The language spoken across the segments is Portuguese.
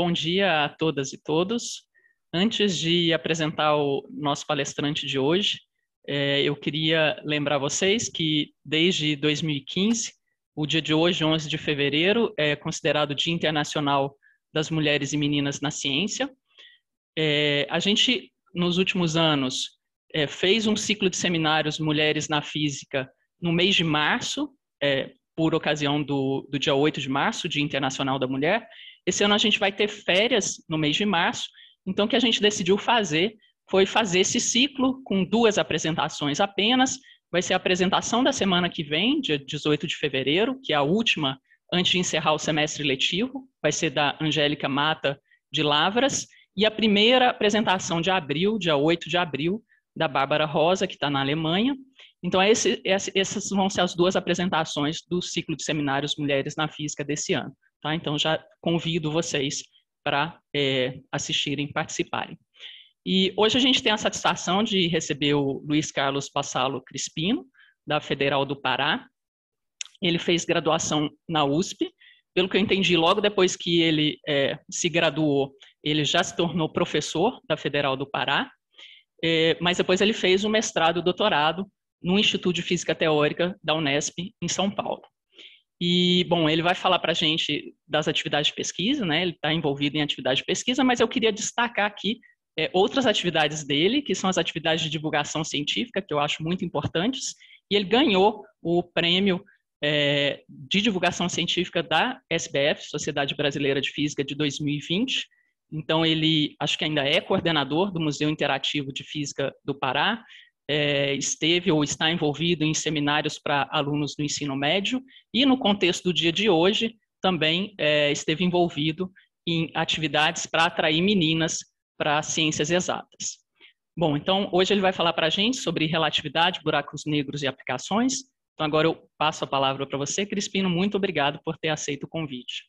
Bom dia a todas e todos. Antes de apresentar o nosso palestrante de hoje, é, eu queria lembrar vocês que desde 2015, o dia de hoje, 11 de fevereiro, é considerado Dia Internacional das Mulheres e Meninas na Ciência. É, a gente, nos últimos anos, é, fez um ciclo de seminários Mulheres na Física no mês de março, por ocasião do, do dia 8 de março, Dia Internacional da Mulher, esse ano a gente vai ter férias no mês de março, então o que a gente decidiu fazer foi fazer esse ciclo com duas apresentações apenas. Vai ser a apresentação da semana que vem, dia 18 de fevereiro, que é a última antes de encerrar o semestre letivo, vai ser da Angélica Mata de Lavras, e a primeira apresentação de abril, dia 8 de abril, da Bárbara Rosa, que está na Alemanha. Então, esse, esse, essas vão ser as duas apresentações do ciclo de seminários Mulheres na Física desse ano. Tá? Então, já convido vocês para é, assistirem, participarem. E hoje a gente tem a satisfação de receber o Luiz Carlos Passalo Crispino, da Federal do Pará. Ele fez graduação na USP. Pelo que eu entendi, logo depois que ele é, se graduou, ele já se tornou professor da Federal do Pará. É, mas depois ele fez o um mestrado e doutorado no Instituto de Física Teórica da Unesp, em São Paulo. E, bom, ele vai falar para a gente das atividades de pesquisa, né? Ele está envolvido em atividade de pesquisa, mas eu queria destacar aqui é, outras atividades dele, que são as atividades de divulgação científica, que eu acho muito importantes. E ele ganhou o prêmio é, de divulgação científica da SBF, Sociedade Brasileira de Física, de 2020. Então, ele acho que ainda é coordenador do Museu Interativo de Física do Pará, é, esteve ou está envolvido em seminários para alunos do ensino médio e, no contexto do dia de hoje, também é, esteve envolvido em atividades para atrair meninas para ciências exatas. Bom, então hoje ele vai falar para a gente sobre relatividade, buracos negros e aplicações. Então agora eu passo a palavra para você, Crispino. Muito obrigado por ter aceito o convite.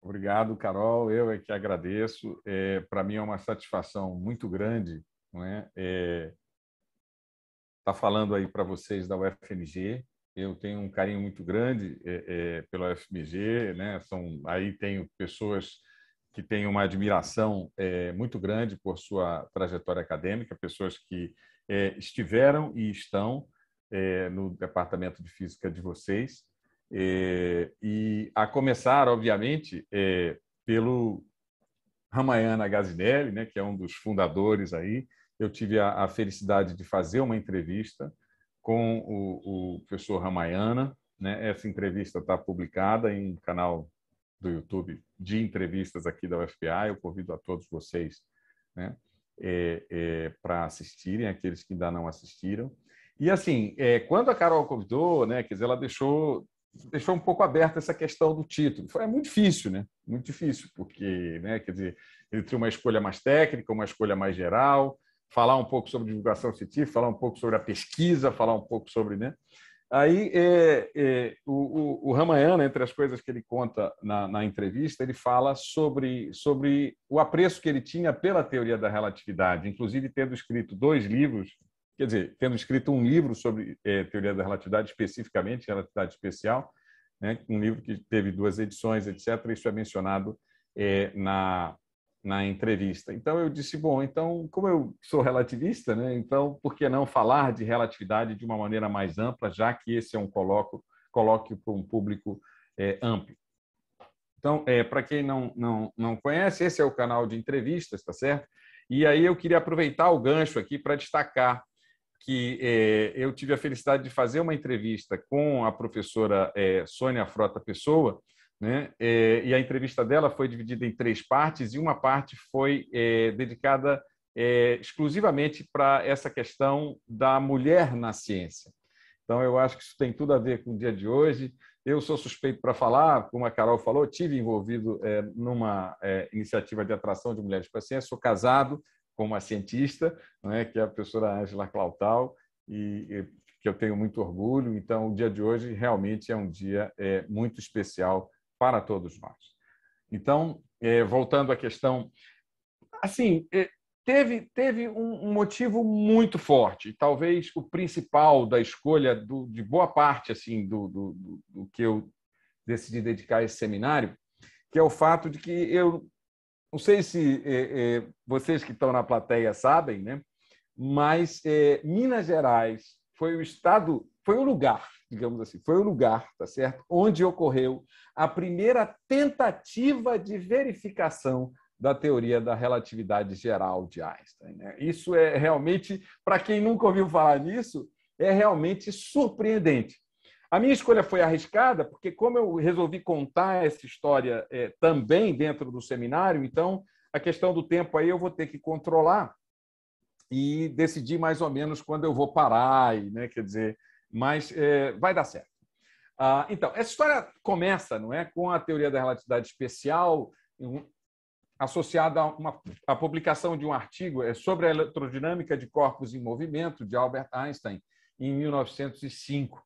Obrigado, Carol. Eu é que agradeço. É, para mim é uma satisfação muito grande não é? é tá falando aí para vocês da UFMG. Eu tenho um carinho muito grande é, é, pela UFMG, né? São aí tenho pessoas que têm uma admiração é, muito grande por sua trajetória acadêmica, pessoas que é, estiveram e estão é, no departamento de física de vocês. É, e a começar, obviamente, pelo Ramayana Gazinelli, né, que é um dos fundadores aí, eu tive a, a felicidade de fazer uma entrevista com o, o professor Ramayana. Né? Essa entrevista está publicada em um canal do YouTube de entrevistas aqui da UFPA. Eu convido a todos vocês né? é, é, para assistirem, aqueles que ainda não assistiram. E assim, é, quando a Carol convidou, né, quer dizer, ela deixou deixou um pouco aberta essa questão do título. Foi é muito difícil, né? Muito difícil, porque, né, quer dizer, ele tinha uma escolha mais técnica, uma escolha mais geral, falar um pouco sobre divulgação científica, falar um pouco sobre a pesquisa, falar um pouco sobre. Né? Aí é, é, o, o, o, Ramayana, entre as coisas que ele conta na, na, entrevista, ele fala sobre, sobre o apreço que ele tinha pela teoria da relatividade, inclusive tendo escrito dois livros, quer dizer, tendo escrito um livro sobre é, teoria da relatividade especificamente, relatividade especial, né, um livro que teve duas edições, etc. Isso é mencionado é, na, na entrevista. Então eu disse, bom, então como eu sou relativista, né, então por que não falar de relatividade de uma maneira mais ampla, já que esse é um colóquio, colóquio para um público é, amplo. Então, é, para quem não, não, não conhece, esse é o canal de entrevistas, tá certo? E aí eu queria aproveitar o gancho aqui para destacar que é, eu tive a felicidade de fazer uma entrevista com a professora é, Sônia Frota Pessoa, né? É, e a entrevista dela foi dividida em três partes, e uma parte foi é, dedicada é, exclusivamente para essa questão da mulher na ciência. Então, eu acho que isso tem tudo a ver com o dia de hoje. Eu sou suspeito para falar, como a Carol falou, tive envolvido numa iniciativa de atração de mulheres para a ciência, sou casado com uma cientista, né, que é a professora Angela Clautal, e, e que eu tenho muito orgulho. Então, o dia de hoje realmente é um dia muito especial para todos nós. Então, é, voltando à questão, assim, é, teve, teve um, motivo muito forte, talvez o principal da escolha do, de boa parte assim do, do, do, que eu decidi dedicar esse seminário, que é o fato de que eu não sei se é, é, vocês que estão na plateia sabem, né? mas é, Minas Gerais foi o estado foi o lugar, digamos assim, foi o lugar, tá certo? Onde ocorreu a primeira tentativa de verificação da teoria da relatividade geral de Einstein. Né? Isso é realmente, para quem nunca ouviu falar nisso, é realmente surpreendente. A minha escolha foi arriscada, porque como eu resolvi contar essa história é, também dentro do seminário, então a questão do tempo aí eu vou ter que controlar e decidir mais ou menos quando eu vou parar, e, né, quer dizer, mas é, vai dar certo. Ah, então, essa história começa não é, com a teoria da relatividade especial, um, associada a, uma, a publicação de um artigo é, sobre a eletrodinâmica de corpos em movimento, de Albert Einstein, em 1905.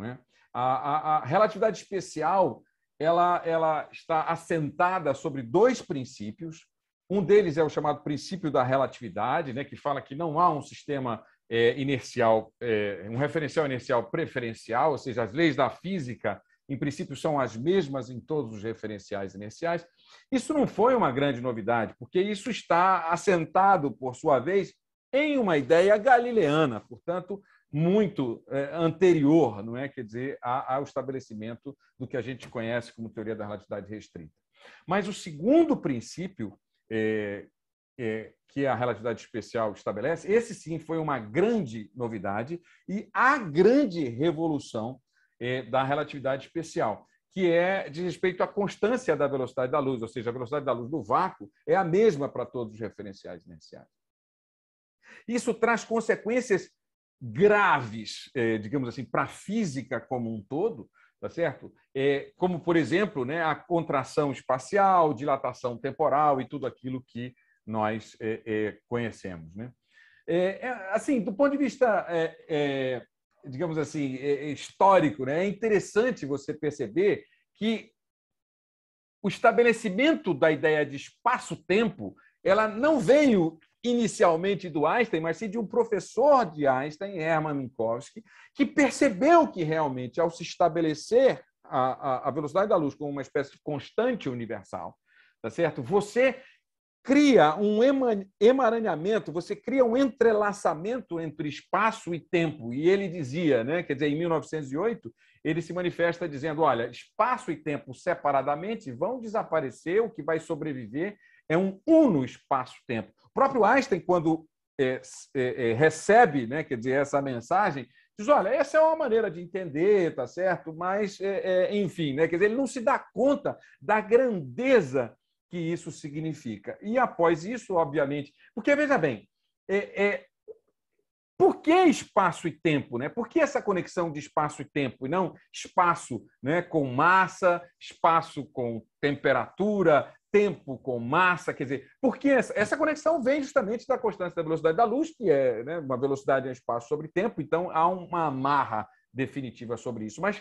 É? A, a, a, relatividade especial ela, ela está assentada sobre dois princípios. Um deles é o chamado princípio da relatividade, né, que fala que não há um sistema é, inercial, é, um referencial inercial preferencial, ou seja, as leis da física, em princípio, são as mesmas em todos os referenciais inerciais. Isso não foi uma grande novidade, porque isso está assentado, por sua vez, em uma ideia galileana, portanto, muito é, anterior, não é? Quer dizer, ao estabelecimento do que a gente conhece como teoria da relatividade restrita. Mas o segundo princípio é, é, que a relatividade especial estabelece, esse sim foi uma grande novidade e a grande revolução é, da relatividade especial, que é de respeito à constância da velocidade da luz, ou seja, a velocidade da luz no vácuo é a mesma para todos os referenciais inerciais. Isso traz consequências graves, é, digamos assim, para a física como um todo, tá certo? É, como, por exemplo, né, a contração espacial, dilatação temporal e tudo aquilo que nós eh, eh, conhecemos. Né? É, é, assim, do ponto de vista, é, digamos assim, histórico, né? é interessante você perceber que o estabelecimento da ideia de espaço-tempo ela não veio inicialmente do Einstein, mas sim de um professor de Einstein, Hermann Minkowski, que percebeu que realmente, ao se estabelecer a, a, a velocidade da luz como uma espécie de constante universal, tá certo? Você cria um emaranhamento, você cria um entrelaçamento entre espaço e tempo. E ele dizia, né, quer dizer, em 1908, ele se manifesta dizendo: olha, espaço e tempo separadamente vão desaparecer, o que vai sobreviver é um uno espaço-tempo. O próprio Einstein, quando é, é, é recebe, né, quer dizer, essa mensagem, diz: olha, essa é uma maneira de entender, tá certo? Mas, é, é enfim, né, quer dizer, ele não se dá conta da grandeza que isso significa. E após isso, obviamente, porque veja bem, é, é, por que espaço e tempo? Né? Por que essa conexão de espaço e tempo, e não espaço né, com massa, espaço com temperatura, tempo com massa? Quer dizer, por que essa, essa conexão vem justamente da constante da velocidade da luz, que é né, uma velocidade em espaço sobre tempo, então há uma amarra definitiva sobre isso. Mas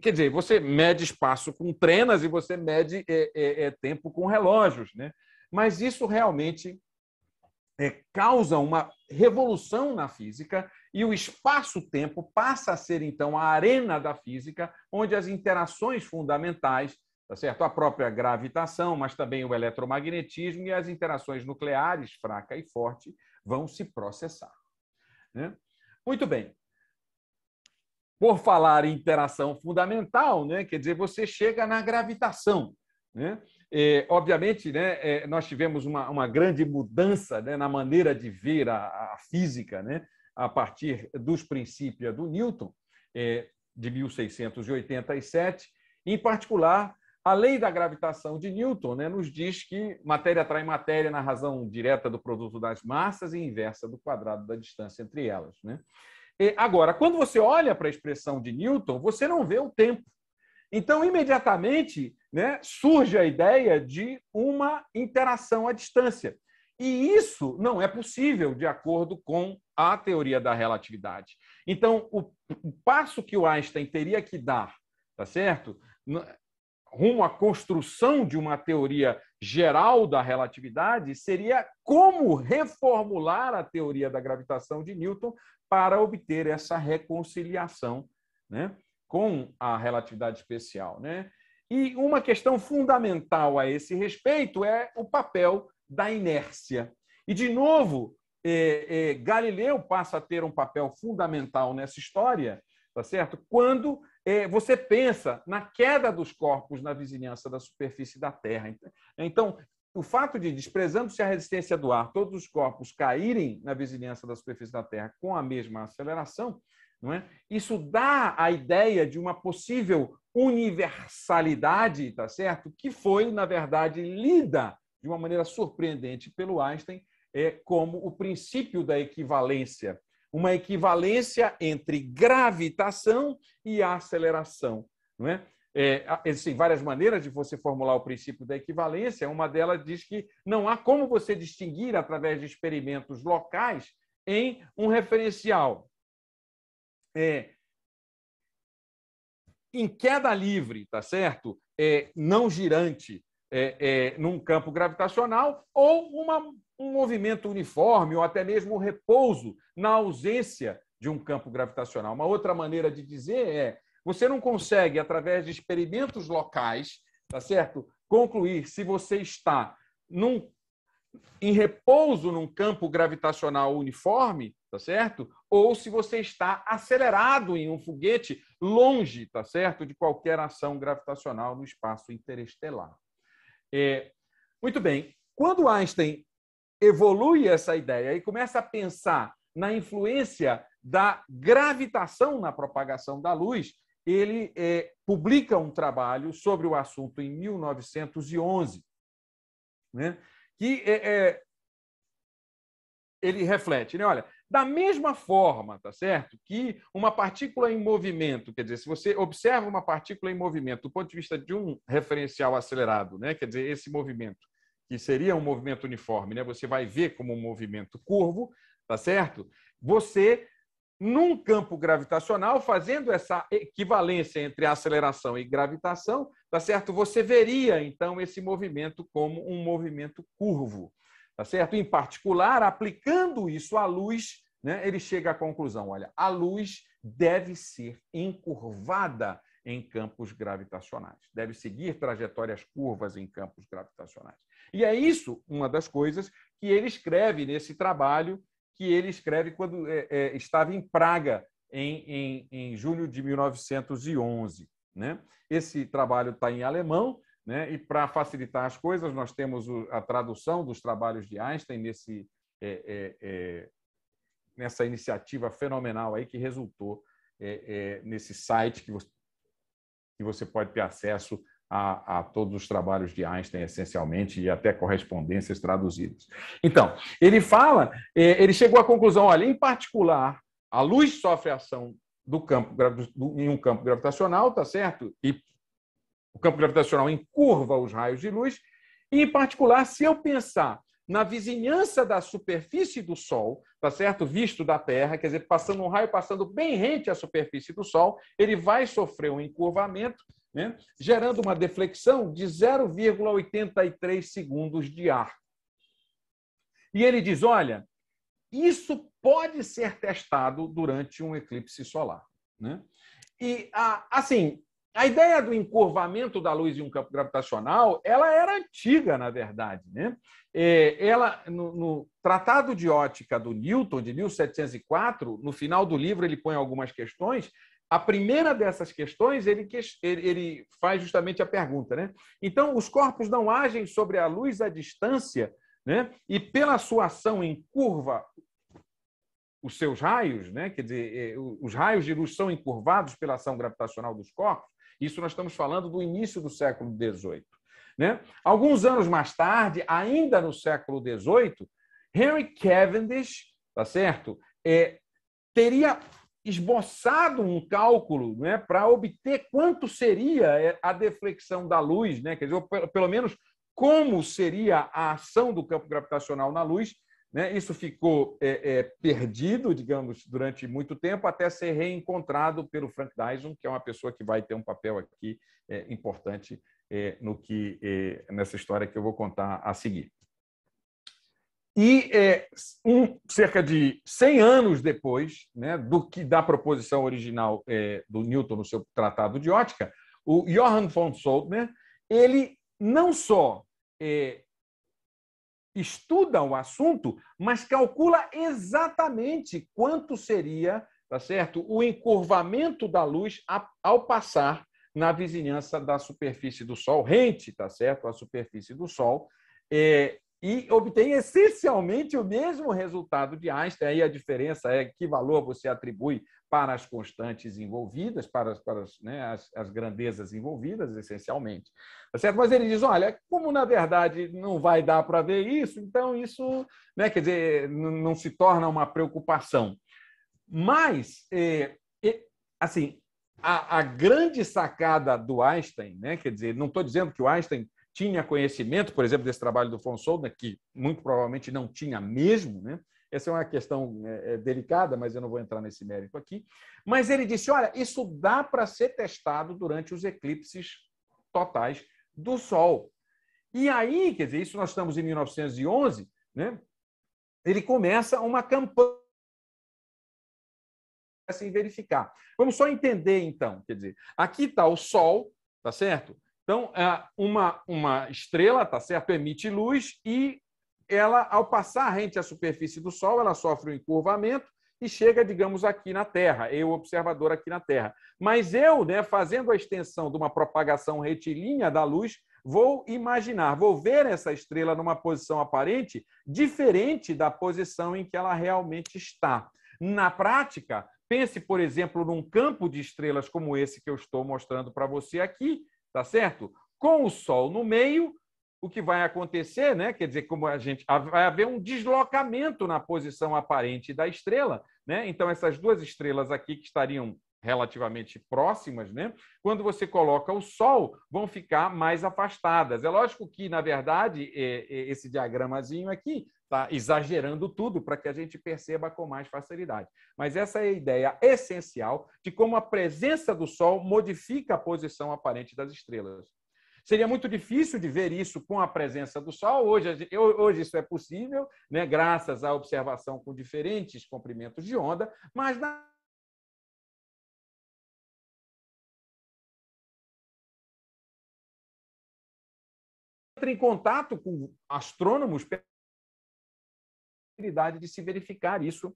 Quer dizer, você mede espaço com trenas e você mede é, é, é tempo com relógios, né? Mas isso realmente é, causa uma revolução na física e o espaço-tempo passa a ser então a arena da física, onde as interações fundamentais, tá certo? A própria gravitação, mas também o eletromagnetismo e as interações nucleares fraca e forte vão se processar. Né? Muito bem. Por falar em interação fundamental, né, quer dizer, você chega na gravitação. Né? É, obviamente, né, é, nós tivemos uma, uma grande mudança né, na maneira de ver a, a, física né, a partir dos princípios do Newton, é, de 1687. Em particular, a lei da gravitação de Newton né, nos diz que matéria atrai matéria na razão direta do produto das massas e inversa do quadrado da distância entre elas. Né? Agora, quando você olha para a expressão de Newton, você não vê o tempo. Então, imediatamente, né, surge a ideia de uma interação à distância. E isso não é possível de acordo com a teoria da relatividade. Então, o passo que o Einstein teria que dar, tá certo? Rumo à construção de uma teoria geral da relatividade seria como reformular a teoria da gravitação de Newton para obter essa reconciliação né, com a relatividade especial. Né? E uma questão fundamental a esse respeito é o papel da inércia. E, de novo, é, é, Galileu passa a ter um papel fundamental nessa história, tá certo? Quando é, você pensa na queda dos corpos na vizinhança da superfície da Terra. Então, o fato de, desprezando-se a resistência do ar, todos os corpos caírem na vizinhança da superfície da Terra com a mesma aceleração, é? isso dá a ideia de uma possível universalidade, tá certo? Que foi, na verdade, lida de uma maneira surpreendente pelo Einstein é, como o princípio da equivalência uma equivalência entre gravitação e aceleração. Não é? É, existem várias maneiras de você formular o princípio da equivalência. Uma delas diz que não há como você distinguir, através de experimentos locais, em um referencial. É, em queda livre, tá certo? É, não girante é, é, num campo gravitacional ou uma um movimento uniforme ou até mesmo o repouso na ausência de um campo gravitacional. Uma outra maneira de dizer é: você não consegue, através de experimentos locais, tá certo? Concluir se você está num, em repouso num campo gravitacional uniforme, tá certo? Ou se você está acelerado em um foguete longe, tá certo? De qualquer ação gravitacional no espaço interestelar. É, muito bem. Quando Einstein evolui essa ideia e começa a pensar na influência da gravitação na propagação da luz, ele é, publica um trabalho sobre o assunto em 1911, né? que é, é, ele reflete, né? Olha, da mesma forma, tá certo? Que uma partícula em movimento, quer dizer, se você observa uma partícula em movimento do ponto de vista de um referencial acelerado, né? Quer dizer, esse movimento que seria um movimento uniforme, né? Você vai ver como um movimento curvo, tá certo? Você num campo gravitacional, fazendo essa equivalência entre aceleração e gravitação, tá certo? Você veria então esse movimento como um movimento curvo, tá certo? Em particular, aplicando isso à luz, né, ele chega à conclusão, olha, a luz deve ser encurvada em campos gravitacionais, deve seguir trajetórias curvas em campos gravitacionais. E é isso uma das coisas que ele escreve nesse trabalho que ele escreve quando é, é, estava em Praga, em, em, em julho de 1911. Né? Esse trabalho está em alemão, né? e para facilitar as coisas, nós temos a tradução dos trabalhos de Einstein nesse, é, é, é nessa iniciativa fenomenal aí que resultou é, nesse site que você, que você pode ter acesso a, a, todos os trabalhos de Einstein, essencialmente, e até correspondências traduzidas. Então, ele fala, é, ele chegou à conclusão, olha, em particular, a luz sofre ação do campo, do, em um campo gravitacional, tá certo? E o campo gravitacional encurva os raios de luz, e em particular, se eu pensar na vizinhança da superfície do Sol, tá certo? Visto da Terra, quer dizer, passando um raio passando bem rente à superfície do Sol, ele vai sofrer um encurvamento né? gerando uma deflexão de 0,83 segundos de ar. E ele diz: olha, isso pode ser testado durante um eclipse solar. Né? E, assim, a ideia do encurvamento da luz em um campo gravitacional, ela era antiga, na verdade. Né? É, ela, no, no, Tratado de Ótica do Newton, de 1704, no final do livro ele põe algumas questões, a primeira dessas questões, ele, ele faz justamente a pergunta, né? Então, os corpos não agem sobre a luz à distância, né? E pela sua ação em curva, os seus raios, né? Quer dizer, é, os raios de luz são encurvados pela ação gravitacional dos corpos. Isso nós estamos falando do início do século XVIII. Né? Alguns anos mais tarde, ainda no século XVIII, Henry Cavendish, tá certo? É, teria esboçado um cálculo né, para obter quanto seria é, a deflexão da luz, né, quer dizer, pelo menos como seria a ação do campo gravitacional na luz. Né? Isso ficou é, é, perdido, digamos, durante muito tempo, até ser reencontrado pelo Frank Dyson, que é uma pessoa que vai ter um papel aqui é, importante é, no que é, nessa história que eu vou contar a seguir. E é, um, cerca de 100 anos depois né, do que da proposição original é, do Newton no seu Tratado de Ótica, o Johann von Soldner ele não só é, estuda o assunto, mas calcula exatamente quanto seria tá certo? o encurvamento da luz ao passar na vizinhança da superfície do Sol, rente tá certo? à superfície do Sol, é, e obtém essencialmente o mesmo resultado de Einstein. Aí a diferença é que valor você atribui para as constantes envolvidas, para, para né, as, as, grandezas envolvidas, essencialmente. Tá certo? Mas ele diz: olha, como na verdade não vai dar para ver isso, então isso né, quer dizer, não se torna uma preocupação. Mas, é, é, assim, a, a grande sacada do Einstein, né, quer dizer, não estou dizendo que o Einstein tinha conhecimento, por exemplo, desse trabalho do Fonsolda, que muito provavelmente não tinha mesmo, né? Essa é uma questão é, é, delicada, mas eu não vou entrar nesse mérito aqui. Mas ele disse: olha, isso dá para ser testado durante os eclipses totais do Sol. E aí, quer dizer, isso nós estamos em 1911, né? Ele começa uma campanha sem verificar. Vamos só entender então, quer dizer, aqui está o Sol, tá certo? Então, é, uma, uma estrela, tá certo, emite luz e ela, ao passar rente à superfície do Sol, ela sofre um encurvamento e chega, digamos, aqui na Terra, eu, observador, aqui na Terra. Mas eu, né, fazendo a extensão de uma propagação retilínea da luz, vou imaginar, vou ver essa estrela numa posição aparente diferente da posição em que ela realmente está. Na prática, pense, por exemplo, num campo de estrelas como esse que eu estou mostrando para você aqui, tá certo? Com o Sol no meio, o que vai acontecer, né? Quer dizer, como a gente vai haver um deslocamento na posição aparente da estrela, né? Então essas duas estrelas aqui que estariam relativamente próximas, né? Quando você coloca o Sol, vão ficar mais afastadas. É lógico que, na verdade, é, é, esse diagramazinho aqui está exagerando tudo para que a gente perceba com mais facilidade. Mas essa é a ideia essencial de como a presença do Sol modifica a posição aparente das estrelas. Seria muito difícil de ver isso com a presença do Sol. Hoje, hoje isso é possível, né? graças à observação com diferentes comprimentos de onda, mas na entra em contato com astrônomos possibilidade de se verificar isso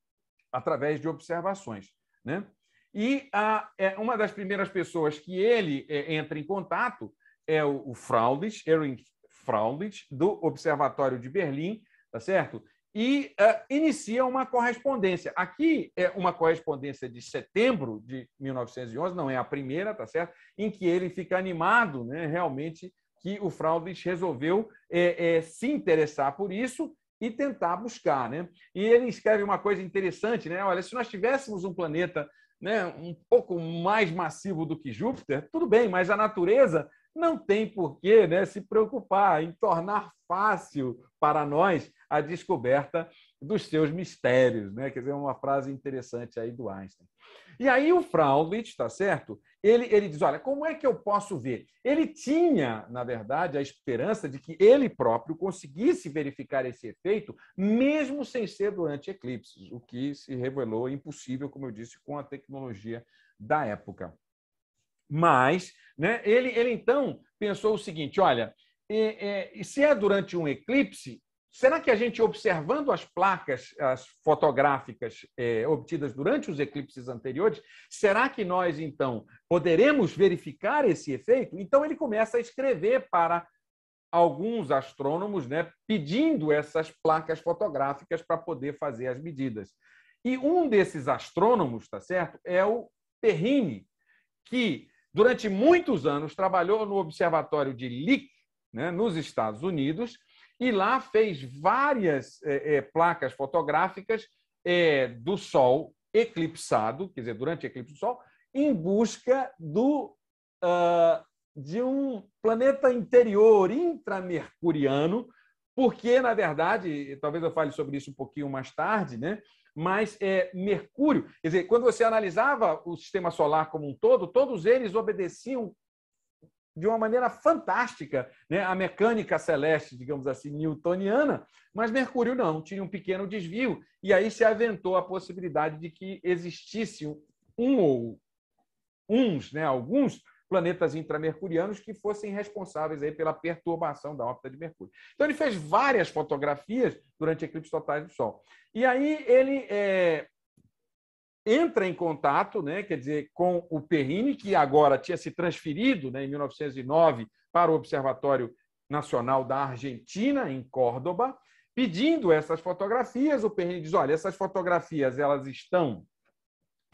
através de observações. Né? E a, é, uma das primeiras pessoas que ele é, entra em contato é o, o Fraulich, Erwin Fraulich, do Observatório de Berlim, tá certo? E uh, inicia uma correspondência. Aqui é uma correspondência de setembro de 1911, não é a primeira, tá certo? Em que ele fica animado, né, realmente, que o Fraulich resolveu é, é, se interessar por isso e tentar buscar. Né? E ele escreve uma coisa interessante, né? Olha, se nós tivéssemos um planeta né, um pouco mais massivo do que Júpiter, tudo bem, mas a natureza não tem por que né, se preocupar em tornar fácil para nós a descoberta dos seus mistérios, né? Quer dizer, uma frase interessante aí do Einstein. E aí o Fraunlich, está certo? Ele, ele diz, olha, como é que eu posso ver? Ele tinha, na verdade, a esperança de que ele próprio conseguisse verificar esse efeito, mesmo sem ser durante eclipses, o que se revelou impossível, como eu disse, com a tecnologia da época. Mas, né, ele, ele então pensou o seguinte, olha, é, é, se é durante um eclipse, Será que a gente, observando as placas as fotográficas é, obtidas durante os eclipses anteriores, será que nós, então, poderemos verificar esse efeito? Então, ele começa a escrever para alguns astrônomos, né, pedindo essas placas fotográficas para poder fazer as medidas. E um desses astrônomos, tá certo, é o Perrine, que durante muitos anos trabalhou no Observatório de Lick, né, nos Estados Unidos e lá fez várias é, é, placas fotográficas é, do Sol eclipsado, quer dizer, durante o eclipse do Sol, em busca do, uh, de um planeta interior intramercuriano, porque, na verdade, talvez eu fale sobre isso um pouquinho mais tarde, né? mas é, Mercúrio, quer dizer, quando você analisava o sistema solar como um todo, todos eles obedeciam de uma maneira fantástica né, a mecânica celeste, digamos assim, newtoniana, mas Mercúrio não, tinha um pequeno desvio, e aí se aventou a possibilidade de que existisse um ou uns, né, alguns planetas intramercurianos que fossem responsáveis aí pela perturbação da órbita de Mercúrio. Então ele fez várias fotografias durante eclipses totais do Sol. E aí ele é, entra em contato, né, quer dizer, com o Perrine, que agora tinha se transferido né, em 1909 para o Observatório Nacional da Argentina, em Córdoba, pedindo essas fotografias. O Perrine diz: olha, essas fotografias elas estão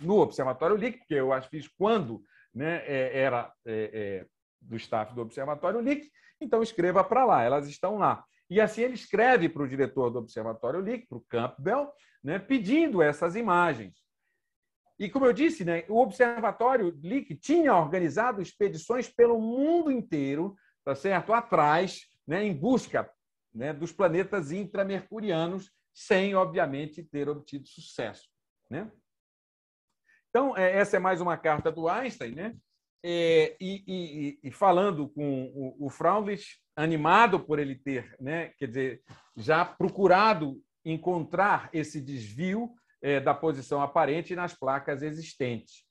no Observatório Lick, porque eu as fiz quando né, é, era é, é, do staff do Observatório Lick, então escreva para lá, elas estão lá. E assim ele escreve para o diretor do Observatório Lick, para o Campbell, né, pedindo essas imagens. E como eu disse, né, o Observatório LIC tinha organizado expedições pelo mundo inteiro, tá certo? Atrás, né, em busca né, dos planetas intramercurianos, sem, obviamente, ter obtido sucesso. Né? Então, é, essa é mais uma carta do Einstein, né? É, e, e, e, falando com o, o Fraunlich, animado por ele ter, né, quer dizer, já procurado encontrar esse desvio é, da posição aparente nas placas existentes.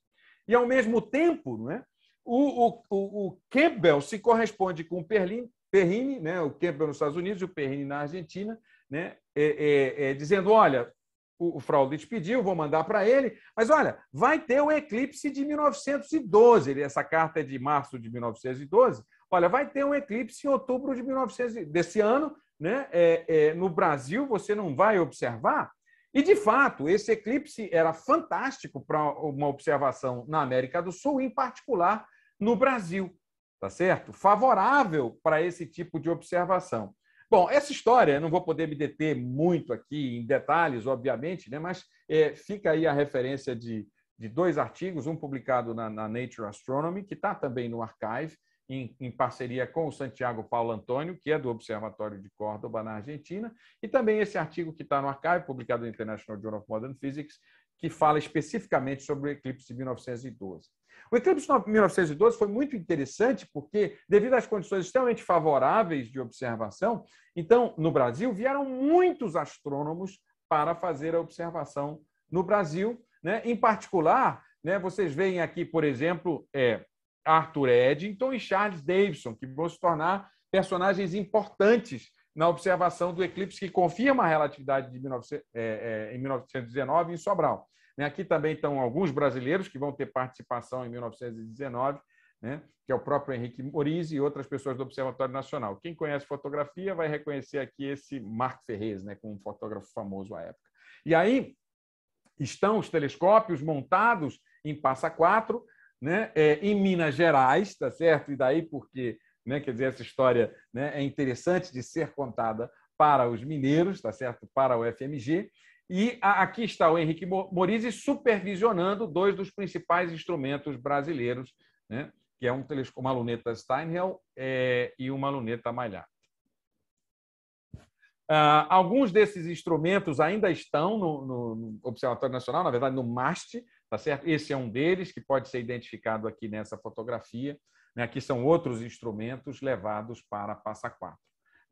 E, ao mesmo tempo, né, o, o, o Campbell se corresponde com o Perlin, Perrine, né, o Campbell nos Estados Unidos e o Perrine na Argentina, né, é, é, é dizendo: olha, o, o Fraudit pediu, vou mandar para ele, mas olha, vai ter o eclipse de 1912. Essa carta é de março de 1912. Olha, vai ter um eclipse em outubro de 1900, desse ano, né? É, é, no Brasil você não vai observar, e, de fato, esse eclipse era fantástico para uma observação na América do Sul, em particular no Brasil, tá certo? Favorável para esse tipo de observação. Bom, essa história, não vou poder me deter muito aqui em detalhes, obviamente, né? mas é, fica aí a referência de, de dois artigos, um publicado na, na Nature Astronomy, que está também no archive, em, em, parceria com o Santiago Paulo Antônio, que é do Observatório de Córdoba, na Argentina, e também esse artigo que está no arquivo, publicado no International Journal of Modern Physics, que fala especificamente sobre o eclipse de 1912. O eclipse de 1912 foi muito interessante porque, devido às condições extremamente favoráveis de observação, então, no Brasil, vieram muitos astrônomos para fazer a observação no Brasil. Né? Em particular, né, vocês veem aqui, por exemplo, é, Arthur Eddington e Charles Davidson, que vão se tornar personagens importantes na observação do eclipse que confirma a relatividade de 19, é, é, em 1919 em Sobral. Né? Aqui também estão alguns brasileiros que vão ter participação em 1919, né? que é o próprio Henrique Moriz e outras pessoas do Observatório Nacional. Quem conhece fotografia vai reconhecer aqui esse Marco Ferrez, né? como um fotógrafo famoso à época. E aí estão os telescópios montados em Passa Quatro, né, é, em Minas Gerais, tá certo? E daí porque, né, quer dizer, essa história né, é interessante de ser contada para os mineiros, tá certo? Para o FMG. E aqui está o Henrique Morizzi supervisionando dois dos principais instrumentos brasileiros, né? que é um telescópio, uma luneta Steinhell é, e uma luneta Maillard. Ah, alguns desses instrumentos ainda estão no, no, no, Observatório Nacional, na verdade, no MAST, tá certo? Esse é um deles que pode ser identificado aqui nessa fotografia. Né? Aqui são outros instrumentos levados para a passa 4.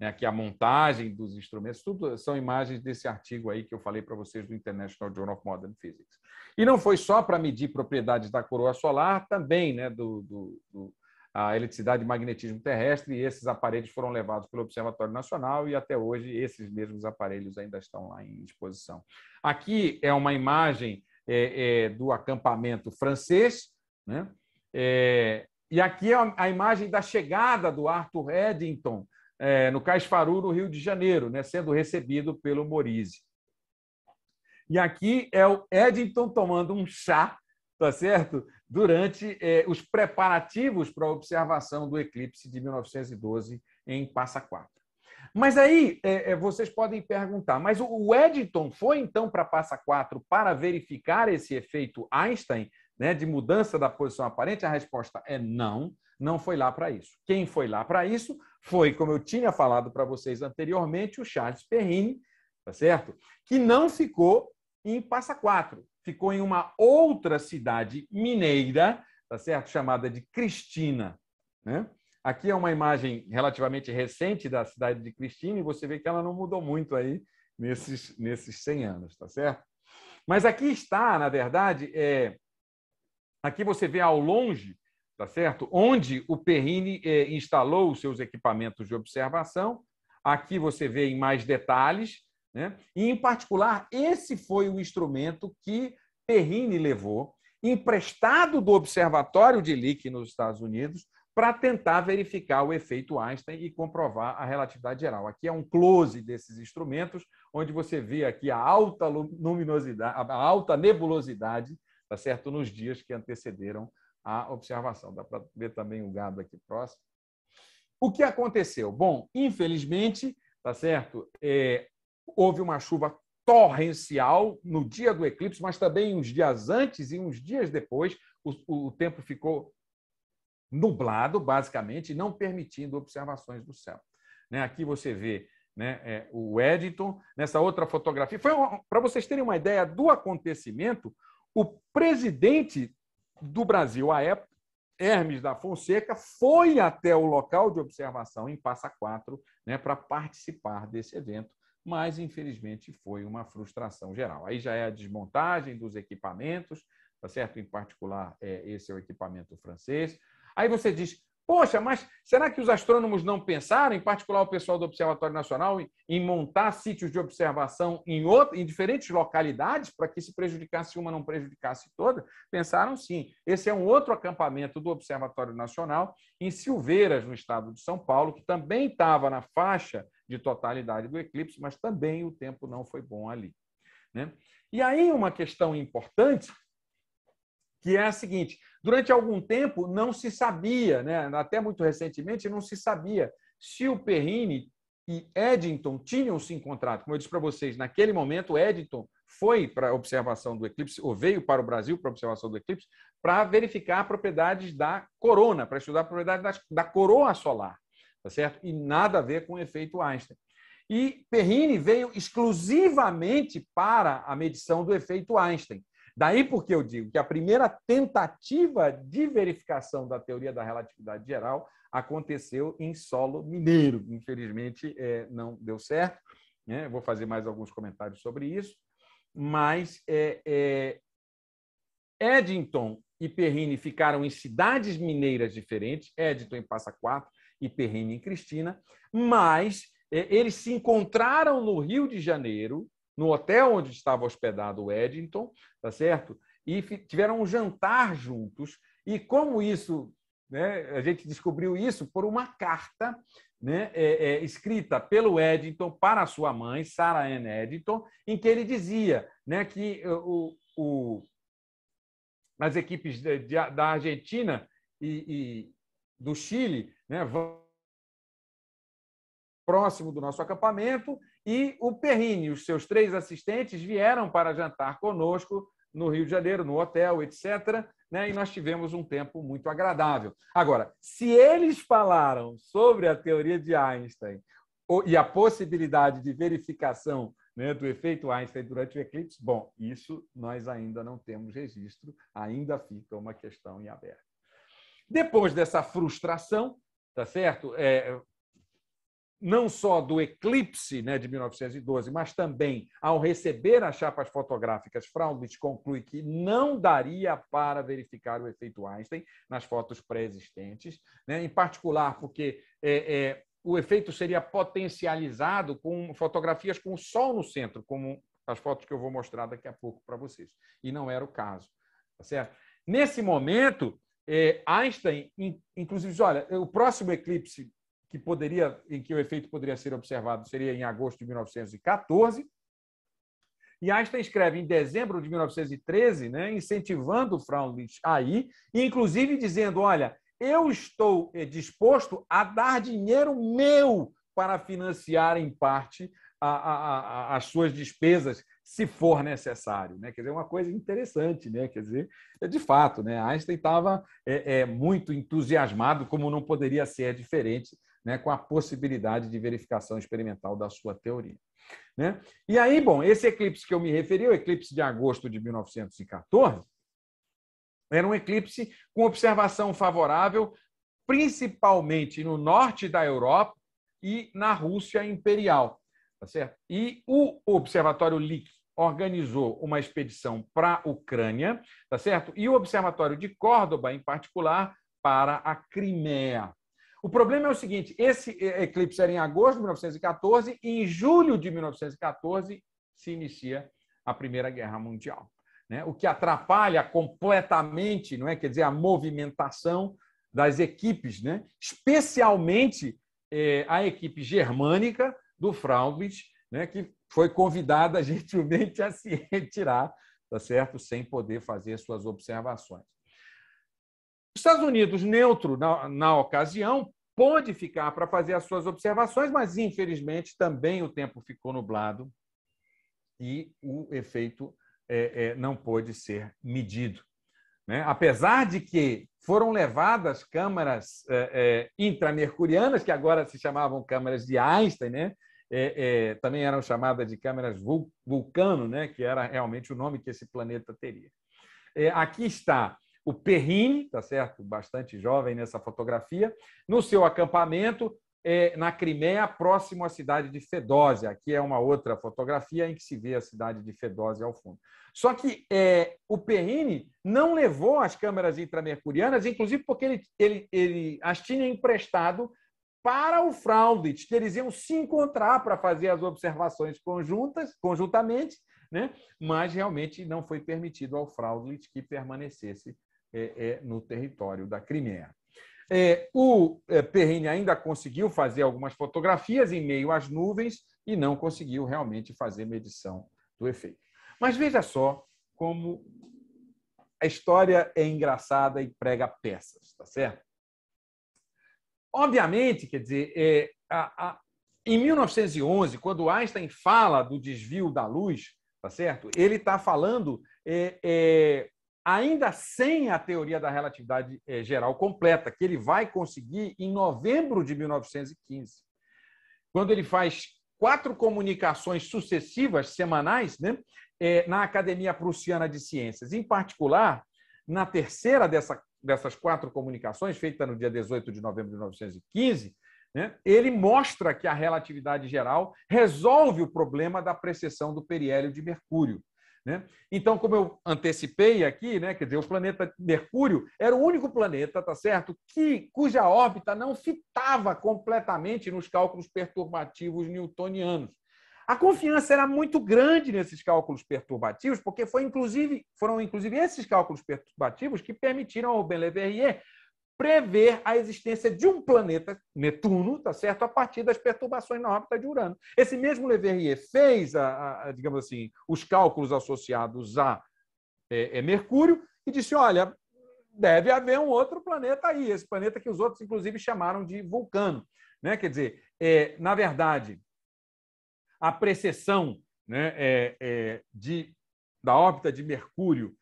Né? Aqui a montagem dos instrumentos, tudo são imagens desse artigo aí que eu falei para vocês do International Journal of Modern Physics. E não foi só para medir propriedades da coroa solar, também né? do, do, do a eletricidade e magnetismo terrestre, e esses aparelhos foram levados pelo Observatório Nacional e até hoje esses mesmos aparelhos ainda estão lá em exposição. Aqui é uma imagem é, é, do acampamento francês. Né? É, e aqui é a, a, imagem da chegada do Arthur Eddington é, no Cais Faru, no Rio de Janeiro, né? sendo recebido pelo Morise. E aqui é o Eddington tomando um chá, tá certo? Durante os preparativos para a observação do eclipse de 1912 em Passa Quatro. Mas aí é, é, vocês podem perguntar, mas o, o foi então para passa 4 para verificar esse efeito Einstein né, de mudança da posição aparente? A resposta é não, não foi lá para isso. Quem foi lá para isso foi, como eu tinha falado para vocês anteriormente, o Charles Perrine, tá certo? Que não ficou em Passa Quatro, ficou em uma outra cidade mineira, tá certo? Chamada de Cristina, né? Aqui é uma imagem relativamente recente da cidade de Cristina e você vê que ela não mudou muito aí nesses, nesses 100 anos, tá certo? Mas aqui está, na verdade, é... aqui você vê ao longe, tá certo? Onde o Perrine é, instalou os seus equipamentos de observação. Aqui você vê em mais detalhes, né? E em particular, esse foi o instrumento que Perrine levou emprestado do Observatório de Lick nos Estados Unidos para tentar verificar o efeito Einstein e comprovar a relatividade geral. Aqui é um close desses instrumentos, onde você vê aqui a alta luminosidade, a alta nebulosidade, tá certo, nos dias que antecederam a observação. Dá para ver também o gado aqui próximo. O que aconteceu? Bom, infelizmente, tá certo, é, houve uma chuva torrencial no dia do eclipse, mas também uns dias antes e uns dias depois o, o tempo ficou nublado, basicamente, não permitindo observações do céu. Né? Aqui você vê né, é, o Edington nessa outra fotografia. Foi para vocês terem uma ideia do acontecimento, o presidente do Brasil à época, Hermes da Fonseca, foi até o local de observação em Passa Quatro né, para participar desse evento, mas infelizmente foi uma frustração geral. Aí já é a desmontagem dos equipamentos, tá certo? Em particular, é, esse é o equipamento francês. Aí você diz, poxa, mas será que os astrônomos não pensaram, em particular o pessoal do Observatório Nacional, em montar sítios de observação em, outro, em diferentes localidades para que se prejudicasse uma, não prejudicasse toda? Pensaram sim. Esse é um outro acampamento do Observatório Nacional em Silveiras, no estado de São Paulo, que também estava na faixa de totalidade do eclipse, mas também o tempo não foi bom ali. Né? E aí uma questão importante que é a seguinte: durante algum tempo não se sabia, né, até muito recentemente, não se sabia se o Perrine e Eddington tinham se encontrado. Como eu disse para vocês, naquele momento, Eddington foi para a observação do eclipse, ou veio para o Brasil para a observação do eclipse, para verificar propriedades da corona, para estudar propriedades da, da coroa solar, tá certo? E nada a ver com o efeito Einstein. E Perrine veio exclusivamente para a medição do efeito Einstein. Daí porque eu digo que a primeira tentativa de verificação da teoria da relatividade geral aconteceu em solo mineiro. Infelizmente, é, não deu certo. Né? Vou fazer mais alguns comentários sobre isso. Mas é, é, Eddington e Perrine ficaram em cidades mineiras diferentes, Eddington em Passa Quatro e Perrine em Cristina, mas é, eles se encontraram no Rio de Janeiro no hotel onde estava hospedado o Eddington, tá certo? E tiveram um jantar juntos. E como isso, né, a gente descobriu isso por uma carta né, é, é, escrita pelo Eddington para a sua mãe, Sarah Ann Eddington, em que ele dizia né, que eh, o, o as equipes de, de, da Argentina e, e do Chile né, vão próximo do nosso acampamento e o Perrine os seus três assistentes vieram para jantar conosco no Rio de Janeiro, no hotel, etc. Né? E nós tivemos um tempo muito agradável. Agora, se eles falaram sobre a teoria de Einstein e a possibilidade de verificação né, do efeito Einstein durante o eclipse, bom, isso nós ainda não temos registro, ainda fica uma questão em aberto. Depois dessa frustração, tá certo? É, não só do eclipse né, de 1912, mas também ao receber as chapas fotográficas, Fraunlich conclui que não daria para verificar o efeito Einstein nas fotos pré-existentes, né, em particular porque é, é, o efeito seria potencializado com fotografias com o sol no centro, como as fotos que eu vou mostrar daqui a pouco para vocês. E não era o caso. Tá certo? Nesse momento, é, Einstein, inclusive, olha, o próximo eclipse que poderia, em que o efeito poderia ser observado seria em agosto de 1914. E Einstein escreve em dezembro de 1913, né, incentivando Fraunlich a ir, e inclusive dizendo: olha, eu estou eh, disposto a dar dinheiro meu para financiar em parte a, a, a, as suas despesas, se for necessário. Né? Quer dizer, é uma coisa interessante, né? Quer dizer, é de fato, né? Einstein estava é, é, muito entusiasmado, como não poderia ser diferente, né, com a possibilidade de verificação experimental da sua teoria. Né? E aí, bom, esse eclipse que eu me referi, o eclipse de agosto de 1914, era um eclipse com observação favorável, principalmente no norte da Europa e na Rússia Imperial. Tá certo? E o Observatório Lick organizou uma expedição para a Ucrânia, tá certo? E o Observatório de Córdoba, em particular, para a Crimeia, o problema é o seguinte: esse eclipse era em agosto de 1914 e em julho de 1914 se inicia a Primeira Guerra Mundial. Né? O que atrapalha completamente, não é? Quer dizer, a movimentação das equipes, né? especialmente é, a equipe germânica do Fraunhofer, né? que foi convidada gentilmente a se retirar, tá certo? Sem poder fazer suas observações. Os Estados Unidos neutro na, na ocasião pôde ficar para fazer as suas observações, mas infelizmente também o tempo ficou nublado e o efeito é, é, não pôde ser medido. Né? Apesar de que foram levadas câmaras é, é intramercurianas, que agora se chamavam câmaras de Einstein, né? É, é, também eram chamadas de câmeras vulcano, né? que era realmente o nome que esse planeta teria. aqui está o Perrine, tá certo? Bastante jovem nessa fotografia, no seu acampamento é, na Crimeia, próximo à cidade de Fedósia. Aqui é uma outra fotografia em que se vê a cidade de Fedósia ao fundo. Só que é, o Perrine não levou as câmeras intramercurianas, inclusive porque ele, ele, ele as tinha emprestado para o Fraunditz, que eles iam se encontrar para fazer as observações conjuntas, conjuntamente, né? mas realmente não foi permitido ao Fraunditz que permanecesse é, é, no território da Crimeia. É, o é, Perrine ainda conseguiu fazer algumas fotografias em meio às nuvens e não conseguiu realmente fazer medição do efeito. Mas veja só como a história é engraçada e prega peças, tá certo? Obviamente, quer dizer, é, a, a, em 1911, quando Einstein fala do desvio da luz, tá certo? Ele está falando é, é, ainda sem a teoria da relatividade eh, geral completa, que ele vai conseguir em novembro de 1915, quando ele faz quatro comunicações sucessivas, semanais, né, eh, na Academia Prussiana de Ciências. Em particular, na terceira dessa, dessas quatro comunicações, feita no dia 18 de novembro de 1915, né, ele mostra que a relatividade geral resolve o problema da precessão do periélio de Mercúrio. Né? Então, como eu antecipei aqui, né, quer dizer, o planeta Mercúrio era o único planeta, tá certo, que cuja órbita não fitava completamente nos cálculos perturbativos newtonianos. A confiança era muito grande nesses cálculos perturbativos, porque foi inclusive, foram inclusive esses cálculos perturbativos que permitiram ao Ben Leverrier prever a existência de um planeta, Netuno, tá certo? A partir das perturbações na órbita de Urano. Esse mesmo Le Verrier fez, a, a, digamos assim, os cálculos associados a é, é Mercúrio e disse, olha, deve haver um outro planeta aí, esse planeta que os outros, inclusive, chamaram de vulcano. Né? Quer dizer, é, na verdade, a precessão né, é, é, de, da órbita de Mercúrio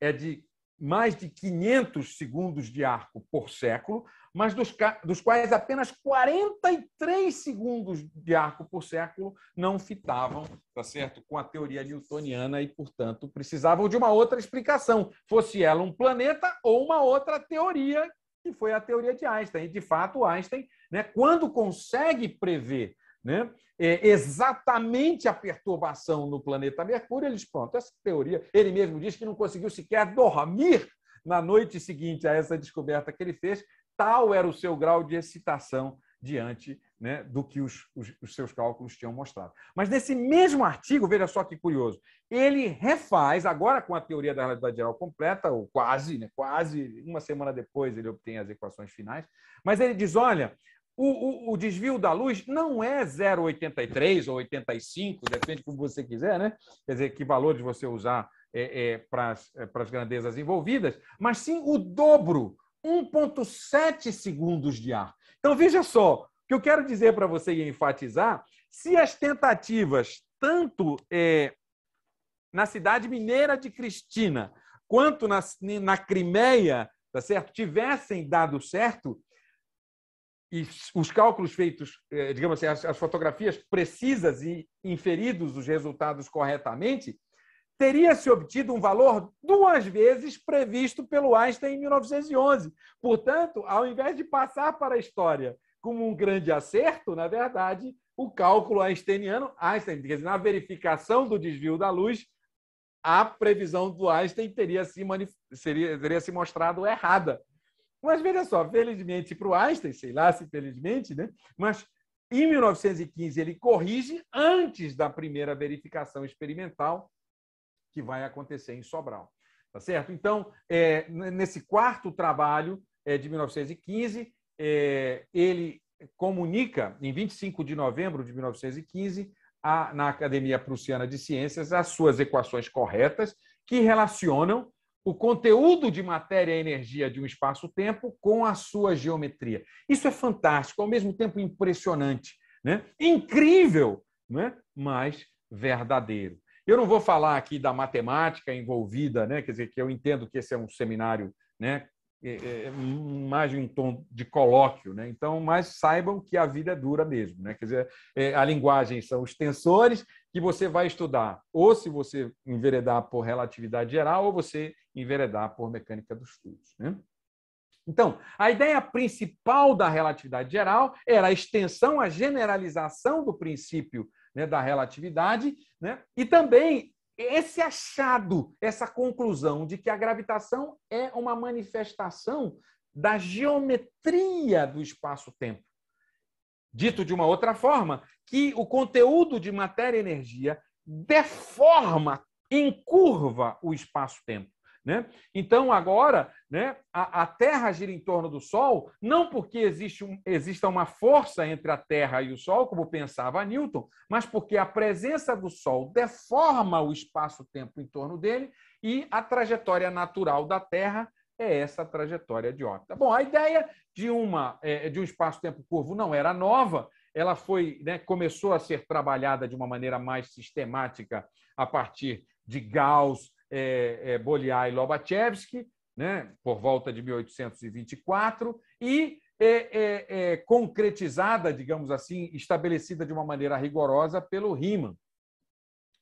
é de mais de 500 segundos de arco por século, mas dos, dos quais apenas 43 segundos de arco por século não fitavam, tá certo? Com a teoria newtoniana e, portanto, precisavam de uma outra explicação, fosse ela um planeta ou uma outra teoria, que foi a teoria de Einstein. E de fato, Einstein, né, quando consegue prever, né, é, exatamente a perturbação no planeta Mercúrio, ele diz, pronto, essa teoria, ele mesmo diz que não conseguiu sequer dormir na noite seguinte a essa descoberta que ele fez, tal era o seu grau de excitação diante né, do que os, os, os seus cálculos tinham mostrado. Mas nesse mesmo artigo, veja só que curioso, ele refaz, agora com a teoria da realidade geral completa, ou quase, né, quase, uma semana depois ele obtém as equações finais, mas ele diz: olha, o, o, o, desvio da luz não é 0,83 ou 85, depende como você quiser, né? Quer dizer, que valores você usar é, é, para as é, grandezas envolvidas, mas sim o dobro, 1,7 segundos de ar. Então, veja só, o que eu quero dizer para você e enfatizar: se as tentativas, tanto é, na cidade mineira de Cristina, quanto na, na Crimeia, tá certo? tivessem dado certo, e os cálculos feitos, eh, digamos assim, as, as fotografias precisas e inferidos os resultados corretamente, teria se obtido um valor duas vezes previsto pelo Einstein em 1911. Portanto, ao invés de passar para a história como um grande acerto, na verdade, o cálculo einsteiniano, Einstein, quer dizer, na verificação do desvio da luz, a previsão do Einstein teria se, seria, teria se mostrado errada. Mas veja só, felizmente para o Einstein, sei lá se felizmente, né? mas em 1915 ele corrige antes da primeira verificação experimental que vai acontecer em Sobral. Tá certo? Então, é, nesse quarto trabalho é, de 1915, é, ele comunica, em 25 de novembro de 1915, a, na Academia Prussiana de Ciências, as suas equações corretas que relacionam o conteúdo de matéria e energia de um espaço-tempo com a sua geometria. Isso é fantástico, ao mesmo tempo impressionante, né? incrível, né? mas verdadeiro. Eu não vou falar aqui da matemática envolvida, né? quer dizer, que eu entendo que esse é um seminário né? É, é, é mais um tom de colóquio, né? Então, mas saibam que a vida é dura mesmo, né? Quer dizer, é, a linguagem são os tensores que você vai estudar, ou se você enveredar por relatividade geral, ou você enveredar por mecânica dos fluidos. Né? Então, a ideia principal da relatividade geral era a extensão, a generalização do princípio né, da relatividade, né, e também esse achado, essa conclusão de que a gravitação é uma manifestação da geometria do espaço-tempo. Dito de uma outra forma, que o conteúdo de matéria e energia deforma, encurva o espaço-tempo. Né? Então, agora, né, a, a, Terra gira em torno do Sol, não porque existe um, exista uma força entre a Terra e o Sol, como pensava Newton, mas porque a presença do Sol deforma o espaço-tempo em torno dele e a trajetória natural da Terra é essa trajetória de órbita. Bom, a ideia de, uma, é, de um espaço-tempo curvo não era nova, ela foi, né, começou a ser trabalhada de uma maneira mais sistemática a partir de Gauss, é, é, e Lobachevsky, né, por volta de 1824, e é, é, é, concretizada, digamos assim, estabelecida de uma maneira rigorosa pelo Riemann,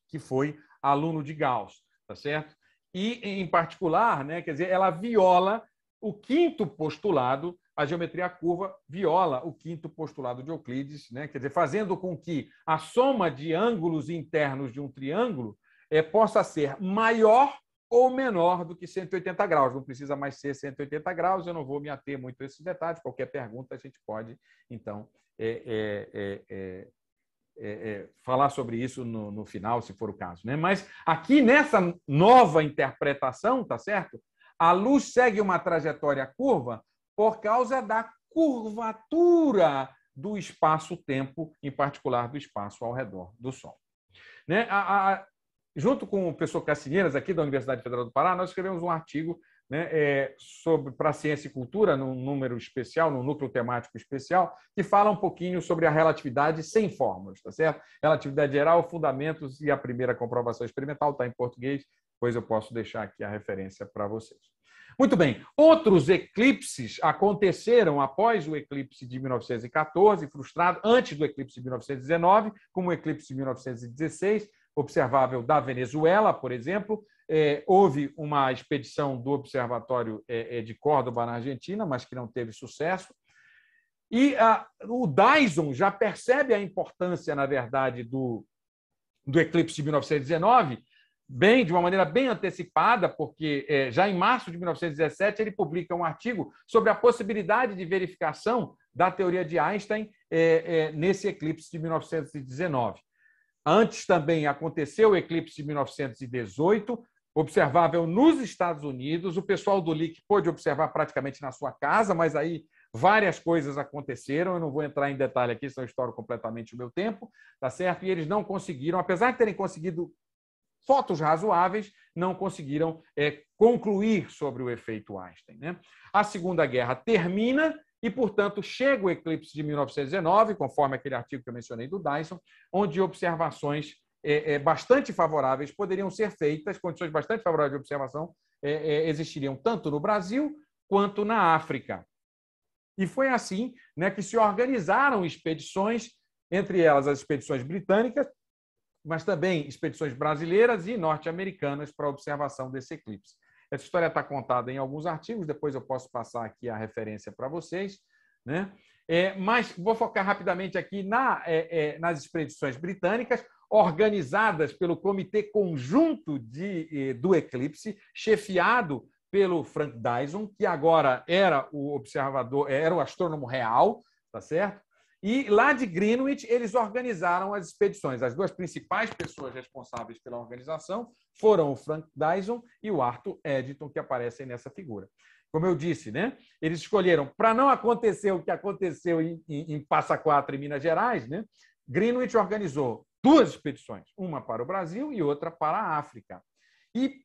que foi aluno de Gauss, tá certo? E, em particular, né, quer dizer, ela viola o quinto postulado, a geometria curva viola o quinto postulado de Euclides, né? quer dizer, fazendo com que a soma de ângulos internos de um triângulo é, possa ser maior ou menor do que 180 graus. Não precisa mais ser 180 graus, eu não vou me ater muito a esses detalhes. Qualquer pergunta a gente pode, então, é é é, é, é, é, falar sobre isso no, no, final, se for o caso. Né? Mas aqui nessa nova interpretação, tá certo? A luz segue uma trajetória curva por causa da curvatura do espaço-tempo, em particular do espaço ao redor do Sol. Né? A, a, junto com o professor Cassinheiras, aqui da Universidade Federal do Pará, nós escrevemos um artigo né, é, sobre para ciência e cultura, num número especial, num núcleo temático especial, que fala um pouquinho sobre a relatividade sem fórmulas, tá certo? Relatividade geral, fundamentos e a primeira comprovação experimental está em português, pois eu posso deixar aqui a referência para vocês. Muito bem, outros eclipses aconteceram após o eclipse de 1914, frustrado, antes do eclipse de 1919, como o eclipse de 1916, observável da Venezuela, por exemplo. É, houve uma expedição do Observatório é, é, de Córdoba na Argentina, mas que não teve sucesso. E a, o Dyson já percebe a importância, na verdade, do, do eclipse de 1919, bem, de uma maneira bem antecipada, porque é, já em março de 1917 ele publica um artigo sobre a possibilidade de verificação da teoria de Einstein é, é, nesse eclipse de 1919. Antes também aconteceu o eclipse de 1918, observável nos Estados Unidos. O pessoal do LIC pôde observar praticamente na sua casa, mas aí várias coisas aconteceram. Eu não vou entrar em detalhe aqui, senão eu estouro completamente o meu tempo, tá certo? E eles não conseguiram, apesar de terem conseguido fotos razoáveis, não conseguiram é, concluir sobre o efeito Einstein. Né? A Segunda Guerra termina e, portanto, chega o eclipse de 1919, conforme aquele artigo que eu mencionei do Dyson, onde observações é, é, bastante favoráveis poderiam ser feitas, condições bastante favoráveis de observação é, existiriam tanto no Brasil quanto na África. E foi assim né, que se organizaram expedições, entre elas as expedições britânicas, mas também expedições brasileiras e norte-americanas para a observação desse eclipse. Essa história está contada em alguns artigos, depois eu posso passar aqui a referência para vocês. Né? É, mas vou focar rapidamente aqui na, é, é, nas expedições britânicas, organizadas pelo Comitê Conjunto de, eh, do Eclipse, chefiado pelo Frank Dyson, que agora era o observador, era o astrônomo real, tá certo? E lá de Greenwich, eles organizaram as expedições. As duas principais pessoas responsáveis pela organização foram o Frank Dyson e o Arthur Eddington, que aparecem nessa figura. Como eu disse, né? eles escolheram, para não acontecer o que aconteceu em, em, em Passa Quatro, em Minas Gerais, né? Greenwich organizou duas expedições, uma para o Brasil e outra para a África. E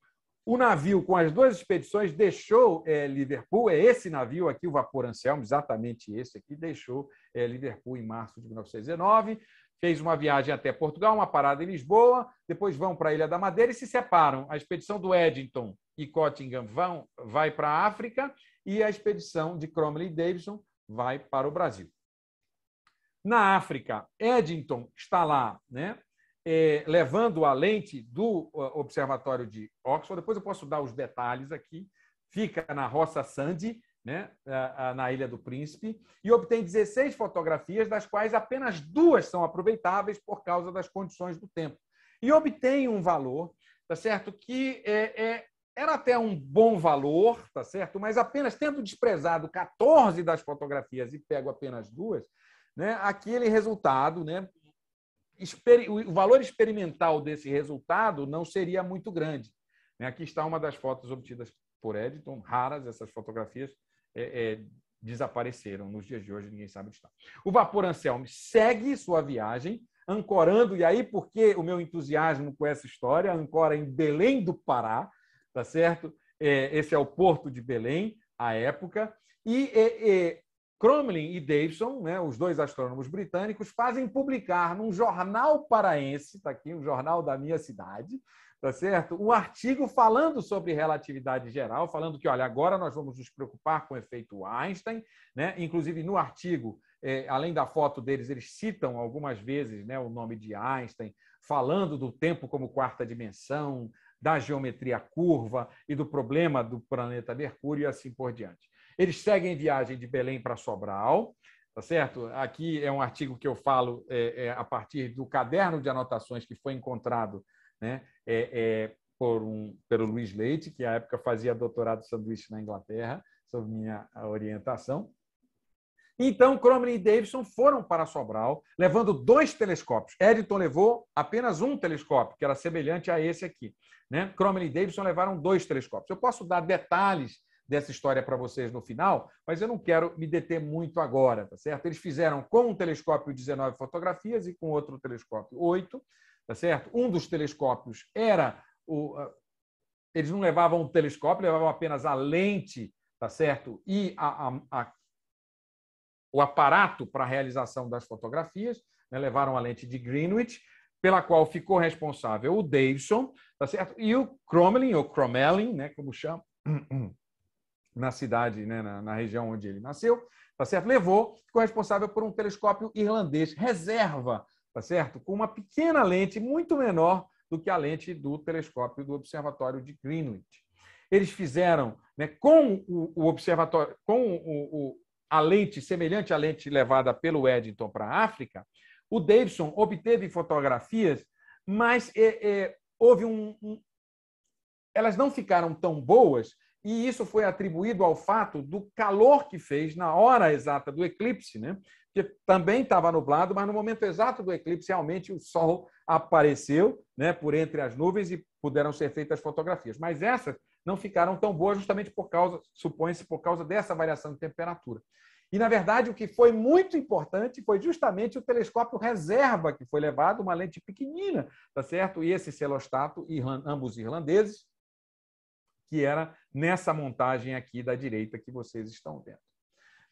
o navio com as duas expedições deixou é, Liverpool, é esse navio aqui, o vapor Anselmo, exatamente esse aqui, deixou é, Liverpool em março de 1919, fez uma viagem até Portugal, uma parada em Lisboa, depois vão para a Ilha da Madeira e se separam. A expedição do Eddington e Cottingham vão, vai para a África e a expedição de Cromley e Davidson vai para o Brasil. Na África, Eddington está lá, né? É, levando a lente do Observatório de Oxford. Depois eu posso dar os detalhes aqui. Fica na Roça Sandy, né, na Ilha do Príncipe, e obtém 16 fotografias, das quais apenas duas são aproveitáveis por causa das condições do tempo. E obtém um valor, tá certo, que é, é, era até um bom valor, tá certo, mas apenas tendo desprezado 14 das fotografias e pego apenas duas, né, aquele resultado, né, o valor experimental desse resultado não seria muito grande. Né? Aqui está uma das fotos obtidas por Edison, raras essas fotografias é, é, desapareceram nos dias de hoje, ninguém sabe onde está. O vapor Anselme segue sua viagem, ancorando, e aí porque o meu entusiasmo com essa história, ancora em Belém do Pará, tá certo? É, esse é o porto de Belém, à época, e Cromlin e Davidson, né, os dois astrônomos britânicos, fazem publicar num jornal paraense, está aqui um jornal da minha cidade, tá certo? Um artigo falando sobre relatividade geral, falando que, olha, agora nós vamos nos preocupar com o efeito Einstein, né? Inclusive no artigo, é, além da foto deles, eles citam algumas vezes, né, o nome de Einstein, falando do tempo como quarta dimensão, da geometria curva e do problema do planeta Mercúrio e assim por diante. Eles seguem viagem de Belém para Sobral, tá certo? Aqui é um artigo que eu falo é, é, a partir do caderno de anotações que foi encontrado né, é, é por um, pelo Luiz Leite, que à época fazia doutorado de sanduíche na Inglaterra, sob minha orientação. Então, Cromley e Davidson foram para Sobral, levando dois telescópios. Edison levou apenas um telescópio, que era semelhante a esse aqui. Né? Cromley e Davidson levaram dois telescópios. Eu posso dar detalhes dessa história para vocês no final, mas eu não quero me deter muito agora, tá certo? Eles fizeram com um telescópio 19 fotografias e com outro telescópio 8, tá certo? Um dos telescópios era o ah, eles não levavam o telescópio, levavam apenas a lente, tá certo? E a, a, a o aparato para a realização das fotografias, né? levaram a lente de Greenwich, pela qual ficou responsável o Davidson, tá certo? E o Cromlin, ou Cromellin, né, como chama, hum, hum na cidade, né, na, na, região onde ele nasceu, tá certo? Levou, ficou responsável por um telescópio irlandês reserva, tá certo? Com uma pequena lente muito menor do que a lente do telescópio do Observatório de Greenwich. Eles fizeram, né, com o, o observatório, com o, o, a lente semelhante à lente levada pelo Eddington para a África, o Davidson obteve fotografias, mas é, é, houve um, um, elas não ficaram tão boas e isso foi atribuído ao fato do calor que fez na hora exata do eclipse, né? que também estava nublado, mas no momento exato do eclipse, realmente o Sol apareceu né, por entre as nuvens e puderam ser feitas fotografias. Mas essas não ficaram tão boas justamente por causa, supõe-se, por causa dessa variação de temperatura. E, na verdade, o que foi muito importante foi justamente o telescópio reserva que foi levado, uma lente pequenina, tá certo? E esse celostato, ambos irlandeses, que era nessa montagem aqui da direita que vocês estão vendo.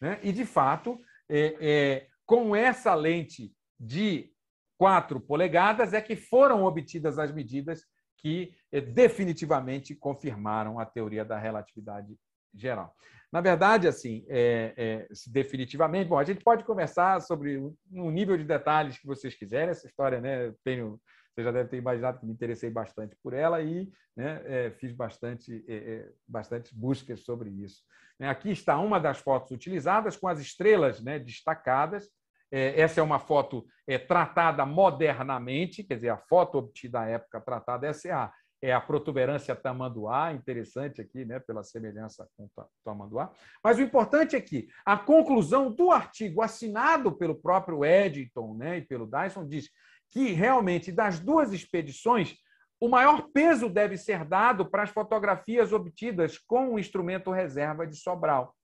Né? E, de fato, é, é, com essa lente de 4 polegadas é que foram obtidas as medidas que é, definitivamente confirmaram a teoria da relatividade geral. Na verdade, assim, é, é, definitivamente, bom, a gente pode conversar sobre o um nível de detalhes que vocês quiserem, essa história, né? Eu tenho você já deve ter imaginado que me interessei bastante por ela e né, é, fiz bastante, é, é, bastante buscas sobre isso. É, aqui está uma das fotos utilizadas com as estrelas né, destacadas. É, essa é uma foto é, tratada modernamente, quer dizer, a foto obtida à época tratada essa é a, é a protuberância tamanduá, interessante aqui, né, pela semelhança com tamanduá. Mas o importante é que a conclusão do artigo assinado pelo próprio Eddington né, e pelo Dyson diz que realmente das duas expedições, o maior peso deve ser dado para as fotografias obtidas com o instrumento reserva de Sobral.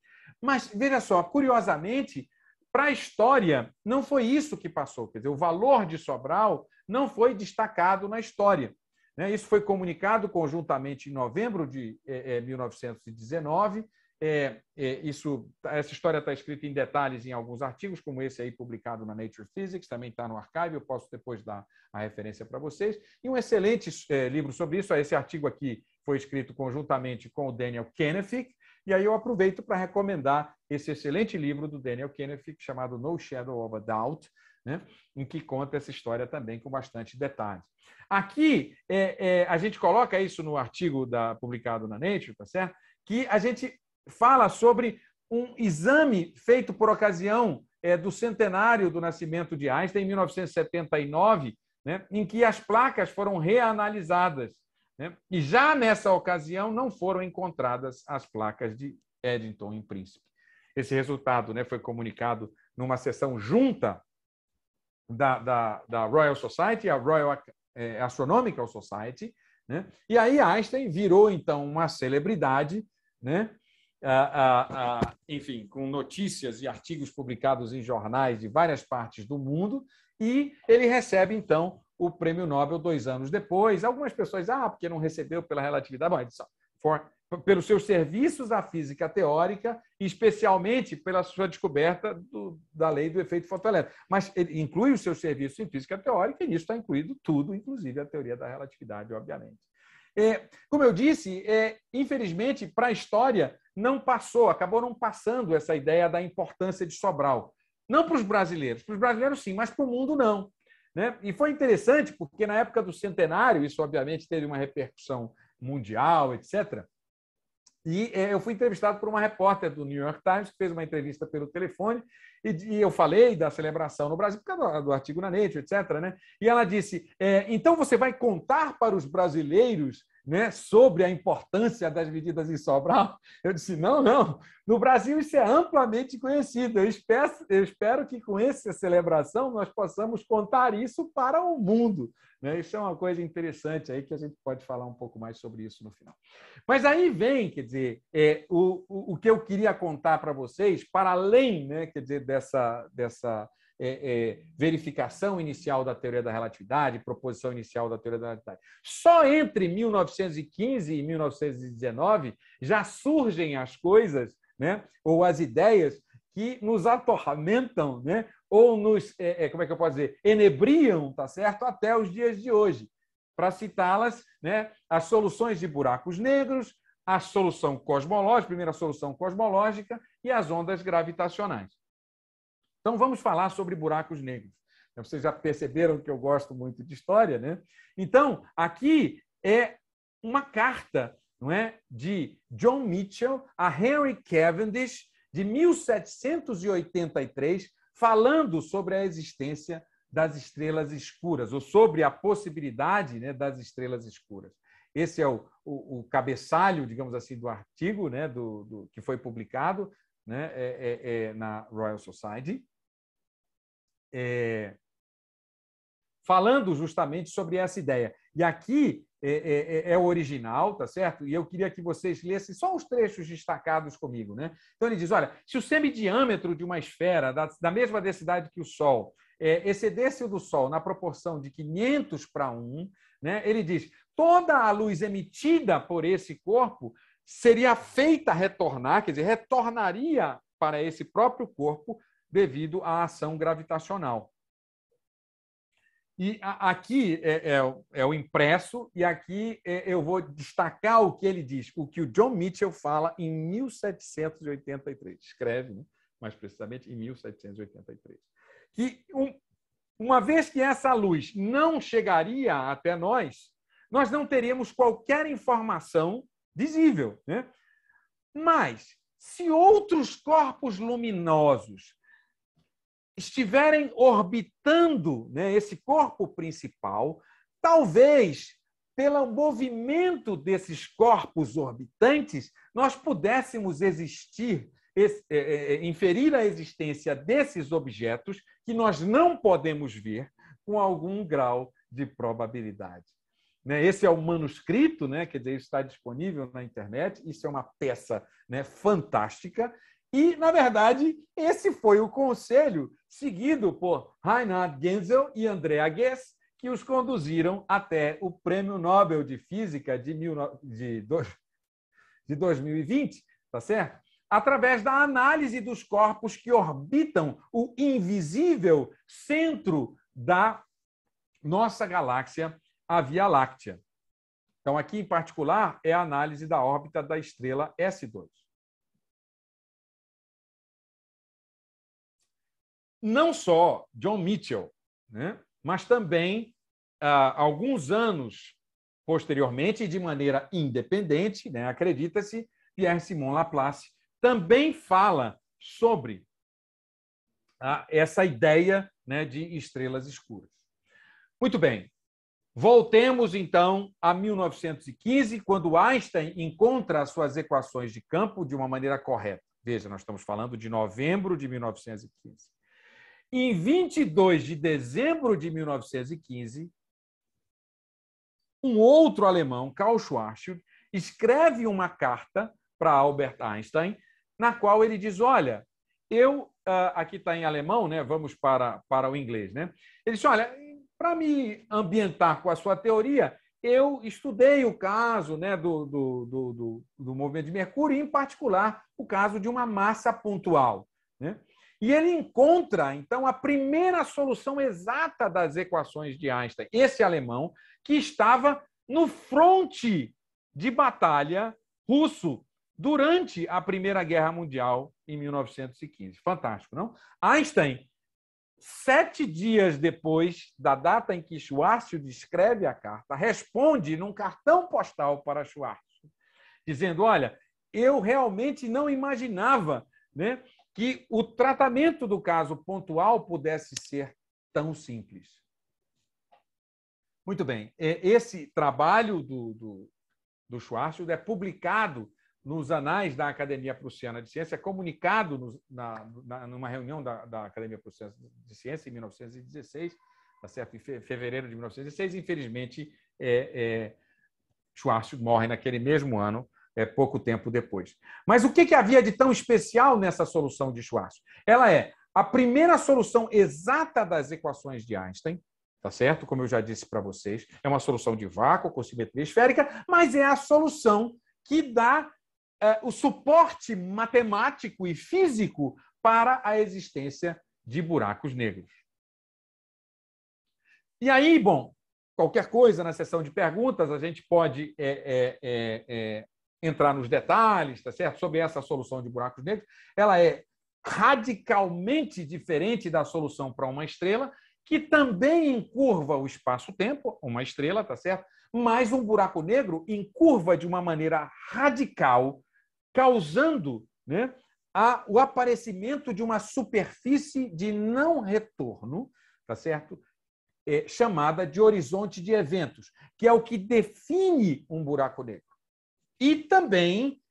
Mas veja só, curiosamente, para a história, não foi isso que passou. Quer dizer, o valor de Sobral não foi destacado na história. Né? Isso foi comunicado conjuntamente em novembro de 1919 eh, eh, é, é, isso, essa história está escrita em detalhes em alguns artigos, como esse aí publicado na Nature Physics, também está no archive, eu posso depois dar a referência para vocês. E um excelente é, livro sobre isso, esse artigo aqui foi escrito conjuntamente com o Daniel Kenefick, e aí eu aproveito para recomendar esse excelente livro do Daniel Kenefick, chamado No Shadow of a Doubt, né? em que conta essa história também com bastante detalhes. Aqui, é, é, a gente coloca isso no artigo da, publicado na Nature, tá certo? que a gente fala sobre um exame feito por ocasião é, do centenário do nascimento de Einstein, em 1979, né, em que as placas foram reanalisadas. Né, e já nessa ocasião não foram encontradas as placas de Eddington em Príncipe. Esse resultado né, foi comunicado numa sessão junta da, da, da Royal Society, a Royal é, Astronomical Society, né? E aí Einstein virou então uma celebridade, né? ah, ah, enfim, com notícias e artigos publicados em jornais de várias partes do mundo, e ele recebe, então, o prêmio Nobel dois anos depois. Algumas pessoas, ah, porque não recebeu pela relatividade. Bom, for, pelos seus serviços à física teórica, especialmente pela sua descoberta do, da lei do efeito fotoelétrico. Mas ele inclui os seus serviços em física teórica, e nisso está incluído tudo, inclusive a teoria da relatividade, obviamente. É, como eu disse, é, infelizmente, para a história, não passou, acabou não passando essa ideia da importância de Sobral. Não para os brasileiros, para os brasileiros sim, mas para o mundo não. Né? E foi interessante, porque na época do centenário, isso obviamente teve uma repercussão mundial, etc. E é, eu fui entrevistado por uma repórter do New York Times, que fez uma entrevista pelo telefone, e, eu falei da celebração no Brasil, por causa do, artigo na Nature, etc. Né? E ela disse: é, Então você vai contar para os brasileiros né, sobre a importância das medidas em Sobral? Eu disse: não, não. No Brasil, isso é amplamente conhecido. Eu espero, eu espero que com essa celebração nós possamos contar isso para o mundo. Né? Isso é uma coisa interessante aí que a gente pode falar um pouco mais sobre isso no final. Mas aí vem, quer dizer, é, o, o, o que eu queria contar para vocês, para além né, quer dizer, dessa. dessa é, é, verificação inicial da teoria da relatividade, proposição inicial da teoria da relatividade. Só entre 1915 e 1919 já surgem as coisas, né, ou as ideias que nos atormentam, né, ou nos, é, é, como é que eu posso dizer, enebriam, tá certo, até os dias de hoje. Para citá-las, né, as soluções de buracos negros, a solução cosmológica, primeira solução cosmológica e as ondas gravitacionais. Então vamos falar sobre buracos negros. Vocês já perceberam que eu gosto muito de história, né? Então, aqui é uma carta, não é, de John Mitchell a Henry Cavendish de 1783, falando sobre a existência das estrelas escuras, ou sobre a possibilidade né, das estrelas escuras. Esse é o, o, o cabeçalho, digamos assim, do artigo né, do, do que foi publicado né, é, é, é, na Royal Society é, falando justamente sobre essa ideia. E aqui é, é, é, é, original, tá certo? E eu queria que vocês lessem só os trechos destacados comigo, né? Então ele diz: olha, se o semidiâmetro de uma esfera da, da mesma densidade que o Sol é, excedesse o do Sol na proporção de 500 para 1, né? Ele diz: toda a luz emitida por esse corpo seria feita retornar, quer dizer, retornaria para esse próprio corpo devido à ação gravitacional. E aqui é, é, é, o impresso, e aqui é, eu vou destacar o que ele diz, o que o John Mitchell fala em 1783. Escreve, né? mais precisamente, em 1783. Que um, uma vez que essa luz não chegaria até nós, nós não teríamos qualquer informação visível. Né? Mas, se outros corpos luminosos estiverem orbitando né, esse corpo principal, talvez pelo movimento desses corpos orbitantes, nós pudéssemos existir, é, é, é, inferir a existência desses objetos que nós não podemos ver com algum grau de probabilidade. Né? Esse é o manuscrito, né? quer dizer, está disponível na internet. Isso é uma peça né, fantástica e, na verdade, esse foi o conselho seguido por Reinhard Genzel e Andrea Ghez, que os conduziram até o Prêmio Nobel de Física de, mil, de, de 2020, tá certo? Através da análise dos corpos que orbitam o invisível centro da nossa galáxia, a Via Láctea. Então, aqui em particular, é a análise da órbita da estrela S2. não só John Mitchell, né? mas também ah, alguns anos posteriormente, de maneira independente, né? acredita-se, Pierre Simon Laplace também fala sobre ah, essa ideia né, de estrelas escuras. Muito bem. Voltemos então a 1915, quando Einstein encontra as suas equações de campo de uma maneira correta. Veja, nós estamos falando de novembro de 1915. Em 22 de dezembro de 1915, um outro alemão, Karl Schwarzschild, escreve uma carta para Albert Einstein, na qual ele diz: Olha, eu. Ah, aqui está em alemão, né? vamos para, para o inglês. Né? Ele diz: Olha, para me ambientar com a sua teoria, eu estudei o caso né, do, do, do, do, movimento de Mercúrio, em particular, o caso de uma massa pontual. Né? E ele encontra, então, a primeira solução exata das equações de Einstein, esse alemão, que estava no fronte de batalha russo durante a Primeira Guerra Mundial, em 1915. Fantástico, não? Einstein, sete dias depois da data em que Schwarzschild escreve a carta, responde num cartão postal para Schwarzschild, dizendo: Olha, eu realmente não imaginava né, que o tratamento do caso pontual pudesse ser tão simples. Muito bem, é, esse trabalho do, do, do Schwarzschild é publicado nos anais da Academia Prussiana de Ciência, é comunicado no, na, na, numa reunião da, da, Academia Prussiana de Ciência em 1916, tá certo? em fevereiro de 1916. Infelizmente, é, é, Schwarzschild morre naquele mesmo ano é, pouco tempo depois. Mas o que, que havia de tão especial nessa solução de Schwarz? Ela é a primeira solução exata das equações de Einstein, tá certo? Como eu já disse para vocês, é uma solução de vácuo com simetria esférica, mas é a solução que dá é, o suporte matemático e físico para a existência de buracos negros. E aí, bom, qualquer coisa na sessão de perguntas, a gente pode é, é, é, é entrar nos detalhes, tá certo? Sobre essa solução de buracos negros, ela é radicalmente diferente da solução para uma estrela, que também encurva o espaço-tempo, uma estrela, tá certo? Mas um buraco negro encurva de uma maneira radical, causando, né, a, o aparecimento de uma superfície de não retorno, tá certo? É, chamada de horizonte de eventos, que é o que define um buraco negro. E também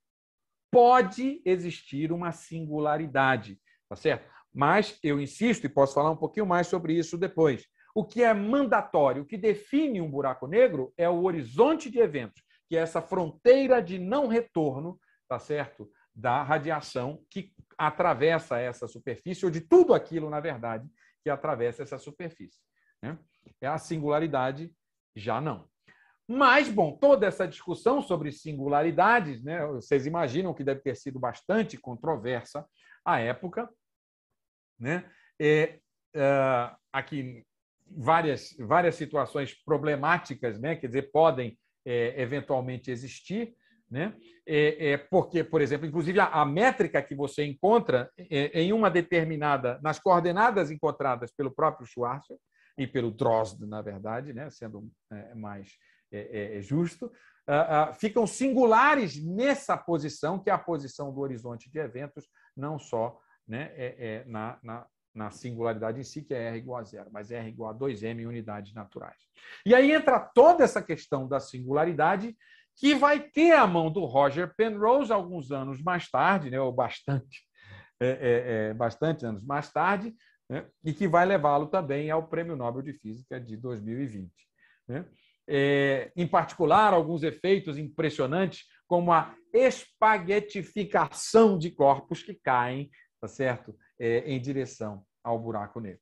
pode existir uma singularidade, tá certo? Mas eu insisto e posso falar um pouquinho mais sobre isso depois. O que é mandatório, o que define um buraco negro é o horizonte de eventos, que é essa fronteira de não retorno, tá certo? Da radiação que atravessa essa superfície, ou de tudo aquilo, na verdade, que atravessa essa superfície. Né? É a singularidade, já não. Mas, bom, toda essa discussão sobre singularidades, né, vocês imaginam que deve ter sido bastante controversa à época. Né? É, é, aqui, várias, várias situações problemáticas, né, quer dizer, podem é, eventualmente existir. Né? É, é porque, por exemplo, inclusive a, a métrica que você encontra é, em uma determinada, nas coordenadas encontradas pelo próprio Schwarzschild e pelo Drosd, na verdade, né? sendo é, mais é, é, é justo, uh, uh, ficam singulares nessa posição, que é a posição do horizonte de eventos, não só né, é, é, na, na, na, singularidade em si, que é R igual a zero, mas R igual a 2M em unidades naturais. E aí entra toda essa questão da singularidade, que vai ter a mão do Roger Penrose alguns anos mais tarde, né, ou bastante, é, bastante anos mais tarde, né, e que vai levá-lo também ao Prêmio Nobel de Física de 2020. Né? é, em particular, alguns efeitos impressionantes, como a espaguetificação de corpos que caem, tá certo? É, em direção ao buraco negro.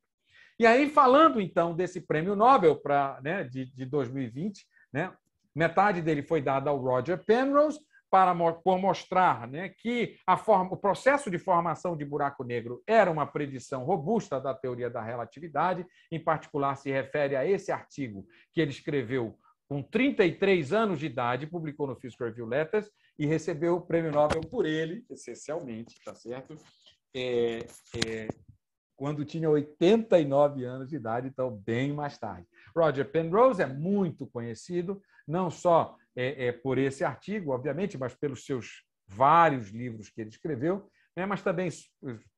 E aí, falando então desse prêmio Nobel pra, né, de, de 2020, né, metade dele foi dada ao Roger Penrose, para, por mostrar né, que forma, o processo de formação de buraco negro era uma predição robusta da teoria da relatividade, em particular se refere a esse artigo que ele escreveu com 33 anos de idade, publicou no Physical Review Letters e recebeu o prêmio Nobel por ele, essencialmente, tá certo? É, é, quando tinha 89 anos de idade, então bem mais tarde. Roger Penrose é muito conhecido, não só é, é, por esse artigo, obviamente, mas pelos seus vários livros que ele escreveu, né, mas também os,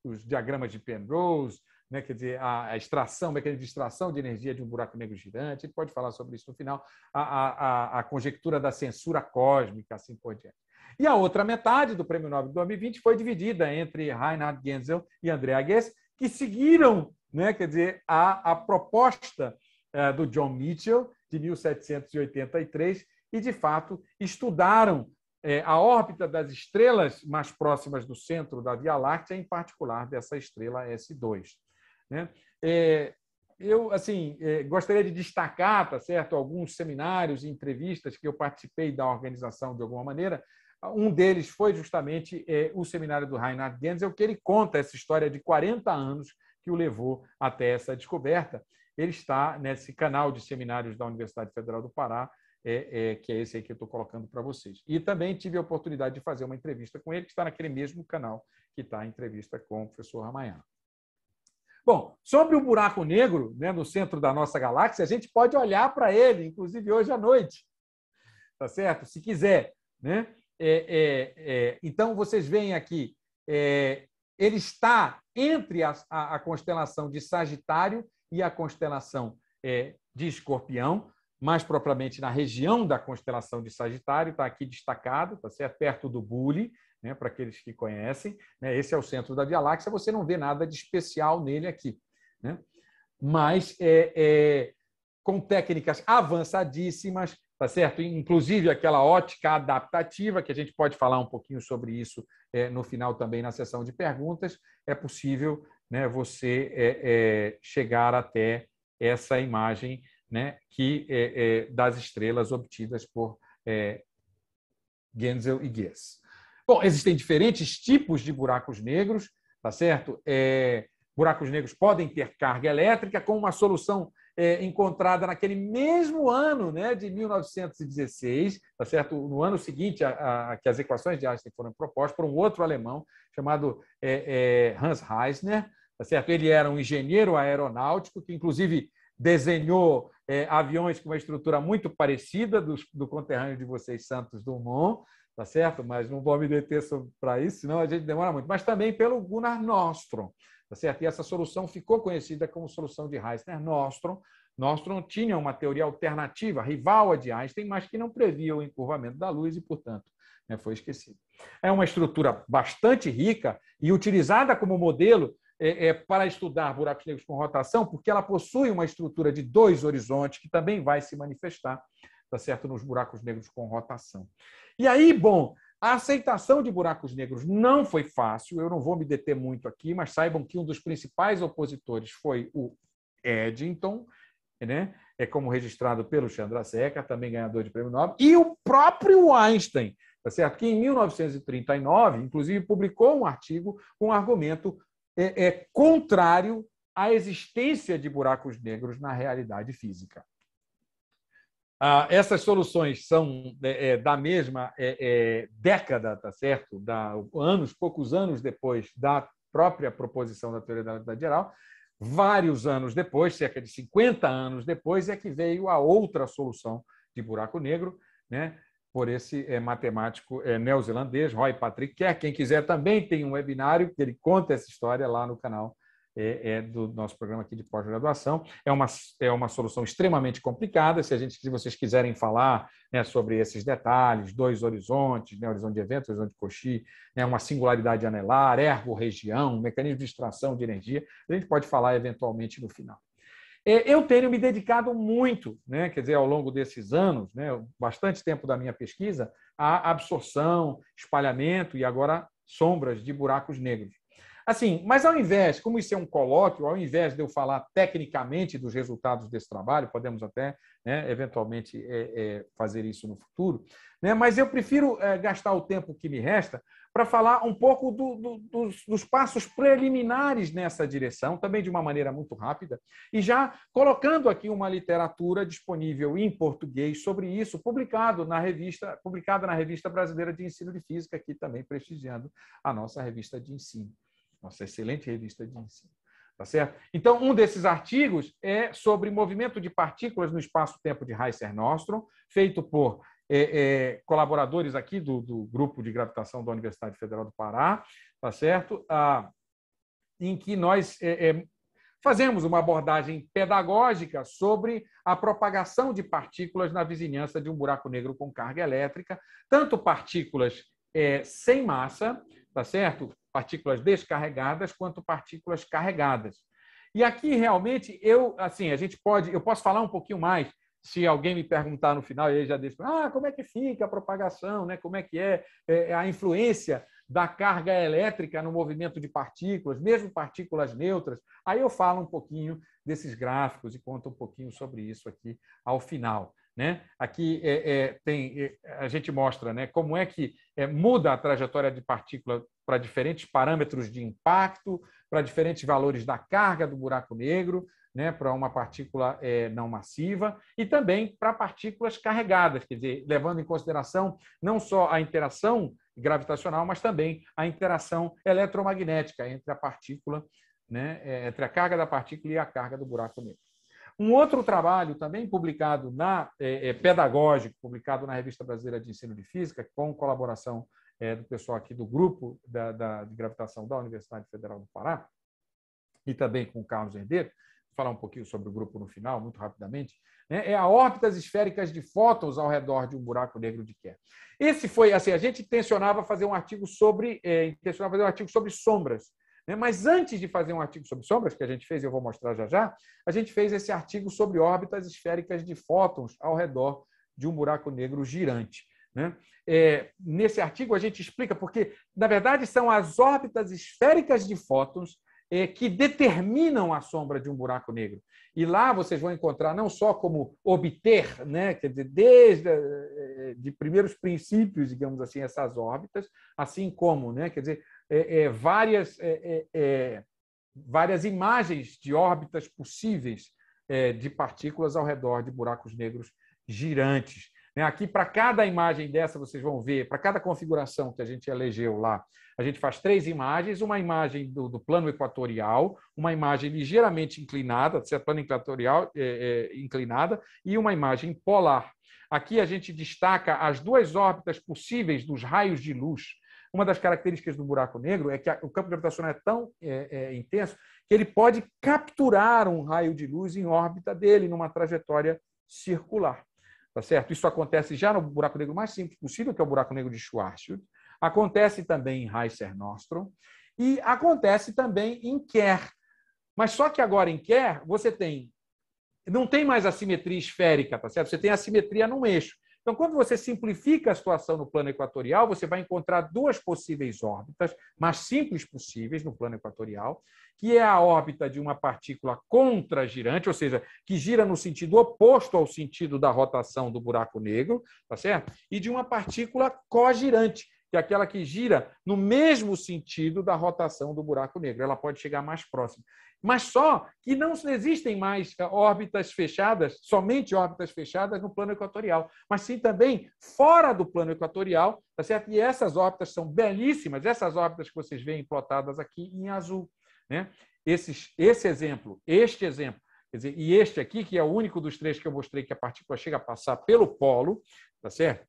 os, diagramas de Penrose, né, quer dizer, a, a extração, mecanismo de extração de energia de um buraco negro girante, ele pode falar sobre isso no final, a, a, a conjectura da censura cósmica, assim por diante. E a outra metade do Prêmio Nobel de 2020 foi dividida entre Reinhard Genzel e André Agassi, que seguiram, né, quer dizer, a, a proposta eh, do John Mitchell de 1783 e, de fato, estudaram é, a órbita das estrelas mais próximas do centro da Via Láctea, em particular dessa estrela S2. Né? É, eu assim é, gostaria de destacar, tá certo, alguns seminários e entrevistas que eu participei da organização de alguma maneira. Um deles foi justamente o seminário do Reinhard Genzel, que ele conta essa história de 40 anos que o levou até essa descoberta. Ele está nesse canal de seminários da Universidade Federal do Pará, é, é, que é esse aí que eu estou colocando para vocês. E também tive a oportunidade de fazer uma entrevista com ele, que está naquele mesmo canal que está a entrevista com o professor Ramayana. Bom, sobre o buraco negro, né, no centro da nossa galáxia, a gente pode olhar para ele, inclusive hoje à noite, tá certo? Se quiser, né? É, é, é. então vocês veem aqui, é, ele está entre a, a, a, constelação de Sagitário e a constelação de Escorpião mais propriamente na região da constelação de Sagitário, está aqui destacado, tá certo? perto do Bule, né, para aqueles que conhecem. Né? Esse é o centro da Via Láctea, você não vê nada de especial nele aqui. Né? Mas é, é, com técnicas avançadíssimas, tá certo? Inclusive aquela ótica adaptativa, que a gente pode falar um pouquinho sobre isso é, no final também na sessão de perguntas, é possível né, você é, é, chegar até essa imagem né, que é, é, das estrelas obtidas por é, Genzel e Gies. Bom, existem diferentes tipos de buracos negros, tá certo? É, buracos negros podem ter carga elétrica, com uma solução é, encontrada naquele mesmo ano, né, de 1916, tá certo? No ano seguinte a, a, a que as equações de Einstein foram propostas por um outro alemão chamado é, Hans Reisner, tá certo? Ele era um engenheiro aeronáutico que, inclusive, desenhou é, aviões com uma estrutura muito parecida do, do conterrâneo de vocês, Santos Dumont, tá certo? Mas não vou me deter para isso, senão a gente demora muito. Mas também pelo Gunnar Nostrum, tá certo? E essa solução ficou conhecida como solução de reissner Nostrum. Nostrum tinha uma teoria alternativa, rival à de Einstein, mas que não previa o encurvamento da luz e, portanto, né, foi esquecido. É uma estrutura bastante rica e utilizada como modelo é, é, para estudar buracos negros com rotação, porque ela possui uma estrutura de dois horizontes que também vai se manifestar, tá certo, nos buracos negros com rotação. E aí, bom, a aceitação de buracos negros não foi fácil, eu não vou me deter muito aqui, mas saibam que um dos principais opositores foi o Eddington, né? É como registrado pelo Chandra Seca, também ganhador de prêmio Nobel, e o próprio Einstein, tá certo? Que em 1939, inclusive, publicou um artigo com um argumento é, é contrário à existência de buracos negros na realidade física. Ah, essas soluções são é, é, da mesma é, é, década, tá certo? Da, anos, poucos anos depois da própria proposição da teoria da relatividade geral, vários anos depois, cerca de 50 anos depois, é que veio a outra solução de buraco negro, né? por esse é, matemático é, neozelandês, Roy Patrick Kerr. É quem quiser também tem um webinário que ele conta essa história lá no canal é, do nosso programa aqui de pós-graduação. É uma, é uma solução extremamente complicada. Se, a gente, se vocês quiserem falar né, sobre esses detalhes, dois horizontes, né, horizonte de eventos, horizonte de Cauchy, né, uma singularidade anelar, ergo região, mecanismo de extração de energia, a gente pode falar eventualmente no final. É, eu tenho me dedicado muito, né, quer dizer, ao longo desses anos, né, bastante tempo da minha pesquisa, à absorção, espalhamento e agora sombras de buracos negros. Assim, mas ao invés, como isso é um colóquio, ao invés de eu falar tecnicamente dos resultados desse trabalho, podemos até né, eventualmente é, é, fazer isso no futuro, né, mas eu prefiro é, gastar o tempo que me resta para falar um pouco do, do, dos, dos, passos preliminares nessa direção, também de uma maneira muito rápida, e já colocando aqui uma literatura disponível em português sobre isso, publicado na revista, publicada na revista brasileira de ensino de física, aqui também prestigiando a nossa revista de ensino, nossa excelente revista de ensino. Tá certo? Então, um desses artigos é sobre movimento de partículas no espaço-tempo de heiser nostrum feito por é, é, colaboradores aqui do, do, grupo de gravitação da Universidade Federal do Pará, tá certo? Ah, em que nós é, é fazemos uma abordagem pedagógica sobre a propagação de partículas na vizinhança de um buraco negro com carga elétrica, tanto partículas é, sem massa, tá certo? Partículas descarregadas quanto partículas carregadas. E aqui realmente eu, assim, a gente pode, eu posso falar um pouquinho mais se alguém me perguntar no final, ele já diz, ah, como é que fica a propagação, né? como é que é, é, é, a influência da carga elétrica no movimento de partículas, mesmo partículas neutras. Aí eu falo um pouquinho desses gráficos e conto um pouquinho sobre isso aqui ao final. Né? Aqui é, é, tem, é, a gente mostra né, como é que é, muda a trajetória de partícula para diferentes parâmetros de impacto, para diferentes valores da carga do buraco negro, né, para uma partícula é, não massiva, e também para partículas carregadas, quer dizer, levando em consideração não só a interação gravitacional, mas também a interação eletromagnética entre a partícula, né, é, entre a carga da partícula e a carga do buraco negro. Um outro trabalho também publicado na é, é, pedagógico, publicado na Revista Brasileira de Ensino de Física, com colaboração é, do pessoal aqui do grupo da, da, de gravitação da Universidade Federal do Pará, e também com o Carlos Herdeiro, falar um pouquinho sobre o grupo no final, muito rapidamente, né? é a órbitas esféricas de fótons ao redor de um buraco negro de Kerr. Esse foi, assim, a gente intencionava fazer um artigo sobre, é, intencionava fazer um artigo sobre sombras, né, mas antes de fazer um artigo sobre sombras, que a gente fez, e eu vou mostrar já já, a gente fez esse artigo sobre órbitas esféricas de fótons ao redor de um buraco negro girante. Né? É, nesse artigo a gente explica porque, na verdade, são as órbitas esféricas de fótons é, que determinam a sombra de um buraco negro. E lá vocês vão encontrar não só como obter, né, quer dizer, desde eh, eh, de primeiros princípios, digamos assim, essas órbitas, assim como, né, quer dizer, é, é várias, é, é, várias imagens de órbitas possíveis de partículas ao redor de buracos negros girantes. Né? Aqui, para cada imagem dessa, vocês vão ver, para cada configuração que a gente elegeu lá, a gente faz três imagens: uma imagem do, do plano equatorial, uma imagem ligeiramente inclinada, se é plano equatorial é, é, inclinada, e uma imagem polar. Aqui a gente destaca as duas órbitas possíveis dos raios de luz. Uma das características do buraco negro é que o campo gravitacional é tão é, é, intenso que ele pode capturar um raio de luz em órbita dele, numa trajetória circular. Tá certo? Isso acontece já no buraco negro mais simples possível, que é o buraco negro de Schwarzschild. Acontece também em Heiser Nostrum. E acontece também em Kerr. Mas só que agora em Kerr, você tem. Não tem mais a simetria esférica, tá certo? Você tem a simetria num eixo. Então, quando você simplifica a situação no plano equatorial, você vai encontrar duas possíveis órbitas, mais simples possíveis no plano equatorial, que é a órbita de uma partícula contragirante, ou seja, que gira no sentido oposto ao sentido da rotação do buraco negro, tá certo? E de uma partícula cogirante, que é aquela que gira no mesmo sentido da rotação do buraco negro. Ela pode chegar mais próxima. Mas só que não existem mais eh, órbitas fechadas, somente órbitas fechadas no plano equatorial, mas sim também fora do plano equatorial, tá certo? E essas órbitas são belíssimas, essas órbitas que vocês veem plotadas aqui em azul. Né? Esses, esse exemplo, este exemplo, dizer, e este aqui, que é o único dos três que eu mostrei que a partícula chega a passar pelo polo, tá certo?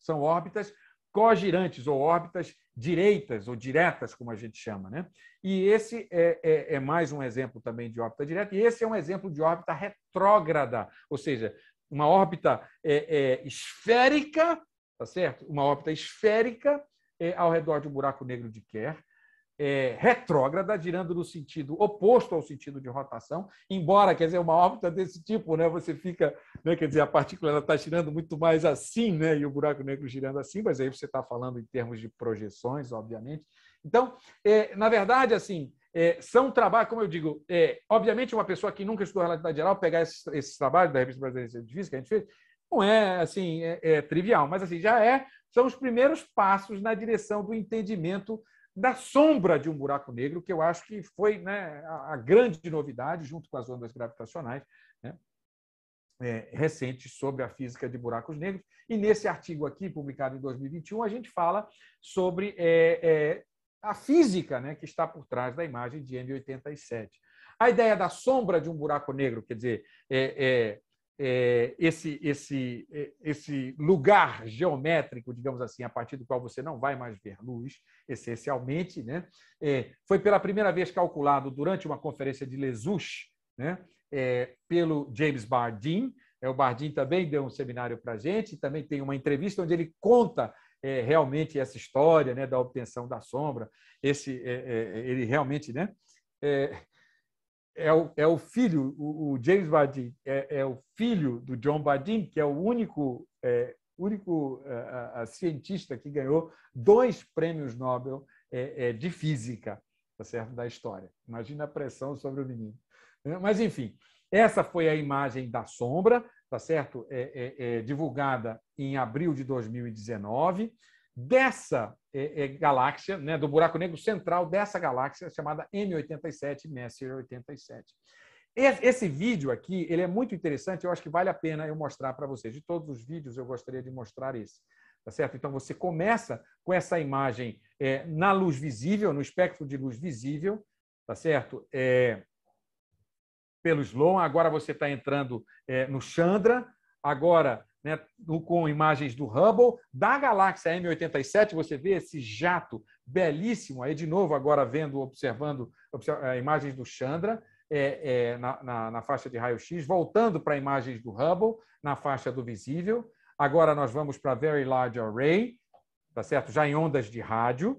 São órbitas cogirantes ou órbitas direitas ou diretas, como a gente chama. Né? E esse é, é, é, mais um exemplo também de órbita direta, e esse é um exemplo de órbita retrógrada, ou seja, uma órbita é, é esférica, tá certo? Uma órbita esférica é, ao redor de um buraco negro de Kerr, é, retrógrada, girando no sentido oposto ao sentido de rotação, embora, quer dizer, uma órbita desse tipo, né, você fica, né, quer dizer, a partícula está girando muito mais assim, né, e o buraco negro girando assim, mas aí você está falando em termos de projeções, obviamente. Então, é, na verdade, assim, é, são trabalhos, como eu digo, é, obviamente uma pessoa que nunca estudou relatividade geral, pegar esses, esses trabalhos da Revista Brasileira de Física que a gente fez, não é assim é, é, trivial, mas assim já é são os primeiros passos na direção do entendimento da sombra de um buraco negro, que eu acho que foi né, a, grande novidade, junto com as ondas gravitacionais né, é, recentes sobre a física de buracos negros. E nesse artigo aqui, publicado em 2021, a gente fala sobre é, é, a física né, que está por trás da imagem de M87. A ideia da sombra de um buraco negro, quer dizer, é, é eh, esse, esse, eh, esse lugar geométrico, digamos assim, a partir do qual você não vai mais ver luz, essencialmente, né? Eh, foi pela primeira vez calculado durante uma conferência de Lesus, né? É, pelo James Bardin. É, o Bardin também deu um seminário para a gente, também tem uma entrevista onde ele conta é, realmente essa história né, da obtenção da sombra. Esse, ele realmente né, é o, é o filho, o, o James Badin é, é, o filho do John Badin, que é o único, é, único é, a, a cientista que ganhou dois prêmios Nobel é, é, de física tá certo? da história. Imagina a pressão sobre o menino. Mas, enfim, essa foi a imagem da sombra, tá certo? divulgada em abril de 2019. Dessa é, é, galáxia, né, do buraco negro central dessa galáxia, chamada M87, Messier 87. Esse, esse vídeo aqui, ele é muito interessante, eu acho que vale a pena eu mostrar para vocês. De todos os vídeos, eu gostaria de mostrar esse. Tá certo? Então, você começa com essa imagem é, na luz visível, no espectro de luz visível, tá certo? É, pelo Sloan, agora você está entrando é, no Chandra, agora né, com imagens do Hubble, da galáxia M87, você vê esse jato belíssimo, aí de novo agora vendo, observando observa, eh, imagens do Chandra, é, é, na, na, na, faixa de raio-x, voltando para imagens do Hubble, na faixa do visível. Agora nós vamos para Very Large Array, tá certo? já em ondas de rádio,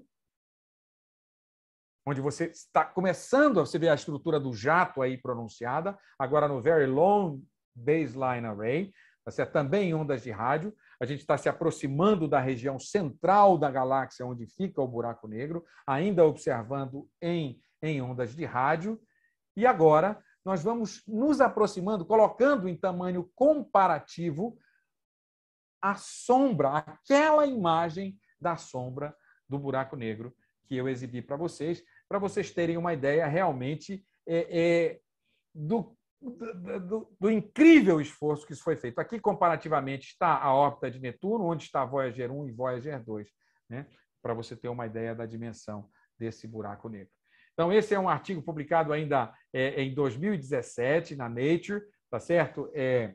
onde você está começando a ver a estrutura do jato aí pronunciada, agora no Very Long Baseline Array, tá certo? também em ondas de rádio. A gente está se aproximando da região central da galáxia, onde fica o buraco negro, ainda observando em, em ondas de rádio. E agora nós vamos nos aproximando, colocando em tamanho comparativo a sombra, aquela imagem da sombra do buraco negro que eu exibi para vocês, para vocês terem uma ideia realmente é, é, do do, do, incrível esforço que isso foi feito. Aqui, comparativamente, está a órbita de Netuno, onde está Voyager 1 e Voyager 2, né? para você ter uma ideia da dimensão desse buraco negro. Então, esse é um artigo publicado ainda é, é em 2017 na Nature, tá certo? É,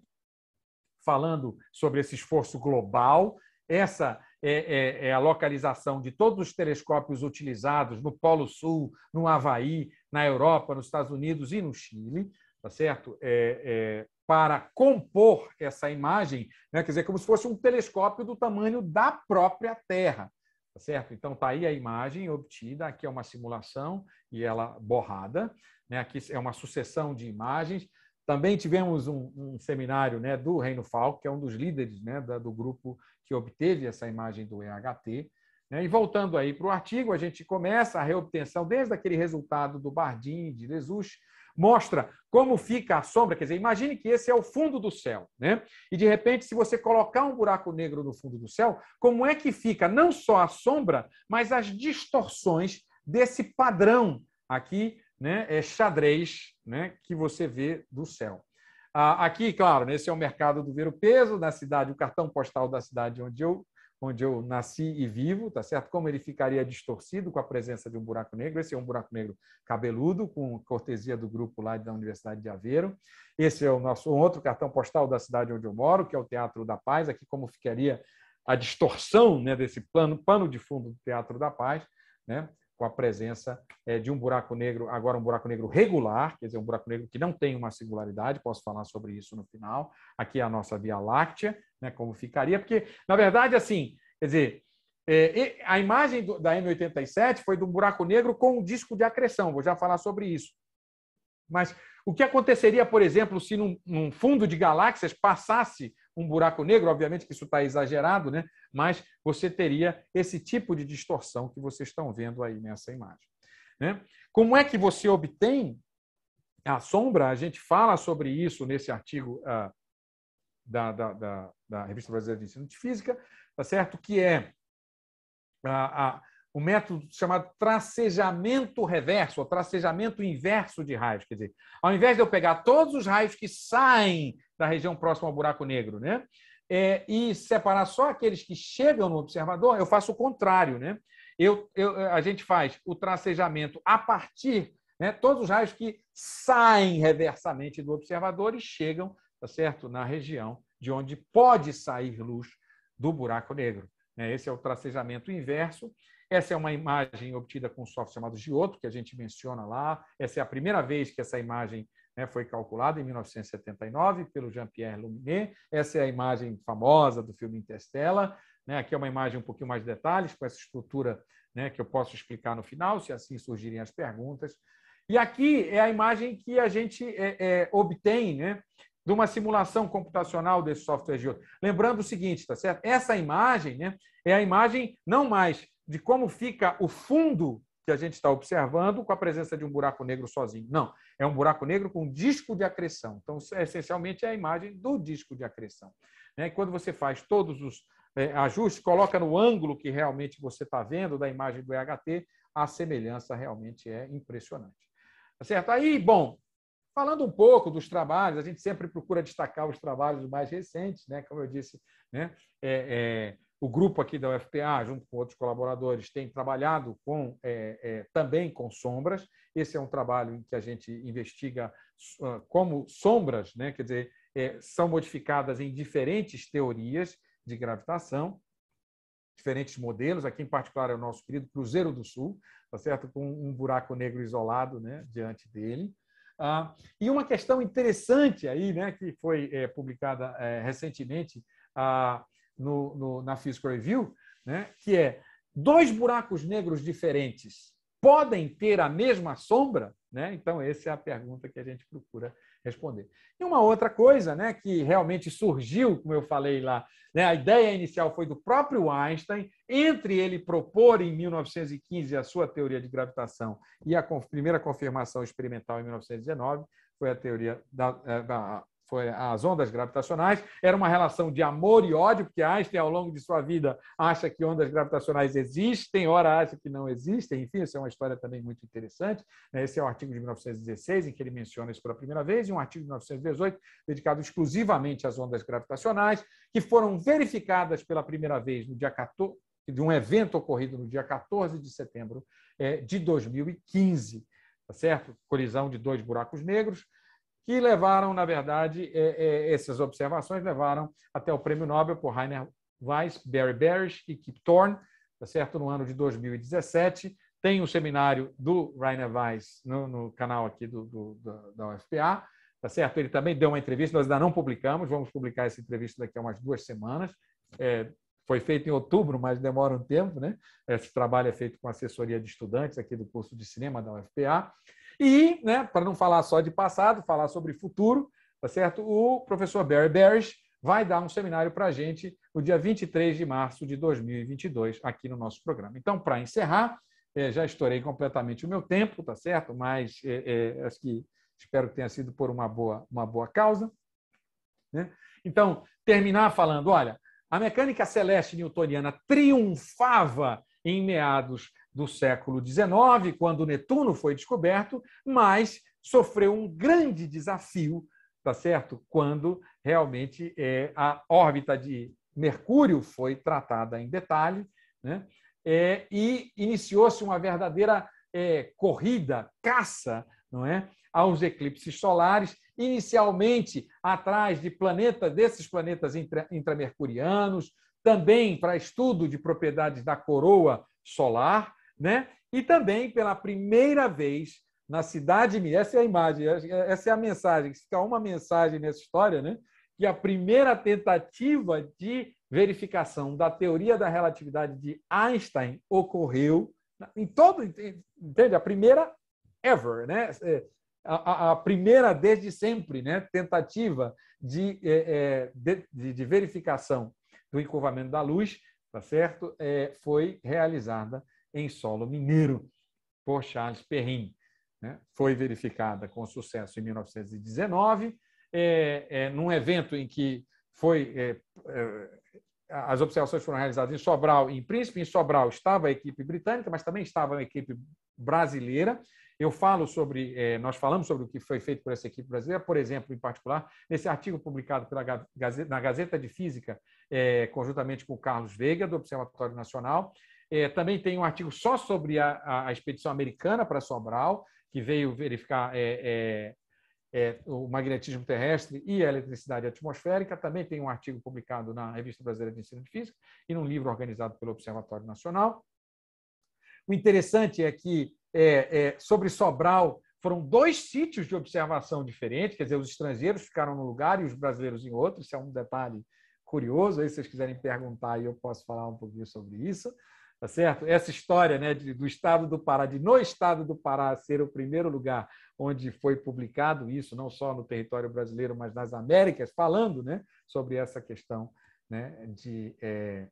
falando sobre esse esforço global. Essa é, é, é a localização de todos os telescópios utilizados no Polo Sul, no Havaí, na Europa, nos Estados Unidos e no Chile tá certo? É, é, para compor essa imagem, né? quer dizer, como se fosse um telescópio do tamanho da própria Terra. Tá certo? Então tá aí a imagem obtida, aqui é uma simulação e ela borrada, né? Aqui é uma sucessão de imagens. Também tivemos um, um seminário né, do Reino Falco, que é um dos líderes né, da, do grupo que obteve essa imagem do EHT. Né? E voltando aí para o artigo, a gente começa a reobtenção desde aquele resultado do Bardini, de Jesus, mostra como fica a sombra. Quer dizer, imagine que esse é o fundo do céu, né? E de repente, se você colocar um buraco negro no fundo do céu, como é que fica não só a sombra, mas as distorções desse padrão aqui, né? É xadrez, né? Que você vê do céu. Ah, aqui, claro, né? esse é o mercado do ver o peso da cidade, o cartão postal da cidade onde eu onde eu nasci e vivo, tá certo? Como ele ficaria distorcido com a presença de um buraco negro. Esse é um buraco negro cabeludo, com cortesia do grupo lá da Universidade de Aveiro. Esse é o nosso um outro cartão postal da cidade onde eu moro, que é o Teatro da Paz. Aqui como ficaria a distorção né, desse plano, pano de fundo do Teatro da Paz, né? com a presença é, de um buraco negro, agora um buraco negro regular, quer dizer, um buraco negro que não tem uma singularidade, posso falar sobre isso no final. Aqui é a nossa Via Láctea, né, como ficaria, porque, na verdade, assim, quer dizer, é, a imagem do, da M87 foi de um buraco negro com um disco de acreção, vou já falar sobre isso. Mas o que aconteceria, por exemplo, se num, num fundo de galáxias passasse um buraco negro, obviamente que isso está exagerado, né? mas você teria esse tipo de distorção que vocês estão vendo aí nessa imagem. Né? Como é que você obtém a sombra? A gente fala sobre isso nesse artigo ah, da, da, da, da, Revista Brasileira de Ensino de Física, tá certo? que é ah, a, a, o método chamado tracejamento reverso, ou tracejamento inverso de raios. Quer dizer, ao invés de eu pegar todos os raios que saem da região próxima ao buraco negro, né? É, e separar só aqueles que chegam no observador, eu faço o contrário, né? Eu, eu, a gente faz o tracejamento a partir, né? Todos os raios que saem reversamente do observador e chegam, tá certo? Na região de onde pode sair luz do buraco negro. Né? Esse é o tracejamento inverso. Essa é uma imagem obtida com um software chamado Giotto, que a gente menciona lá. Essa é a primeira vez que essa imagem né, foi calculada, em 1979, pelo Jean-Pierre Luminet. Essa é a imagem famosa do filme Interstellar. Né? Aqui é uma imagem um pouquinho mais de detalhes, com essa estrutura né, que eu posso explicar no final, se assim surgirem as perguntas. E aqui é a imagem que a gente é, é, obtém né, de uma simulação computacional desse software Giotto. Lembrando o seguinte, tá certo? Essa imagem né, é a imagem não mais de como fica o fundo que a gente está observando com a presença de um buraco negro sozinho. Não, é um buraco negro com disco de acreção. Então, é, essencialmente, é a imagem do disco de acreção. Né? E quando você faz todos os é, ajustes, coloca no ângulo que realmente você está vendo da imagem do EHT, a semelhança realmente é impressionante. Tá certo? Aí, bom, Falando um pouco dos trabalhos, a gente sempre procura destacar os trabalhos mais recentes, né? como eu disse, né? É, é, o grupo aqui da UFPA, junto com outros colaboradores, tem trabalhado com é, é, também com sombras. Esse é um trabalho em que a gente investiga ah, como sombras, né? quer dizer, é, são modificadas em diferentes teorias de gravitação, diferentes modelos. Aqui, em particular, é o nosso querido Cruzeiro do Sul, tá certo? com um buraco negro isolado né? diante dele. Ah, e uma questão interessante aí, né? que foi é, publicada é, recentemente, ah, no, no, na Physical Review, né, que é dois buracos negros diferentes podem ter a mesma sombra? Né? Então, essa é a pergunta que a gente procura responder. E uma outra coisa né, que realmente surgiu, como eu falei lá, né, a ideia inicial foi do próprio Einstein, entre ele propor em 1915 a sua teoria de gravitação e a primeira confirmação experimental em 1919, foi a teoria da, eh, da foi as ondas gravitacionais, era uma relação de amor e ódio, porque Einstein, ao longo de sua vida, acha que ondas gravitacionais existem, ora acha que não existem, enfim, essa é uma história também muito interessante. Né? Esse é o artigo de 1916, em que ele menciona isso pela primeira vez, e um artigo de 1918, dedicado exclusivamente às ondas gravitacionais, que foram verificadas pela primeira vez no dia 14, de um evento ocorrido no dia 14 de setembro eh, de 2015, tá certo? Colisão de dois buracos negros, que levaram, na verdade, é, é, essas observações levaram até o prêmio Nobel por Rainer Weiss, Barry Barish e Kip Thorne, tá certo? no ano de 2017. Tem o um seminário do Rainer Weiss no, no canal aqui do, do, do, da UFPA, tá certo? Ele também deu uma entrevista, nós ainda não publicamos, vamos publicar essa entrevista daqui a umas duas semanas. É, foi feito em outubro, mas demora um tempo, né? Esse trabalho é feito com assessoria de estudantes aqui do curso de cinema da UFPA. E, né, para não falar só de passado, falar sobre futuro, tá certo? O professor Barry Barish vai dar um seminário para a gente no dia 23 de março de 2022 aqui no nosso programa. Então, para encerrar, eh, já estourei completamente o meu tempo, tá certo? Mas é, é, acho que espero que tenha sido por uma boa, uma boa causa. Né? Então, terminar falando, olha, a mecânica celeste newtoniana triunfava em meados do século XIX, quando Netuno foi descoberto, mas sofreu um grande desafio, tá certo? Quando realmente é, a órbita de Mercúrio foi tratada em detalhe, né? É, e iniciou-se uma verdadeira é, corrida, caça, não é, aos eclipses solares, inicialmente atrás de planetas desses planetas intra, intramercurianos, também para estudo de propriedades da coroa solar, né? E também pela primeira vez na cidade essa é a imagem, essa é a mensagem, fica uma mensagem nessa história, né? Que a primeira tentativa de verificação da teoria da relatividade de Einstein ocorreu em todo, entende? A primeira ever, né? É, a, a, a, primeira desde sempre, né? Tentativa de, é, é de, de verificação do encurvamento da luz, tá certo? É, foi realizada em solo mineiro por Charles Perrin. Né? Foi verificada com sucesso em 1919, é, é, num evento em que foi é, é as observações foram realizadas em Sobral e em Príncipe. Em Sobral estava a equipe britânica, mas também estava a equipe brasileira. Eu falo sobre, é, nós falamos sobre o que foi feito por essa equipe brasileira, por exemplo, em particular, nesse artigo publicado pela Gazeta, na Gazeta de Física, é, conjuntamente com o Carlos Veiga, do Observatório Nacional, é, também tem um artigo só sobre a, a, a expedição americana para Sobral, que veio verificar é, é, é, o magnetismo terrestre e a eletricidade atmosférica. Também tem um artigo publicado na Revista Brasileira de Ensino de Física e num livro organizado pelo Observatório Nacional. O interessante é que, é, é, sobre Sobral, foram dois sítios de observação diferentes, quer dizer, os estrangeiros ficaram num lugar e os brasileiros em outro. Isso é um detalhe curioso, aí se vocês quiserem perguntar, eu posso falar um pouquinho sobre isso. Tá certo? Essa história né, do Estado do Pará, de no Estado do Pará ser o primeiro lugar onde foi publicado isso, não só no território brasileiro, mas nas Américas, falando né, sobre essa questão né, de, é,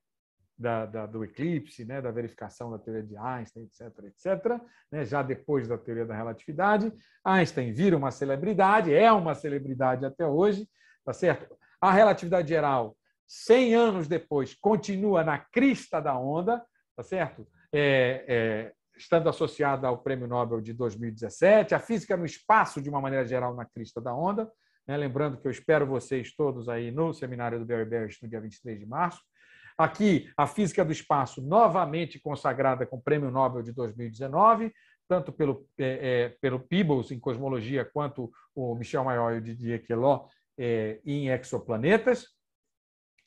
da, da, do eclipse, né, da verificação da teoria de Einstein, etc., etc., né, já depois da teoria da relatividade. Einstein vira uma celebridade, é uma celebridade até hoje, tá certo? A relatividade geral, 100 anos depois, continua na crista da onda, tá certo? É, é, estando associada ao Prêmio Nobel de 2017, a física no espaço, de uma maneira geral, na crista da onda. Né? Lembrando que eu espero vocês todos aí no seminário do Barry Bears no dia 23 de março. Aqui, a física do espaço, novamente consagrada com o Prêmio Nobel de 2019, tanto pelo, é, é, pelo Peebles em cosmologia, quanto o Michel Maior e o Didier Queloz é, em exoplanetas.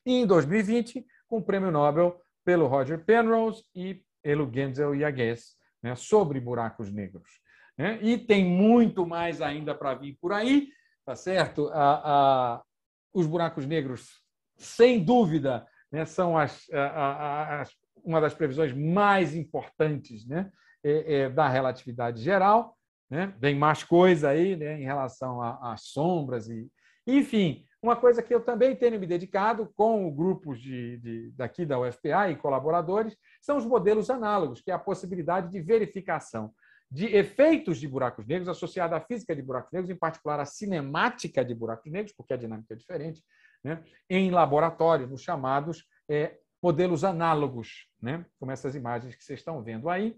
E em 2020, com o Prêmio Nobel pelo Roger Penrose e pelo Genzel Yaguez, né, sobre buracos negros. Né? E tem muito mais ainda para vir por aí, tá certo? A, a, os buracos negros, sem dúvida, né, são as, a, uma das previsões mais importantes né, é, é, da relatividade geral. Né? Vem mais coisa aí né, em relação às sombras e, enfim, uma coisa que eu também tenho me dedicado com grupos de, de, daqui da UFPA e colaboradores são os modelos análogos, que é a possibilidade de verificação de efeitos de buracos negros associada à física de buracos negros, em particular à cinemática de buracos negros, porque a dinâmica é diferente, né? em laboratório, nos chamados é, modelos análogos, né? como essas imagens que vocês estão vendo aí.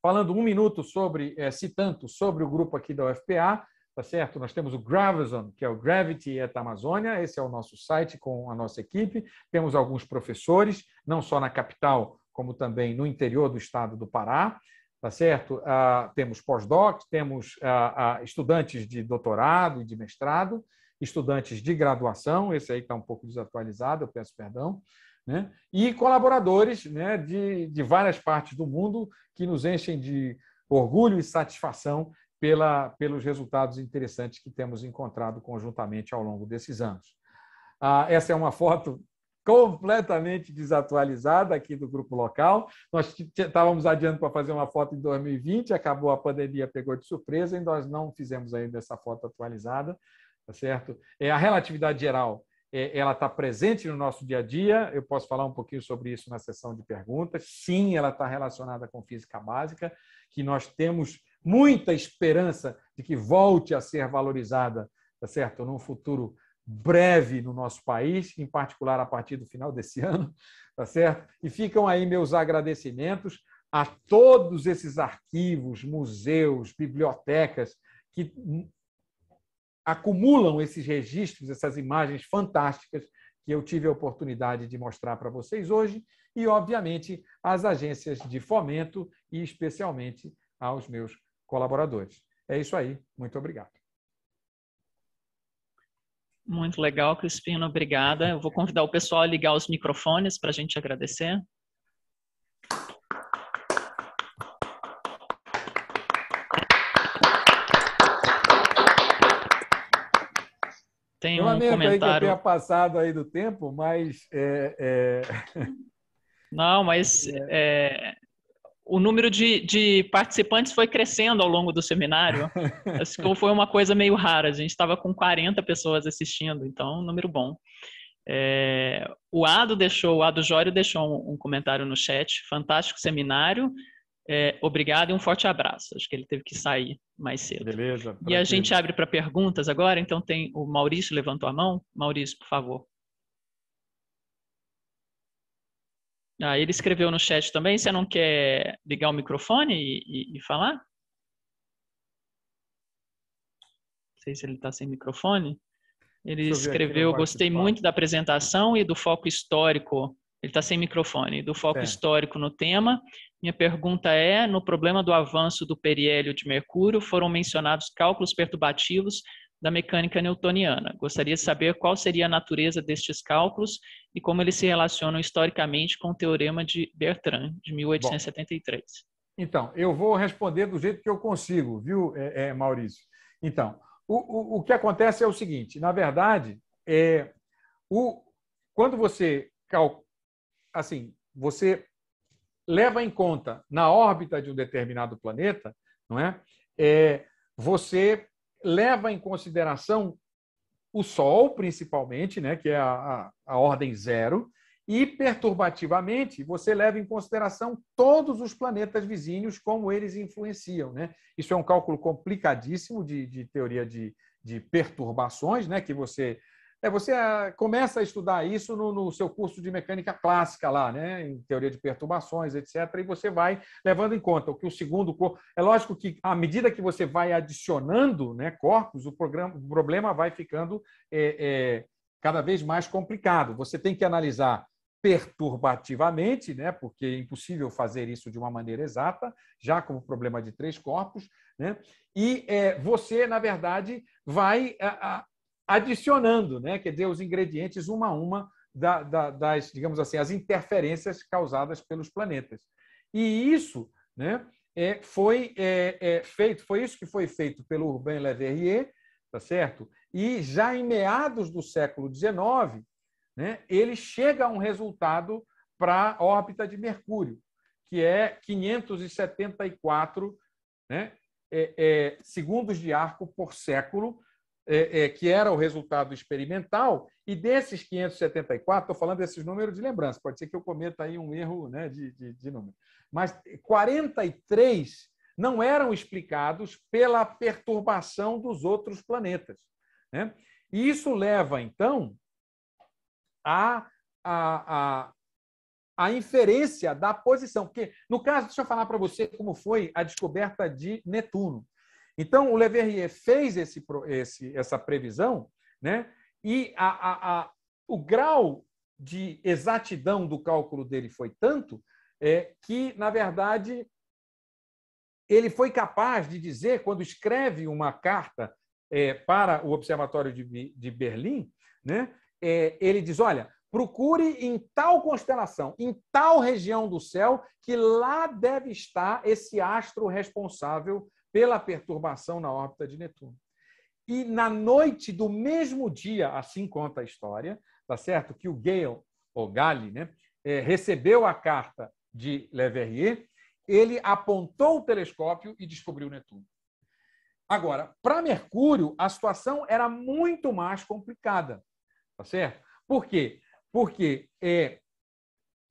Falando um minuto sobre, é, se tanto, sobre o grupo aqui da UFPA, tá certo? Nós temos o Gravison, que é o Gravity at Amazônia, esse é o nosso site com a nossa equipe. Temos alguns professores, não só na capital, como também no interior do estado do Pará, tá certo? Ah, temos pós-docs, temos ah, ah, estudantes de doutorado e de mestrado, estudantes de graduação, esse aí está um pouco desatualizado, eu peço perdão, né? e colaboradores né, de, de várias partes do mundo que nos enchem de orgulho e satisfação pela, pelos resultados interessantes que temos encontrado conjuntamente ao longo desses anos. Ah, essa é uma foto completamente desatualizada aqui do grupo local. Nós estávamos adiando para fazer uma foto em 2020, acabou a pandemia, pegou de surpresa e nós não fizemos ainda essa foto atualizada, tá certo? É a relatividade geral, é, ela está presente no nosso dia a dia. Eu posso falar um pouquinho sobre isso na sessão de perguntas. Sim, ela está relacionada com física básica, que nós temos muita esperança de que volte a ser valorizada, tá certo? Num futuro breve no nosso país, em particular a partir do final desse ano, tá certo? E ficam aí meus agradecimentos a todos esses arquivos, museus, bibliotecas que acumulam esses registros, essas imagens fantásticas que eu tive a oportunidade de mostrar para vocês hoje e, obviamente, às agências de fomento e especialmente aos meus colaboradores. É isso aí. Muito obrigado. Muito legal, Crispino. Obrigada. Eu vou convidar o pessoal a ligar os microfones para a gente agradecer. Tem um Eu comentário. aí que eu tenha passado aí do tempo, mas é, é... Não, mas é, o número de, de, participantes foi crescendo ao longo do seminário. foi uma coisa meio rara. A gente estava com 40 pessoas assistindo, então um número bom. É, o Ado deixou, o Ado Jório deixou um, um comentário no chat. Fantástico seminário. É, obrigado e um forte abraço. Acho que ele teve que sair mais cedo. Beleza. E a gente abre para perguntas agora. Então tem o Maurício levantou a mão. Maurício, por favor. Ah, ele escreveu no chat também. Você não quer ligar o microfone e, e, e falar? Não sei se ele está sem microfone. Ele escreveu: Gostei muito da apresentação e do foco histórico. Ele está sem microfone. Do foco é. histórico no tema. Minha pergunta é: no problema do avanço do periélio de mercúrio, foram mencionados cálculos perturbativos da mecânica newtoniana. Gostaria de saber qual seria a natureza destes cálculos e como eles se relacionam historicamente com o teorema de Bertrand, de 1873. Bom, então, eu vou responder do jeito que eu consigo, viu, é, é, Maurício? Então, o, o, o, que acontece é o seguinte: na verdade, é, o, quando você calcula, assim, você leva em conta na órbita de um determinado planeta, não é? é você leva em consideração o Sol, principalmente, né, que é a, a, a ordem zero, e perturbativamente você leva em consideração todos os planetas vizinhos, como eles influenciam. Né? Isso é um cálculo complicadíssimo de, de teoria de, de perturbações, né, que você é, você ah, começa a estudar isso no, no, seu curso de mecânica clássica lá, né? Em teoria de perturbações, etc. E você vai levando em conta o que o segundo corpo. É lógico que à medida que você vai adicionando, né, corpos, o, programa, o problema vai ficando é, é, cada vez mais complicado. Você tem que analisar perturbativamente, né? Porque é impossível fazer isso de uma maneira exata, já como problema de três corpos, né? E é, você, na verdade, vai a, a, adicionando, né? quer dizer, os ingredientes uma a uma da, da, das, digamos assim, as interferências causadas pelos planetas. E isso né, é, foi é, é, feito, foi isso que foi feito pelo Urbain Le Verrier, tá certo? E já em meados do século XIX, né, ele chega a um resultado para a órbita de Mercúrio, que é 574 né, é, é, segundos de arco por século, é, é, que era o resultado experimental, e desses 574, estou falando desses números de lembrança, pode ser que eu cometa aí um erro né, de, de, de número, mas 43 não eram explicados pela perturbação dos outros planetas. Né? E isso leva, então, a a a à inferência da posição, porque, no caso, deixa eu falar para você como foi a descoberta de Netuno. Então, o Leverrier fez esse, esse, essa previsão, né? e a, a, a, o grau de exatidão do cálculo dele foi tanto é, que, na verdade, ele foi capaz de dizer, quando escreve uma carta é, para o Observatório de, de Berlim, né? É, ele diz: olha, procure em tal constelação, em tal região do céu, que lá deve estar esse astro responsável pela perturbação na órbita de Netuno. E na noite do mesmo dia, assim conta a história, tá certo? Que o Gale, ou Gale, né, é, recebeu a carta de Le Verrier, ele apontou o telescópio e descobriu Netuno. Agora, para Mercúrio, a situação era muito mais complicada, tá certo? Por quê? Porque é,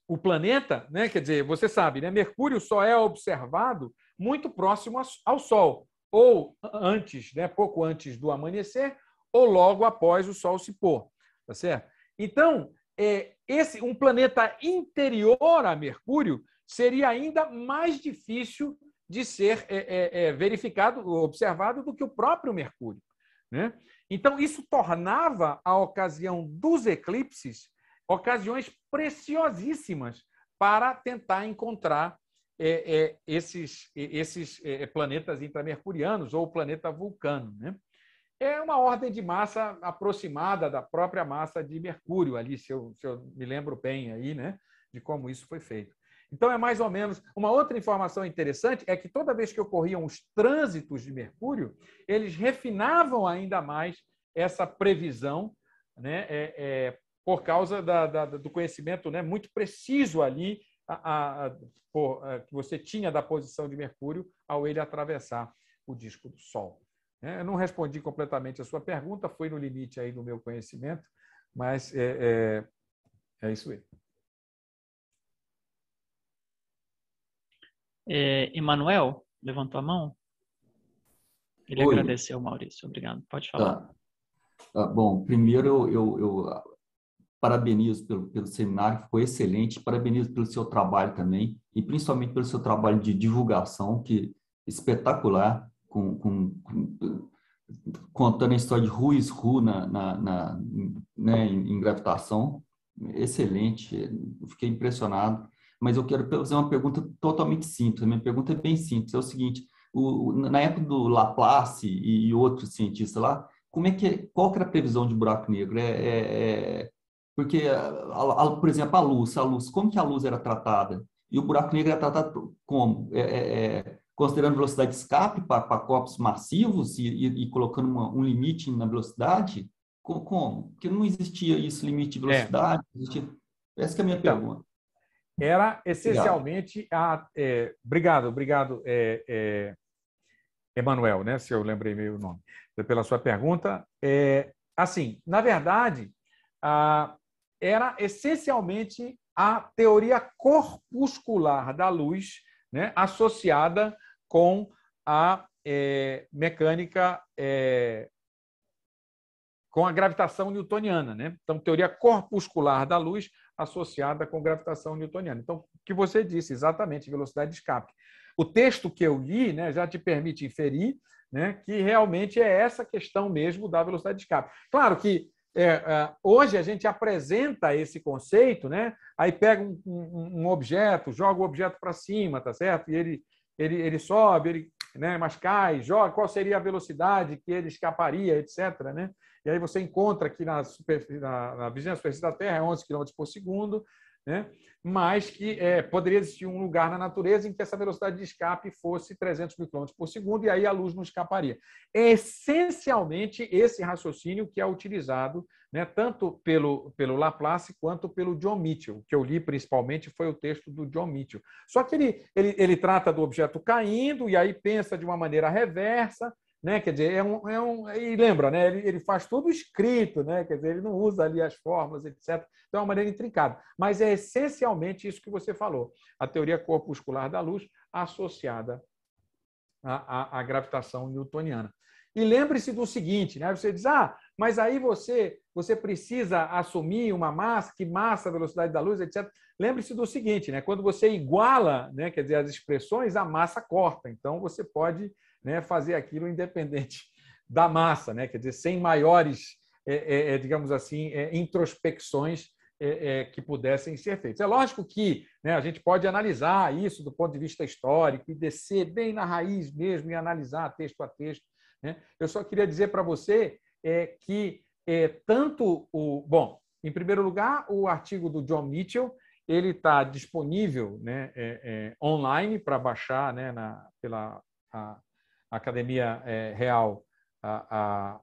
o planeta, né, quer dizer, você sabe, né, Mercúrio só é observado muito próximo ao Sol, ou antes, né, pouco antes do amanhecer, ou logo após o Sol se pôr. Tá certo? Então, é, esse um planeta interior a Mercúrio seria ainda mais difícil de ser é, é, é verificado, observado, do que o próprio Mercúrio. Né? Então, isso tornava a ocasião dos eclipses ocasiões preciosíssimas para tentar encontrar é, é, esses, esses é, é, planetas intramercurianos ou o planeta Vulcano. Né? É uma ordem de massa aproximada da própria massa de Mercúrio, ali, se eu, se eu, me lembro bem aí, né? de como isso foi feito. Então, é mais ou menos. Uma outra informação interessante é que toda vez que ocorriam os trânsitos de Mercúrio, eles refinavam ainda mais essa previsão né? É, é, por causa da, da, do conhecimento né? muito preciso ali a, a, por, a, que você tinha da posição de Mercúrio ao ele atravessar o disco do Sol. É, não respondi completamente a sua pergunta, foi no limite aí do meu conhecimento, mas é, é, é isso aí. É, Emanuel levantou a mão. Ele Oi. agradeceu, Maurício. Obrigado. Pode falar. Ah, bom, primeiro eu, eu parabenizo pelo, pelo seminário, ficou excelente, parabenizo pelo seu trabalho também, e principalmente pelo seu trabalho de divulgação, que espetacular, com, com, com contando a história de Ruiz Ru na, na, na né, em, em, gravitação. Excelente, fiquei impressionado. Mas eu quero fazer uma pergunta totalmente simples. Minha pergunta é bem simples: é o seguinte, o, na época do Laplace e, e outros cientistas lá, como é que, é, qual que era a previsão de buraco negro? É, é, é porque, eh, a, a, por exemplo, a luz, a luz, como que a luz era tratada? E o buraco negro era tratado como? É, é, é, considerando velocidade de escape para corpos massivos e, e, e colocando uma, um limite na velocidade? Como? Porque não existia isso, limite de é. velocidade. Existia... Essa é a minha então, pergunta. Era essencialmente obrigado. a. É, obrigado, obrigado, é, Emanuel, né? Se eu lembrei meio o nome, pela sua pergunta. É, assim, na verdade, era essencialmente a teoria corpuscular da luz, né, associada com a é, mecânica é, com a gravitação newtoniana, né? Então, teoria corpuscular da luz associada com gravitação newtoniana. Então, o que você disse exatamente, velocidade de escape. O texto que eu li né, já te permite inferir né, que realmente é essa questão mesmo da velocidade de escape. Claro que é, é, hoje a gente apresenta esse conceito, né? Aí pega um, um, um objeto, joga o objeto para cima, tá certo? E ele, ele, ele sobe, ele né, mas cai, joga, qual seria a velocidade que ele escaparia, etc. Né? E aí você encontra aqui na, superfície, na, na vizinha superfície da Terra, é 11 km por segundo, né? mas que é, poderia existir um lugar na natureza em que essa velocidade de escape fosse 300 mil km por segundo e aí a luz não escaparia. É essencialmente esse raciocínio que é utilizado né, tanto pelo, pelo Laplace quanto pelo John Mitchell. O que eu li principalmente foi o texto do John Mitchell. Só que ele, ele, ele trata do objeto caindo e aí pensa de uma maneira reversa, né? Quer dizer, é um, é um, e lembra, né? ele, ele faz tudo escrito, né? quer dizer, ele não usa ali as formas, etc. Então é uma maneira intrincada. Mas é essencialmente isso que você falou: a teoria corpuscular da luz associada à, à, à gravitação newtoniana. E lembre-se do seguinte, né? Você diz, ah, mas aí você você precisa assumir uma massa, que massa, velocidade da luz, etc. Lembre-se do seguinte, né? Quando você iguala, né? Quer dizer, as expressões, a massa corta. Então você pode né, fazer aquilo independente da massa, né? quer dizer, sem maiores, é, é, é digamos assim, é, introspecções é, é, que pudessem ser feitas. É lógico que né, a gente pode analisar isso do ponto de vista histórico e descer bem na raiz mesmo e analisar texto a texto. Né? Eu só queria dizer para você que tanto o. Bom, em primeiro lugar, o artigo do John Mitchell ele está disponível né, online para baixar né, na, pela a, Academia é, Real, a, a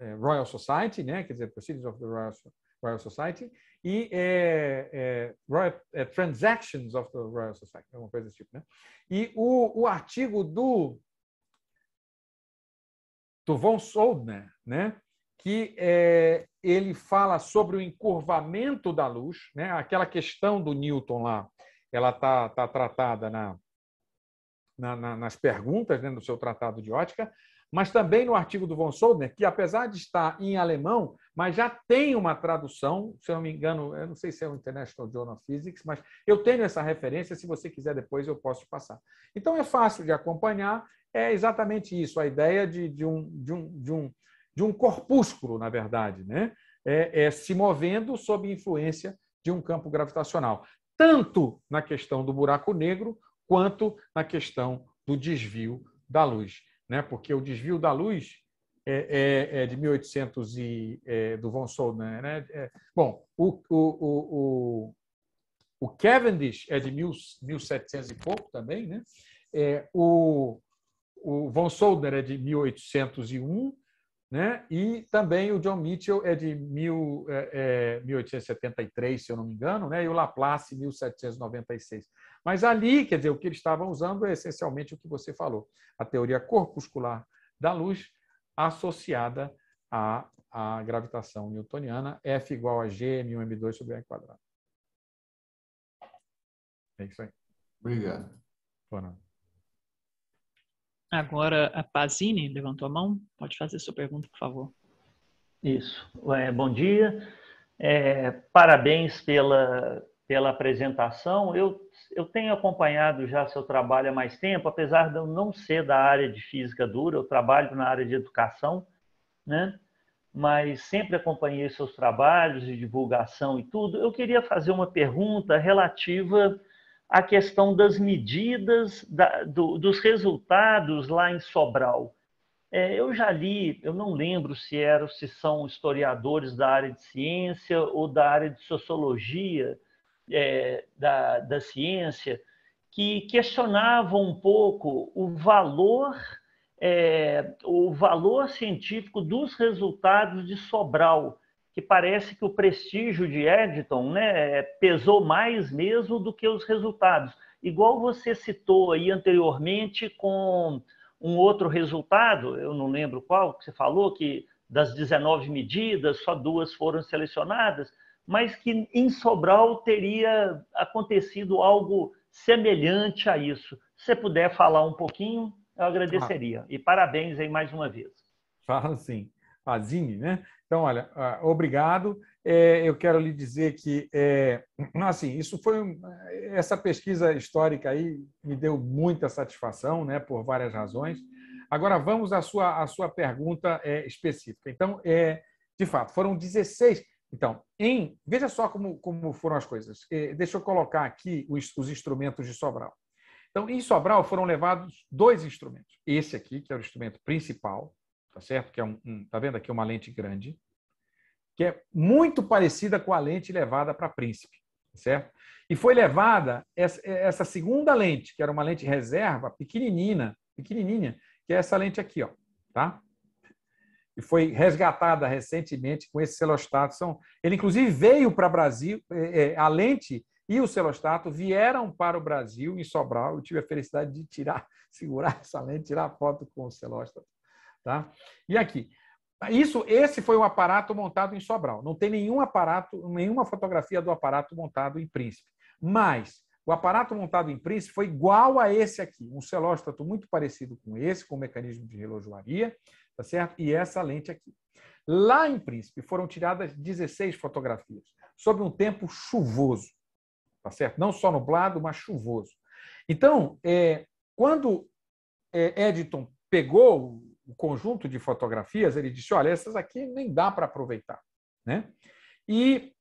eh, Royal Society, né? quer dizer, Proceedings of the Royal, Royal Society, e é, Royal, Transactions of the Royal Society, alguma coisa desse tipo. Né? E o, o artigo do, do Von Soldner, né? que é, ele fala sobre o encurvamento da luz, né? aquela questão do Newton lá, ela está tá tratada na, na, na, nas perguntas dentro né, do seu tratado de ótica, mas também no artigo do von Soldner, que apesar de estar em alemão, mas já tem uma tradução, se eu não me engano, eu não sei se é o International Journal of Physics, mas eu tenho essa referência, se você quiser depois eu posso te passar. Então é fácil de acompanhar, é exatamente isso, a ideia de, de, um, de, um, de, um, de um corpúsculo, na verdade, né? é, é se movendo sob influência de um campo gravitacional, tanto na questão do buraco negro quanto na questão do desvio da luz, né? Porque o desvio da luz é, é, é de 1800 e é, do von Soldner, né? É, bom, o, o, o, o, Cavendish é de 1700 e pouco também, né? É, o, o von Soldner é de 1801 né? E também o John Mitchell é de mil, é, 1873, é, se eu não me engano, né? E o Laplace 1796. Mas ali, quer dizer, o que eles estavam usando é essencialmente o que você falou, a teoria corpuscular da luz associada à, à gravitação newtoniana, F igual a G, m 2 sobre R quadrado. É isso aí. Obrigado. Boa Agora a Pazini levantou a mão. Pode fazer sua pergunta, por favor. Isso. É, bom dia. É, parabéns pela pela apresentação. Eu, eu tenho acompanhado já seu trabalho há mais tempo, apesar de eu não ser da área de física dura, eu trabalho na área de educação, né? mas sempre acompanhei seus trabalhos de divulgação e tudo. Eu queria fazer uma pergunta relativa à questão das medidas, da, do, dos resultados lá em Sobral. É, eu já li, eu não lembro se eram se são historiadores da área de ciência ou da área de sociologia, é, da, da ciência que questionavam um pouco o valor é, o valor científico dos resultados de Sobral, que parece que o prestígio de Edison né, é, pesou mais mesmo do que os resultados. Igual você citou aí anteriormente com um outro resultado, eu não lembro qual, que você falou que das 19 medidas, só duas foram selecionadas mas que em Sobral teria acontecido algo semelhante a isso. Se puder falar um pouquinho, eu agradeceria. Ah. E parabéns aí mais uma vez. Fala sim. Fazine, né? Então, olha, ah, obrigado. É, eu quero lhe dizer que, é, assim, isso foi um, essa pesquisa histórica aí me deu muita satisfação, né? Por várias razões. Agora vamos à sua à sua pergunta é, específica. Então, é, de fato, foram 16. Então, em, veja só como, como foram as coisas. Eh, deixa eu colocar aqui os, os instrumentos de Sobral. Então, em Sobral foram levados dois instrumentos. Esse aqui, que é o instrumento principal, tá certo? Que é um, um tá vendo aqui uma lente grande, que é muito parecida com a lente levada para Príncipe, tá certo? E foi levada essa, essa segunda lente, que era uma lente reserva, pequenininha, pequenininha, que é essa lente aqui, ó, tá? e foi resgatada recentemente com esse celostato. ele, inclusive, veio para o Brasil, é, é, a lente e o celostato vieram para o Brasil, em Sobral. Eu tive a felicidade de tirar, segurar essa lente, tirar a foto com o celostato. Tá? E aqui. Isso, esse foi um aparato montado em Sobral. Não tem nenhum aparato, nenhuma fotografia do aparato montado em Príncipe. Mas o aparato montado em Príncipe foi igual a esse aqui, um celóstato muito parecido com esse, com mecanismo de relojoaria, tá certo? E essa lente aqui. Lá em Príncipe foram tiradas 16 fotografias, sob um tempo chuvoso, tá certo? Não só nublado, mas chuvoso. Então, é, quando é, Edton pegou o conjunto de fotografias, ele disse: olha, essas aqui nem dá para aproveitar, né? E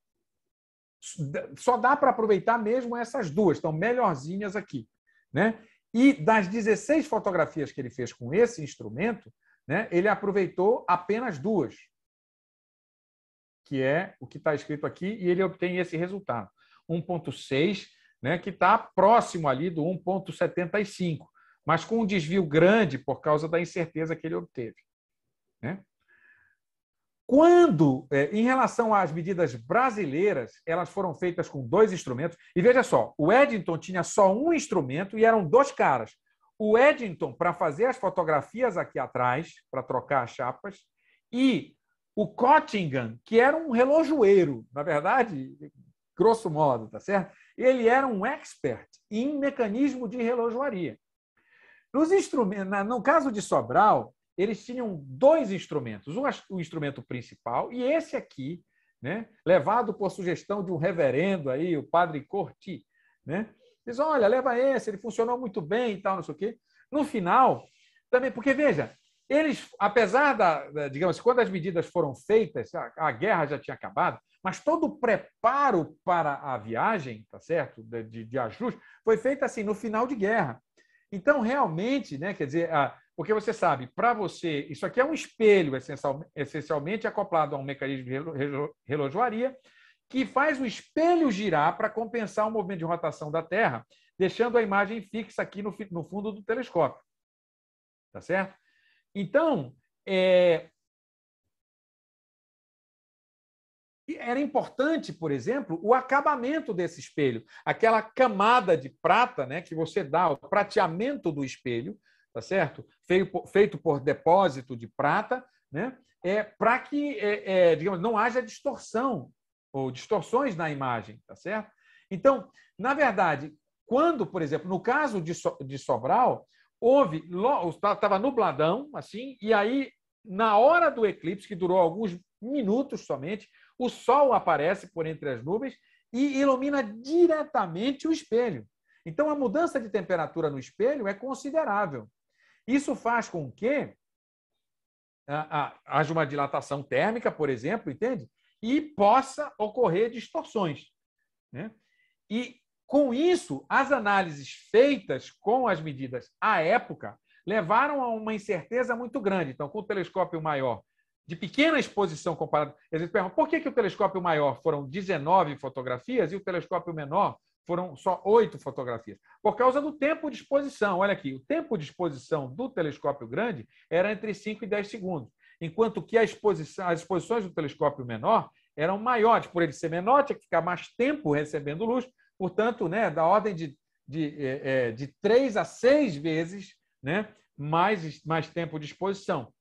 só dá para aproveitar mesmo essas duas, estão melhorzinhas aqui, né? E das 16 fotografias que ele fez com esse instrumento, né, ele aproveitou apenas duas, que é o que está escrito aqui, e ele obtém esse resultado. 1,6, né, que está próximo ali do 1,75, mas com um desvio grande por causa da incerteza que ele obteve. Né? Quando, é, em relação às medidas brasileiras, elas foram feitas com dois instrumentos. E veja só, o Eddington tinha só um instrumento e eram dois caras o Eddington para fazer as fotografias aqui atrás, para trocar as chapas, e o Cottingham, que era um relojoeiro, na verdade, grosso modo, tá certo? Ele era um expert em mecanismo de relojoaria. Nos instrumentos, no caso de Sobral, eles tinham dois instrumentos, um o instrumento principal e esse aqui, né, levado por sugestão de um reverendo aí, o padre Corti, né, Diz, olha, leva esse, ele funcionou muito bem e tal, não sei o quê. No final, também, porque veja, eles, apesar da, digamos, quando as medidas foram feitas, a, a, guerra já tinha acabado, mas todo o preparo para a viagem, tá certo, de, de, de ajuste, foi feito assim no final de guerra. Então, realmente, né, quer dizer, a, porque você sabe, para você, isso aqui é um espelho essencial, essencialmente acoplado a um mecanismo de relojoaria que faz o espelho girar para compensar o movimento de rotação da Terra, deixando a imagem fixa aqui no, no fundo do telescópio. Tá certo? Então, é... era importante, por exemplo, o acabamento desse espelho, aquela camada de prata né, que você dá, o prateamento do espelho, tá certo? Feito por depósito de prata, né? É, para que, é, é, digamos, não haja distorção ou distorções na imagem, tá certo? Então, na verdade, quando, por exemplo, no caso de, so de Sobral, houve, estava nubladão, assim, e aí, na hora do eclipse, que durou alguns minutos somente, o sol aparece por entre as nuvens e ilumina diretamente o espelho. Então, a mudança de temperatura no espelho é considerável. Isso faz com que haja uma dilatação térmica, por exemplo, entende? e possa ocorrer distorções. Né? E, com isso, as análises feitas com as medidas à época levaram a uma incerteza muito grande. Então, com o telescópio maior de pequena exposição comparado. Eles perguntam por que, que o telescópio maior foram 19 fotografias e o telescópio menor foram só 8 fotografias? Por causa do tempo de exposição. Olha aqui, o tempo de exposição do telescópio grande era entre 5 e 10 segundos enquanto que exposição, as exposições do telescópio menor eram maiores. Por ele ser menor, tinha que ficar mais tempo recebendo luz, portanto, né, da ordem de, de, é, é de três a seis vezes né, mais, mais tempo de exposição.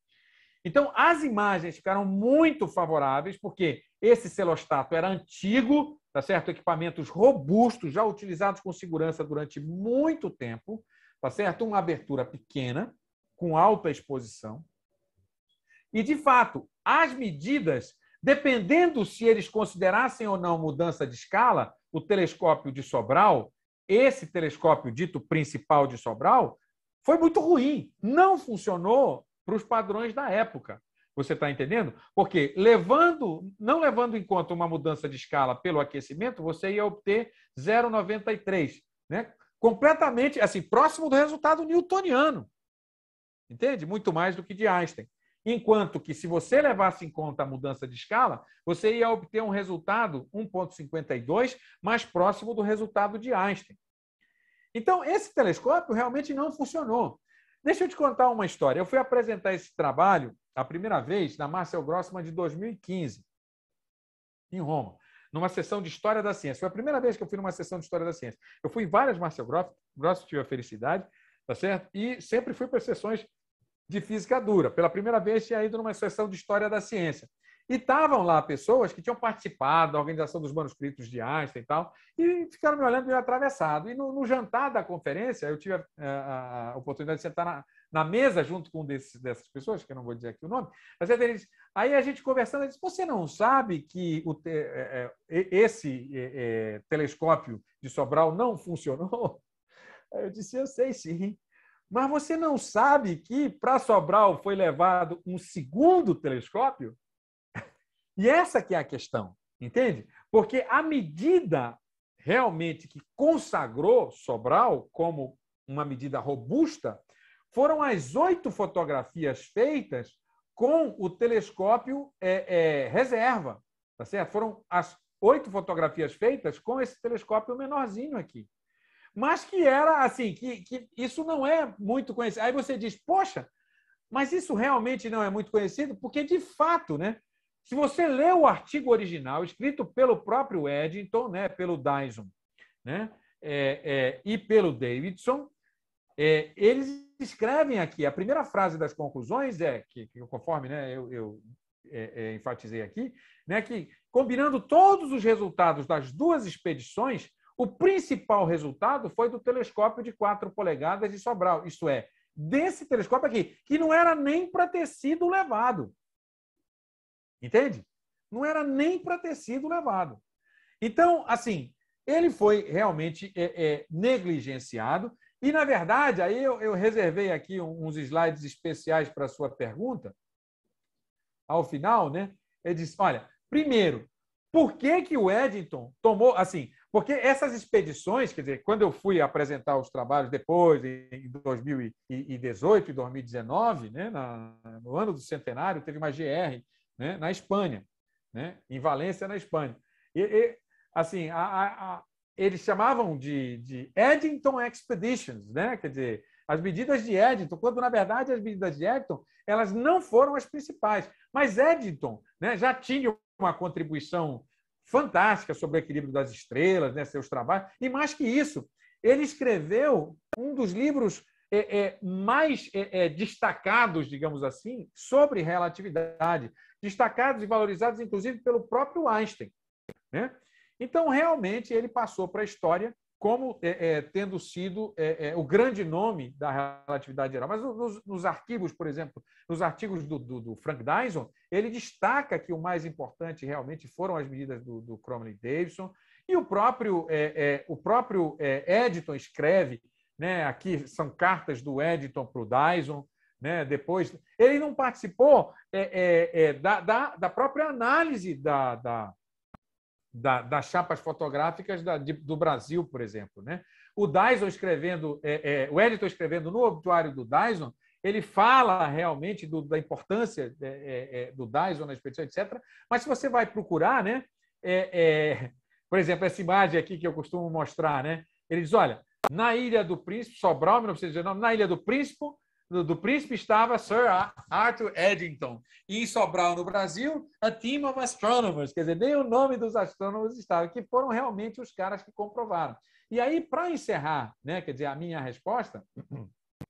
Então, as imagens ficaram muito favoráveis, porque esse celostato era antigo, tá certo? Equipamentos robustos, já utilizados com segurança durante muito tempo, tá certo? Uma abertura pequena, com alta exposição, e, de fato, as medidas, dependendo se eles considerassem ou não mudança de escala, o telescópio de Sobral, esse telescópio dito principal de Sobral, foi muito ruim. Não funcionou para os padrões da época. Você está entendendo? Porque levando, não levando em conta uma mudança de escala pelo aquecimento, você ia obter 0,93, né? Completamente assim, próximo do resultado newtoniano. Entende? Muito mais do que de Einstein. Enquanto que, se você levasse em conta a mudança de escala, você ia obter um resultado 1,52 mais próximo do resultado de Einstein. Então, esse telescópio realmente não funcionou. Deixa eu te contar uma história. Eu fui apresentar esse trabalho a primeira vez na Marcel Grossman de 2015, em Roma, numa sessão de História da Ciência. Foi a primeira vez que eu fui numa sessão de História da Ciência. Eu fui em várias Marcel Grossman, tive a felicidade, tá certo? E sempre fui para sessões de física dura. Pela primeira vez, tinha ido numa sessão de história da ciência. E estavam lá pessoas que tinham participado da organização dos manuscritos de Einstein e tal, e ficaram me olhando meio atravessado. E no, no jantar da conferência, eu tive a, a, a oportunidade de sentar na, na mesa junto com um desses, dessas pessoas, que eu não vou dizer aqui o nome, mas ele disse, aí a gente conversando, ele disse, você não sabe que o, é, é, esse é, é, telescópio de Sobral não funcionou? Eu disse, eu sei sim. Mas você não sabe que para Sobral foi levado um segundo telescópio? E essa que é a questão, entende? Porque a medida realmente que consagrou Sobral como uma medida robusta foram as oito fotografias feitas com o telescópio é, é, reserva, tá certo? Foram as oito fotografias feitas com esse telescópio menorzinho aqui mas que era assim, que, que isso não é muito conhecido. Aí você diz, poxa, mas isso realmente não é muito conhecido, porque de fato, né? Se você lê o artigo original, escrito pelo próprio Eddington, né, pelo Dyson, né, é, é, e pelo Davidson, é, eles escrevem aqui, a primeira frase das conclusões é, que, que conforme né, eu, eu é, é, enfatizei aqui, né, que combinando todos os resultados das duas expedições, o principal resultado foi do telescópio de 4 polegadas de Sobral, isto é, desse telescópio aqui, que não era nem para ter sido levado. Entende? Não era nem para ter sido levado. Então, assim, ele foi realmente é, é, negligenciado. E, na verdade, aí eu, eu reservei aqui uns slides especiais para a sua pergunta. Ao final, né? Ele disse: olha, primeiro, por que, que o Eddington tomou. Assim, porque essas expedições, quer dizer, quando eu fui apresentar os trabalhos depois, em 2018 e 2019, né, no ano do centenário, teve uma GR né, na Espanha, né, em Valência, na Espanha. E, e assim, a, a, a, eles chamavam de, de Eddington Expeditions, né, quer dizer, as medidas de Eddington, quando na verdade as medidas de Eddington elas não foram as principais. Mas Eddington né, já tinha uma contribuição fantástica sobre o equilíbrio das estrelas, né, seus trabalhos. E mais que isso, ele escreveu um dos livros é, é, mais é, é destacados, digamos assim, sobre relatividade, destacados e valorizados, inclusive, pelo próprio Einstein. Né? Então, realmente, ele passou para a história como é, é, tendo sido é, é, o grande nome da relatividade geral. Mas nos, nos arquivos, por exemplo, nos artigos do, do, do, Frank Dyson, ele destaca que o mais importante realmente foram as medidas do, do Cromley Davidson, e o próprio, é, é, o próprio Edison escreve, né, aqui são cartas do Edison para o Dyson, né, depois. Ele não participou da, da, da, própria análise da, da da, das chapas fotográficas da, de, do Brasil, por exemplo. Né? O Dyson escrevendo, é, é, o Editor escrevendo no obituário do Dyson, ele fala realmente do, da importância é, é, é do Dyson na expedição, etc. Mas se você vai procurar, né, é, por exemplo, essa imagem aqui que eu costumo mostrar, né, ele diz: olha, na Ilha do Príncipe, Sobral, 1919, na Ilha do Príncipe, do, do príncipe estava Sir Arthur Eddington. E em Sobral, no Brasil, a Team of Astronomers. Quer dizer, nem o nome dos astrônomos estava, que foram realmente os caras que comprovaram. E aí, para encerrar, né, quer dizer, a minha resposta,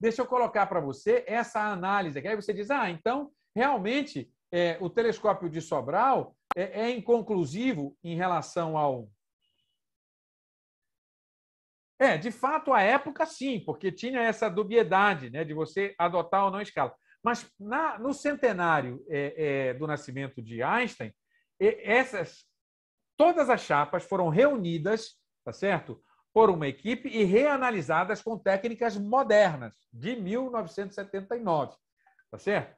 deixa eu colocar para você essa análise. Que aí você diz, ah, então, realmente, é, o telescópio de Sobral é, é inconclusivo em relação ao é, de fato, a época sim, porque tinha essa dubiedade né, de você adotar ou não a escala. Mas na, no centenário é, é, do nascimento de Einstein, essas, todas as chapas foram reunidas, tá certo? Por uma equipe e reanalisadas com técnicas modernas de 1979, tá certo?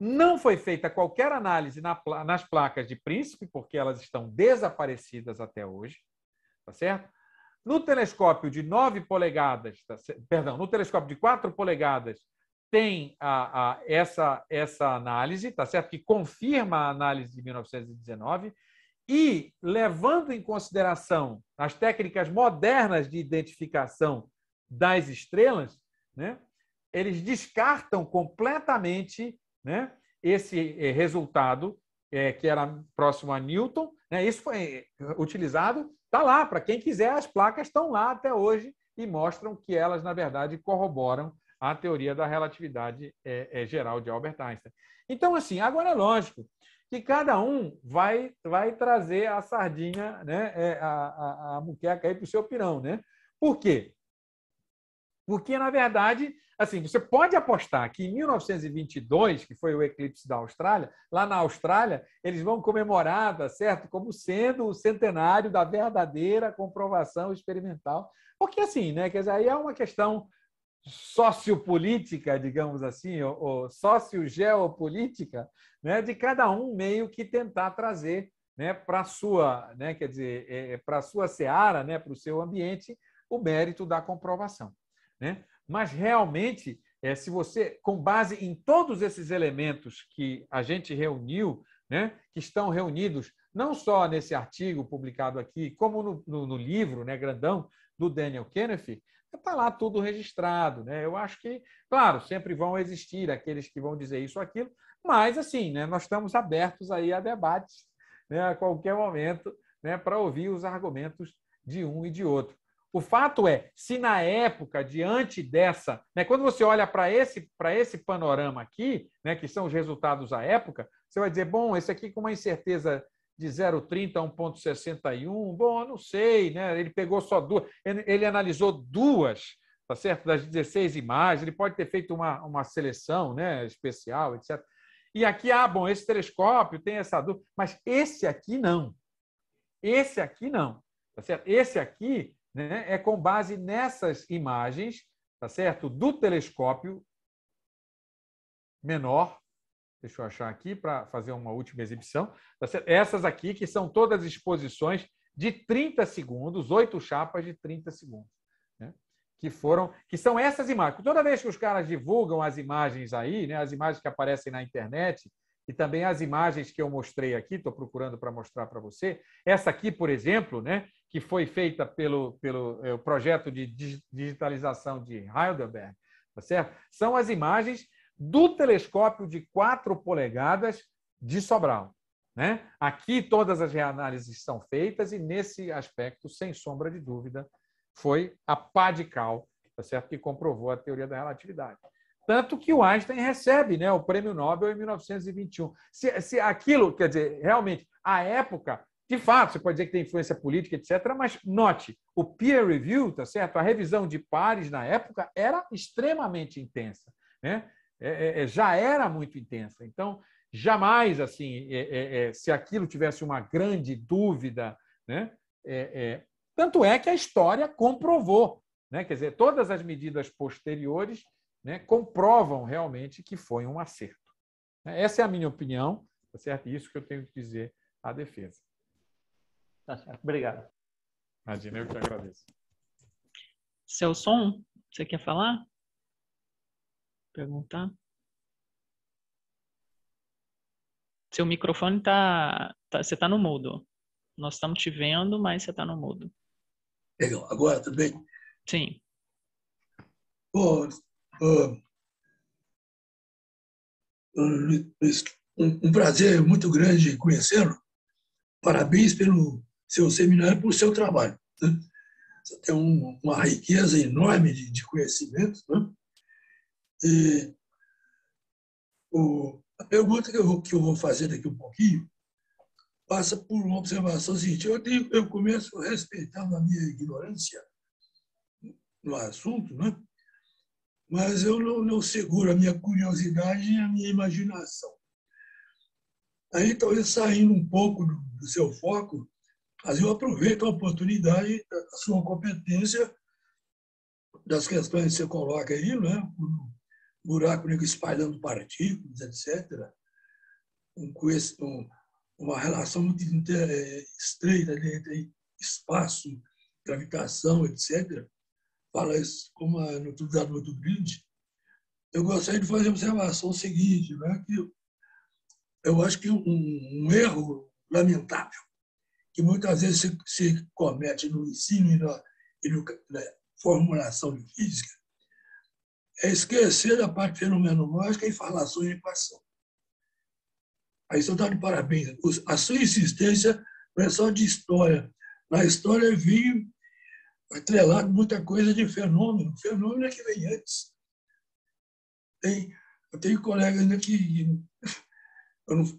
Não foi feita qualquer análise nas placas de Príncipe, porque elas estão desaparecidas até hoje, tá certo? No telescópio de 9 polegadas, tá perdão, no telescópio de 4 polegadas, tem a, a, essa, essa análise, tá certo? Que confirma a análise de 1919 e levando em consideração as técnicas modernas de identificação das estrelas, né? Eles descartam completamente, né? Esse eh, resultado é, que era próximo a Newton né? Isso foi eh, utilizado, está lá, para quem quiser, as placas estão lá até hoje e mostram que elas, na verdade, corroboram a teoria da relatividade é, é, geral de Albert Einstein. Então, assim, agora é lógico que cada um vai, vai trazer a sardinha, né, é, a, a, a muqueca aí para o seu pirão, né? Por quê? Porque, na verdade, assim, você pode apostar que em 1922, que foi o eclipse da Austrália, lá na Austrália, eles vão comemorar, tá certo? Como sendo o centenário da verdadeira comprovação experimental. Porque assim, né? Quer dizer, aí é uma questão sociopolítica, digamos assim, ou, ou sociogeopolítica, né, de cada um meio que tentar trazer né, para sua, né, quer dizer, é, é para sua seara, né, para o seu ambiente, o mérito da comprovação. Né? Mas realmente, é, se você, com base em todos esses elementos que a gente reuniu, né, que estão reunidos não só nesse artigo publicado aqui, como no, no, no livro, né, grandão, do Daniel Kenneth, está lá tudo registrado, né? Eu acho que, claro, sempre vão existir aqueles que vão dizer isso ou aquilo, mas assim, né? Nós estamos abertos aí a debates, né? A qualquer momento, né? Para ouvir os argumentos de um e de outro. O fato é, se na época, diante dessa, né, quando você olha para esse, esse panorama aqui, né, que são os resultados à época, você vai dizer, bom, esse aqui com uma incerteza de 0,30 a 1,61, bom, eu não sei, né? Ele pegou só duas, ele, ele, analisou duas, tá certo? Das 16 imagens, ele pode ter feito uma, uma seleção né, especial, etc. E aqui, ah, bom, esse telescópio tem essa dúvida, mas esse aqui não. Esse aqui não. Tá certo? Esse aqui né? é com base nessas imagens, tá certo? Do telescópio menor, deixa eu achar aqui para fazer uma última exibição, tá essas aqui que são todas exposições de 30 segundos, oito chapas de 30 segundos, né? que foram, que são essas imagens. Toda vez que os caras divulgam as imagens aí, né? as imagens que aparecem na internet, e também as imagens que eu mostrei aqui, estou procurando para mostrar para você. Essa aqui, por exemplo, né, que foi feita pelo, pelo é, projeto de digitalização de Heidelberg, tá certo? são as imagens do telescópio de 4 polegadas de Sobral. Né? Aqui todas as reanálises são feitas e, nesse aspecto, sem sombra de dúvida, foi a pá de cal tá certo? que comprovou a teoria da relatividade. Tanto que o Einstein recebe né, o prêmio Nobel em 1921. Se, se aquilo, quer dizer, realmente, a época de fato, você pode dizer que tem influência política, etc., mas note, o peer review, tá certo? A revisão de pares na época era extremamente intensa, né? É, é, é já era muito intensa. Então, jamais, assim, é, é, é se aquilo tivesse uma grande dúvida, né? tanto é que a história comprovou, né? Quer dizer, todas as medidas posteriores né, comprovam realmente que foi um acerto. Né? Essa é a minha opinião, tá certo? Isso que eu tenho que dizer à defesa. Tá certo. Obrigado. Imagina, eu que agradeço. Seu som, você quer falar? Perguntar? Seu microfone está tá você está no mudo. Nós estamos te vendo, mas você está no mudo. Legal. Agora tudo bem? Sim. Bom, oh, um, um prazer muito grande conhecê-lo. Parabéns pelo seu seminário é por seu trabalho. Né? Você tem um, uma riqueza enorme de, de conhecimento. Né? E o, a pergunta que eu, que eu vou fazer daqui um pouquinho passa por uma observação seguinte. Eu, tenho, eu começo respeitando a minha ignorância no assunto, né? mas eu não, não seguro a minha curiosidade e a minha imaginação. Aí, talvez, saindo um pouco do, do seu foco, mas eu aproveito a oportunidade a sua competência, das questões que você coloca aí, né? o buraco negro espalhando partículas, etc. Um, um, uma relação muito é, estreita entre espaço, gravitação, etc. Fala isso com uma é notoriedade do grande. Eu gostaria de fazer uma observação seguinte, né? que eu acho que um, um erro lamentável que muitas vezes se, se comete no ensino e na, e no, na formulação de física, é esquecer a parte fenomenológica e falar sobre equação. Aí você está de parabéns. A sua insistência não é só de história. Na história vem atrelado muita coisa de fenômeno. O fenômeno é que vem antes. Tem, eu tenho colegas né, que,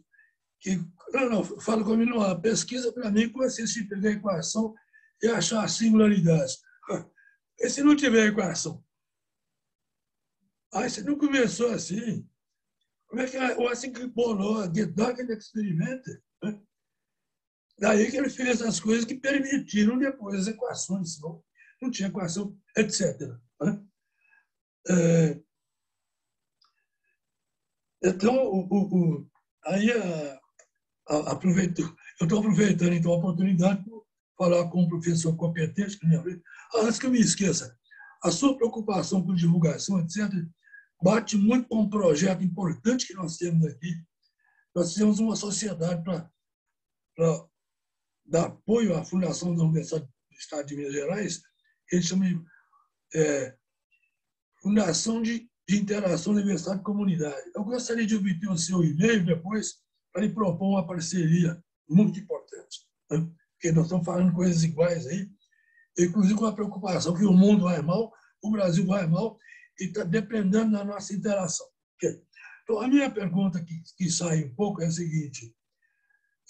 que não, não, falo como uma pesquisa, para mim, consiste em pegar a equação e achar a singularidade. E se não tiver equação? Aí você não começou assim. Como é que é? o assim que bolou a Gedanken experimenta? Né? Daí que ele fez as coisas que permitiram depois as equações. Não, não tinha equação, etc. Né? É, então, o, o, o, aí a, aproveito, eu estou aproveitando então a oportunidade para falar com um professor competente. Né? Que me Antes que eu me esqueça, a sua preocupação com divulgação, etc., bate muito com um projeto importante que nós temos aqui. Nós fizemos uma sociedade para, dar apoio à Fundação da Universidade do Estado de Minas Gerais, que a gente chama de é, Fundação de, de Interação Universidade e Comunidade. Eu gostaria de obter o seu e-mail depois, para propor uma parceria muito importante. Né? Porque nós estamos falando coisas iguais aí, inclusive com a preocupação que o mundo vai mal, o Brasil vai mal, e está dependendo da nossa interação. Então, a minha pergunta que, que sai um pouco é a seguinte: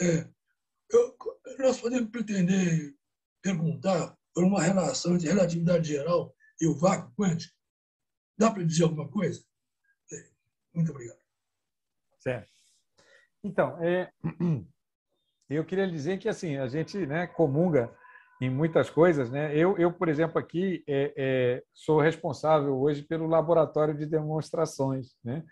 é, eu, nós podemos pretender perguntar por uma relação entre relatividade geral e o vácuo quântico? Dá para dizer alguma coisa? Muito obrigado. Certo. Então, é... eu queria dizer que assim a gente né, comunga em muitas coisas. Né? Eu, eu, por exemplo, aqui é, é, sou responsável hoje pelo laboratório de demonstrações, né?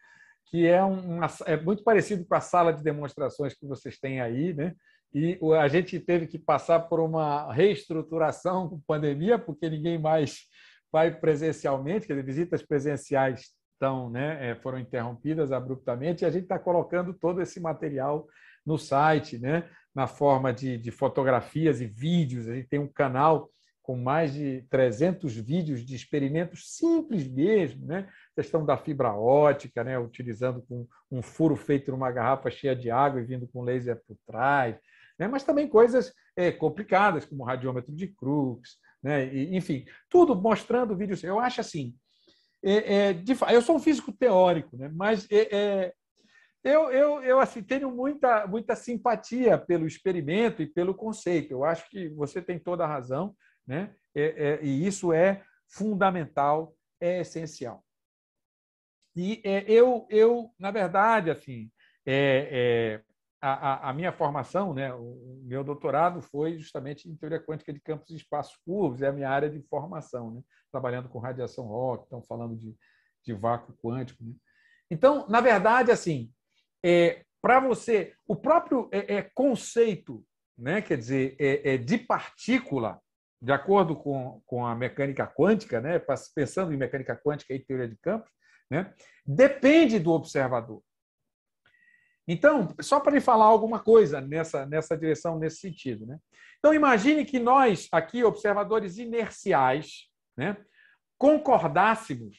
que é, uma, é muito parecido com a sala de demonstrações que vocês têm aí. Né? E a gente teve que passar por uma reestruturação com pandemia, porque ninguém mais vai presencialmente, quer dizer, visitas presenciais então, né, eh, foram interrompidas abruptamente, e a gente está colocando todo esse material no site, né, na forma de, de, fotografias e vídeos. A gente tem um canal com mais de 300 vídeos de experimentos simples mesmo, né? questão da fibra ótica, né? utilizando com um furo feito numa garrafa cheia de água e vindo com laser por trás, né? mas também coisas é, complicadas, como radiômetro de Crookes, né? E, enfim, tudo mostrando vídeos. Eu acho assim, é, é, de, eu sou um físico teórico, né? mas é, é, eu, eu, eu assim, tenho muita, muita simpatia pelo experimento e pelo conceito. Eu acho que você tem toda a razão, né? É, é, e isso é fundamental, é essencial. E eu, eu, na verdade, assim, é, a, a, a, minha formação, né, o meu doutorado foi justamente em teoria quântica de campos e espaços curvos, é a minha área de formação, né, trabalhando com radiação Rock, então falando de, de vácuo quântico. Né. Então, na verdade, assim, é, para você, o próprio é, é, conceito, né, quer dizer, é, é, de partícula, de acordo com, com a mecânica quântica, né, pensando em mecânica quântica e teoria de campos, né, depende do observador. Então, só para lhe falar alguma coisa nessa, nessa direção, nesse sentido. Né? Então, imagine que nós, aqui, observadores inerciais, né, concordássemos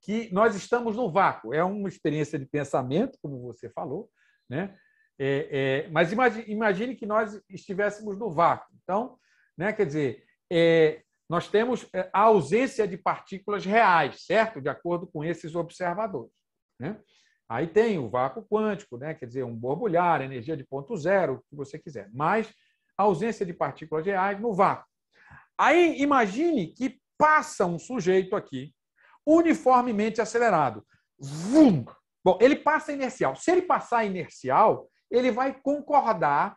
que nós estamos no vácuo. É uma experiência de pensamento, como você falou, né? É, é, mas imagine, imagine, que nós estivéssemos no vácuo. Então, né, quer dizer, é, nós temos é, a ausência de partículas reais, certo? De acordo com esses observadores. Né? Aí tem o vácuo quântico, né? quer dizer, um borbulhar, energia de ponto zero, o que você quiser, mas a ausência de partículas reais no vácuo. Aí imagine que passa um sujeito aqui, uniformemente acelerado. Vum! Bom, ele passa inercial. Se ele passar inercial, ele vai concordar,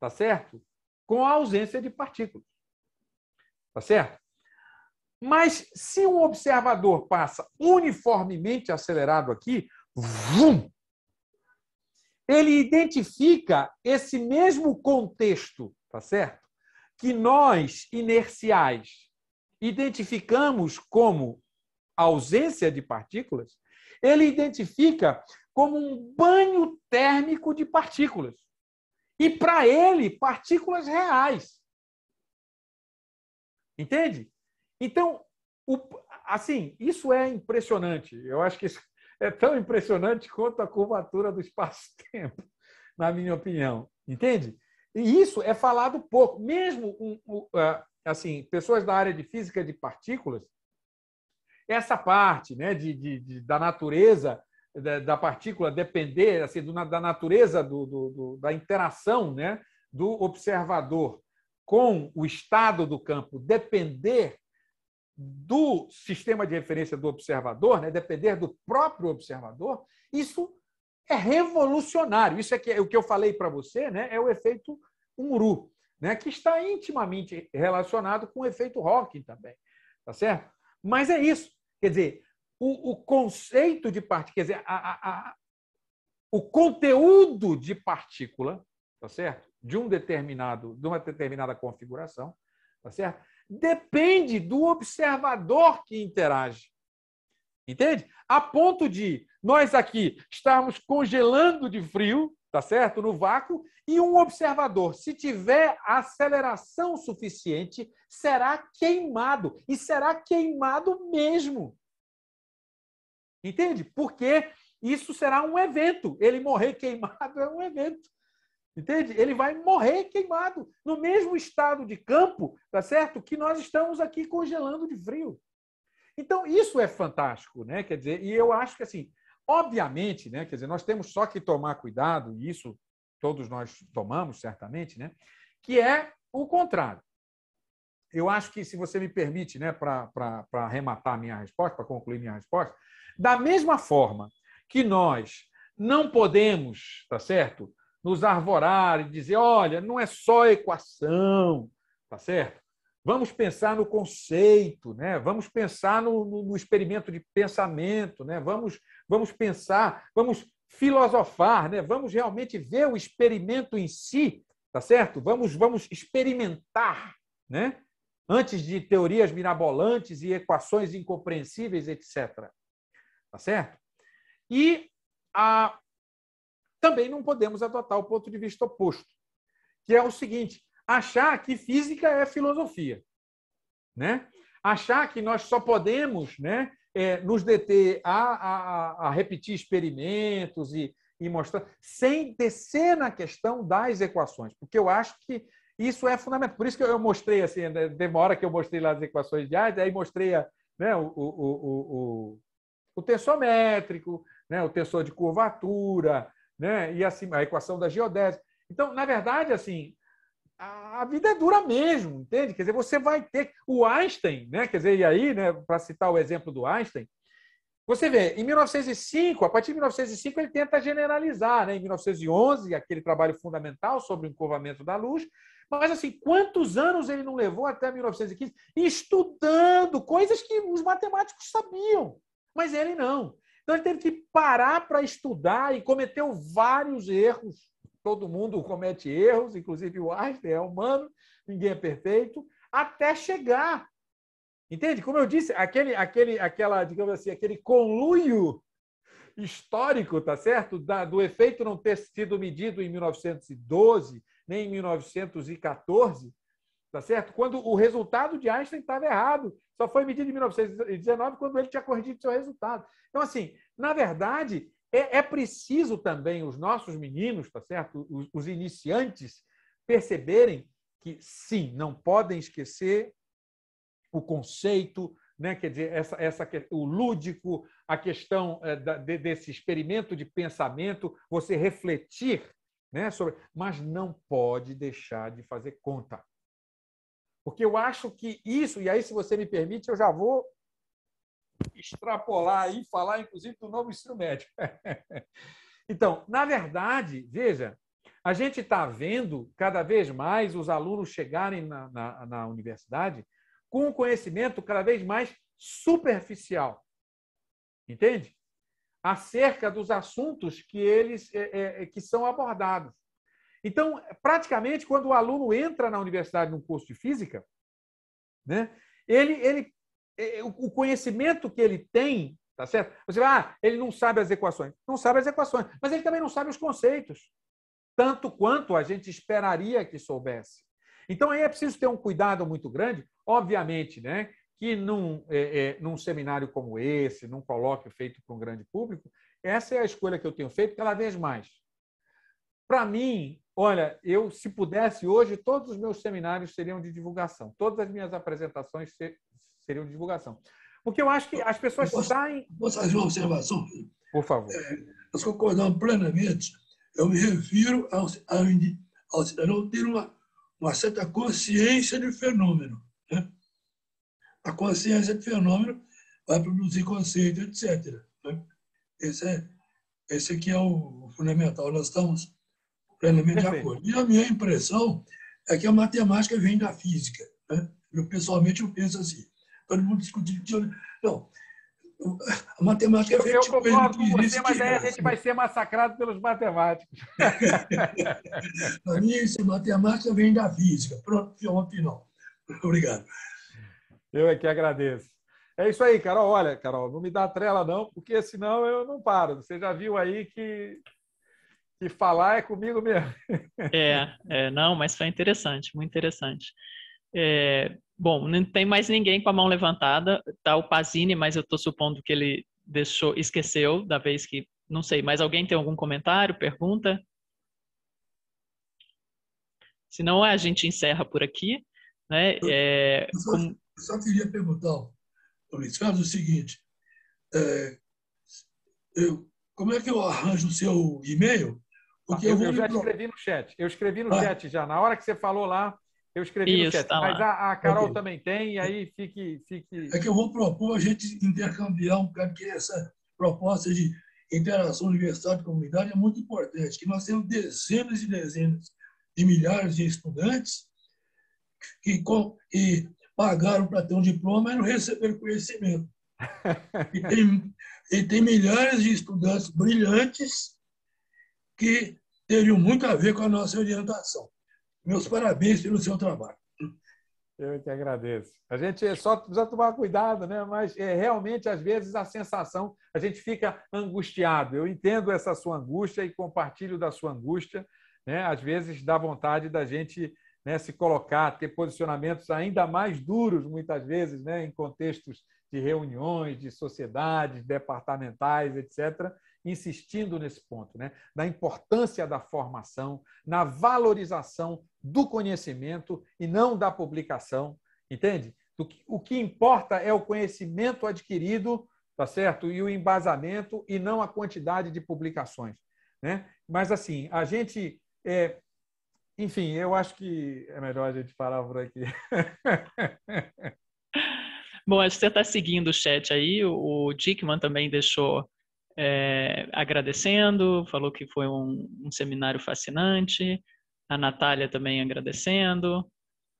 tá certo? Com a ausência de partículas. Tá certo? Mas se um observador passa uniformemente acelerado aqui, Vum! Ele identifica esse mesmo contexto, tá certo? Que nós, inerciais, identificamos como ausência de partículas, ele identifica como um banho térmico de partículas. E para ele, partículas reais. Entende? Então, o, assim, isso é impressionante. Eu acho que é tão impressionante quanto a curvatura do espaço-tempo, na minha opinião. Entende? E isso é falado pouco. Mesmo é, assim, pessoas da área de física de partículas, essa parte né, de, de, de da natureza da, da, partícula depender assim, do, da natureza do, do, do, da interação né, do observador com o estado do campo depender do sistema de referência do observador, né, depender do próprio observador, isso é revolucionário. Isso é, que, é o que eu falei para você, né, é o efeito Umuru, né, que está intimamente relacionado com o efeito Hawking também, tá certo? Mas é isso, quer dizer, o, o conceito de partícula, quer dizer, a, a, a, o conteúdo de partícula, tá certo? De um determinado, de uma determinada configuração, tá certo? depende do observador que interage. Entende? A ponto de nós aqui estarmos congelando de frio, tá certo? No vácuo, e um observador, se tiver aceleração suficiente, será queimado e será queimado mesmo. Entende? Porque isso será um evento. Ele morrer queimado é um evento. Entende? Ele vai morrer queimado no mesmo estado de campo, tá certo? Que nós estamos aqui congelando de frio. Então, isso é fantástico, né? Quer dizer, e eu acho que assim, obviamente, né, quer dizer, nós temos só que tomar cuidado, e isso todos nós tomamos certamente, né? Que é o contrário. Eu acho que se você me permite, né, para arrematar minha resposta, para concluir minha resposta, da mesma forma que nós não podemos, tá certo? nos arvorar e dizer, olha, não é só equação, tá certo? Vamos pensar no conceito, né? Vamos pensar no, no, no experimento de pensamento, né? Vamos, vamos pensar, vamos filosofar, né? Vamos realmente ver o experimento em si, tá certo? Vamos, vamos experimentar, né? Antes de teorias mirabolantes e equações incompreensíveis, etc. Tá certo? E a, também não podemos adotar o ponto de vista oposto, que é o seguinte: achar que física é filosofia, né? Achar que nós só podemos, né, é, nos deter a, a, a repetir experimentos e, e mostrar, sem descer na questão das equações, porque eu acho que isso é fundamental. Por isso que eu mostrei, assim, demora né, que eu mostrei lá as equações de Einstein, aí mostrei a, né, o, o, o, o, o né, o tensor de curvatura, né? E assim, a equação da geodésica. Então, na verdade, assim, a vida é dura mesmo, entende? Quer dizer, você vai ter o Einstein, né? Quer dizer, e aí, né, para citar o exemplo do Einstein, você vê, em 1905, a partir de 1905 ele tenta generalizar, né? Em 1911, aquele trabalho fundamental sobre o encurvamento da luz, mas assim, quantos anos ele não levou até 1915 estudando coisas que os matemáticos sabiam, mas ele não. Então ele teve que parar para estudar e cometeu vários erros. Todo mundo comete erros, inclusive o Einstein é humano, ninguém é perfeito, até chegar. Entende? Como eu disse, aquele, aquele, aquela, digamos assim, aquele conluio histórico, tá certo? Da, do efeito não ter sido medido em 1912 nem em 1914, tá certo? Quando o resultado de Einstein estava errado só foi medida em 1919, quando ele tinha corrigido seu resultado. Então, assim, na verdade, é, é preciso também os nossos meninos, tá certo? Os, os iniciantes perceberem que, sim, não podem esquecer o conceito, né? quer dizer, essa, essa, o lúdico, a questão é, desse experimento de pensamento, você refletir né? sobre. Mas não pode deixar de fazer conta. Porque eu acho que isso, e aí, se você me permite, eu já vou extrapolar e falar, inclusive, do novo ensino médio então, na verdade, veja, a gente está vendo cada vez mais os alunos chegarem na, na, na universidade com um conhecimento cada vez mais superficial. Entende? Acerca dos assuntos que eles é, é, é que são abordados. Então, praticamente, quando o aluno entra na universidade num curso de física, né, ele, ele, é, é, o conhecimento que ele tem, tá certo? Você vai, ah, ele não sabe as equações. Não sabe as equações, mas ele também não sabe os conceitos, tanto quanto a gente esperaria que soubesse. Então, aí é preciso ter um cuidado muito grande, obviamente, né? que num, é, é, num seminário como esse, num colóquio feito para um grande público, essa é a escolha que eu tenho feito cada vez mais. Para mim, olha, eu, se pudesse hoje, todos os meus seminários seriam de divulgação, todas as minhas apresentações seriam de divulgação. Porque eu acho que as pessoas posso, saem. Posso fazer uma observação? Por favor. É, nós concordamos plenamente. Eu me refiro ao, ao, ao cidadão ter uma, uma certa consciência de fenômeno. Né? A consciência de fenômeno vai produzir conceito, etc. Né? Esse, é, esse aqui é o fundamental. Nós estamos elemento Perfeito. de acordo. E a minha impressão é que a matemática vem da física. Né? Eu, pessoalmente, eu penso assim. Todo mundo discutindo. Não, a matemática é feita Eu, eu concordo com você, mas aí a gente vai ser massacrado pelos matemáticos. Para mim, isso, matemática vem da física. Pronto, final. Obrigado. Eu é que agradeço. É isso aí, Carol. Olha, Carol, não me dá trela não, porque senão eu não paro. Você já viu aí que e falar é comigo mesmo. é, é, não, mas foi interessante, muito interessante. É, bom, não tem mais ninguém com a mão levantada, tá o Pazini, mas eu estou supondo que ele deixou, esqueceu da vez que, não sei, mas alguém tem algum comentário, pergunta? Se não, a gente encerra por aqui. Né? É, eu, só, só queria perguntar, Luiz, faz o seguinte, é, eu, como é que eu arranjo o seu e-mail porque eu, eu, eu já escrevi no chat. Eu escrevi no ah. chat já. Na hora que você falou lá, eu escrevi Isso, no chat. Tá Mas a, a Carol okay. também tem, e aí fique, fique. É que eu vou propor a gente intercambiar um bocado, porque essa proposta de interação universidade e comunidade é muito importante, que nós temos dezenas e dezenas de milhares de estudantes que, que pagaram para ter um diploma e não receberam conhecimento. e, tem, e tem milhares de estudantes brilhantes que teriam muito a ver com a nossa orientação. Meus parabéns pelo seu trabalho. Eu é que agradeço. A gente só precisa tomar cuidado, né? mas é, realmente, às vezes, a sensação, a gente fica angustiado. Eu entendo essa sua angústia e compartilho da sua angústia. Né? Às vezes, dá vontade da gente né, se colocar, ter posicionamentos ainda mais duros, muitas vezes, né, em contextos de reuniões, de sociedades departamentais, etc insistindo nesse ponto, né? da importância da formação, na valorização do conhecimento e não da publicação, entende? o que importa é o conhecimento adquirido, tá certo? E o embasamento e não a quantidade de publicações, né? Mas assim, a gente é... enfim, eu acho que é melhor a gente parar por aqui. Bom, acho que você está seguindo o chat aí. O Dickman também deixou é, agradecendo, falou que foi um, um, seminário fascinante, a Natália também agradecendo,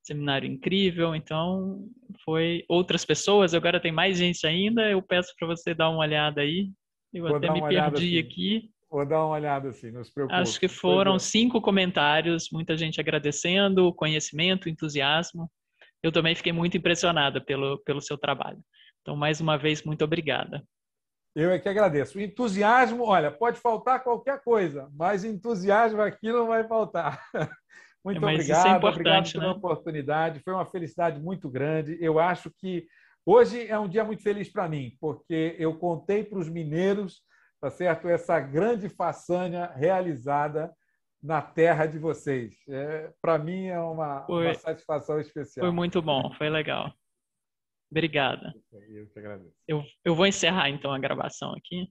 seminário incrível, então foi outras pessoas, agora tem mais gente ainda, eu peço para você dar uma olhada aí, eu Vou até me perdi assim. aqui. Vou dar uma olhada assim, não se preocupe. Acho que foram cinco comentários, muita gente agradecendo, conhecimento, entusiasmo. Eu também fiquei muito impressionada pelo, pelo seu trabalho. Então, mais uma vez, muito obrigada. Eu é que agradeço. O entusiasmo, olha, pode faltar qualquer coisa, mas entusiasmo aqui não vai faltar. Muito obrigado, é, é obrigado pela né? oportunidade. Foi uma felicidade muito grande. Eu acho que hoje é um dia muito feliz para mim, porque eu contei para os mineiros, tá certo, essa grande façanha realizada na terra de vocês. É, para mim é uma, uma satisfação especial. Foi muito bom, foi legal. Obrigada. Eu que agradeço. Eu, eu vou encerrar então a gravação aqui.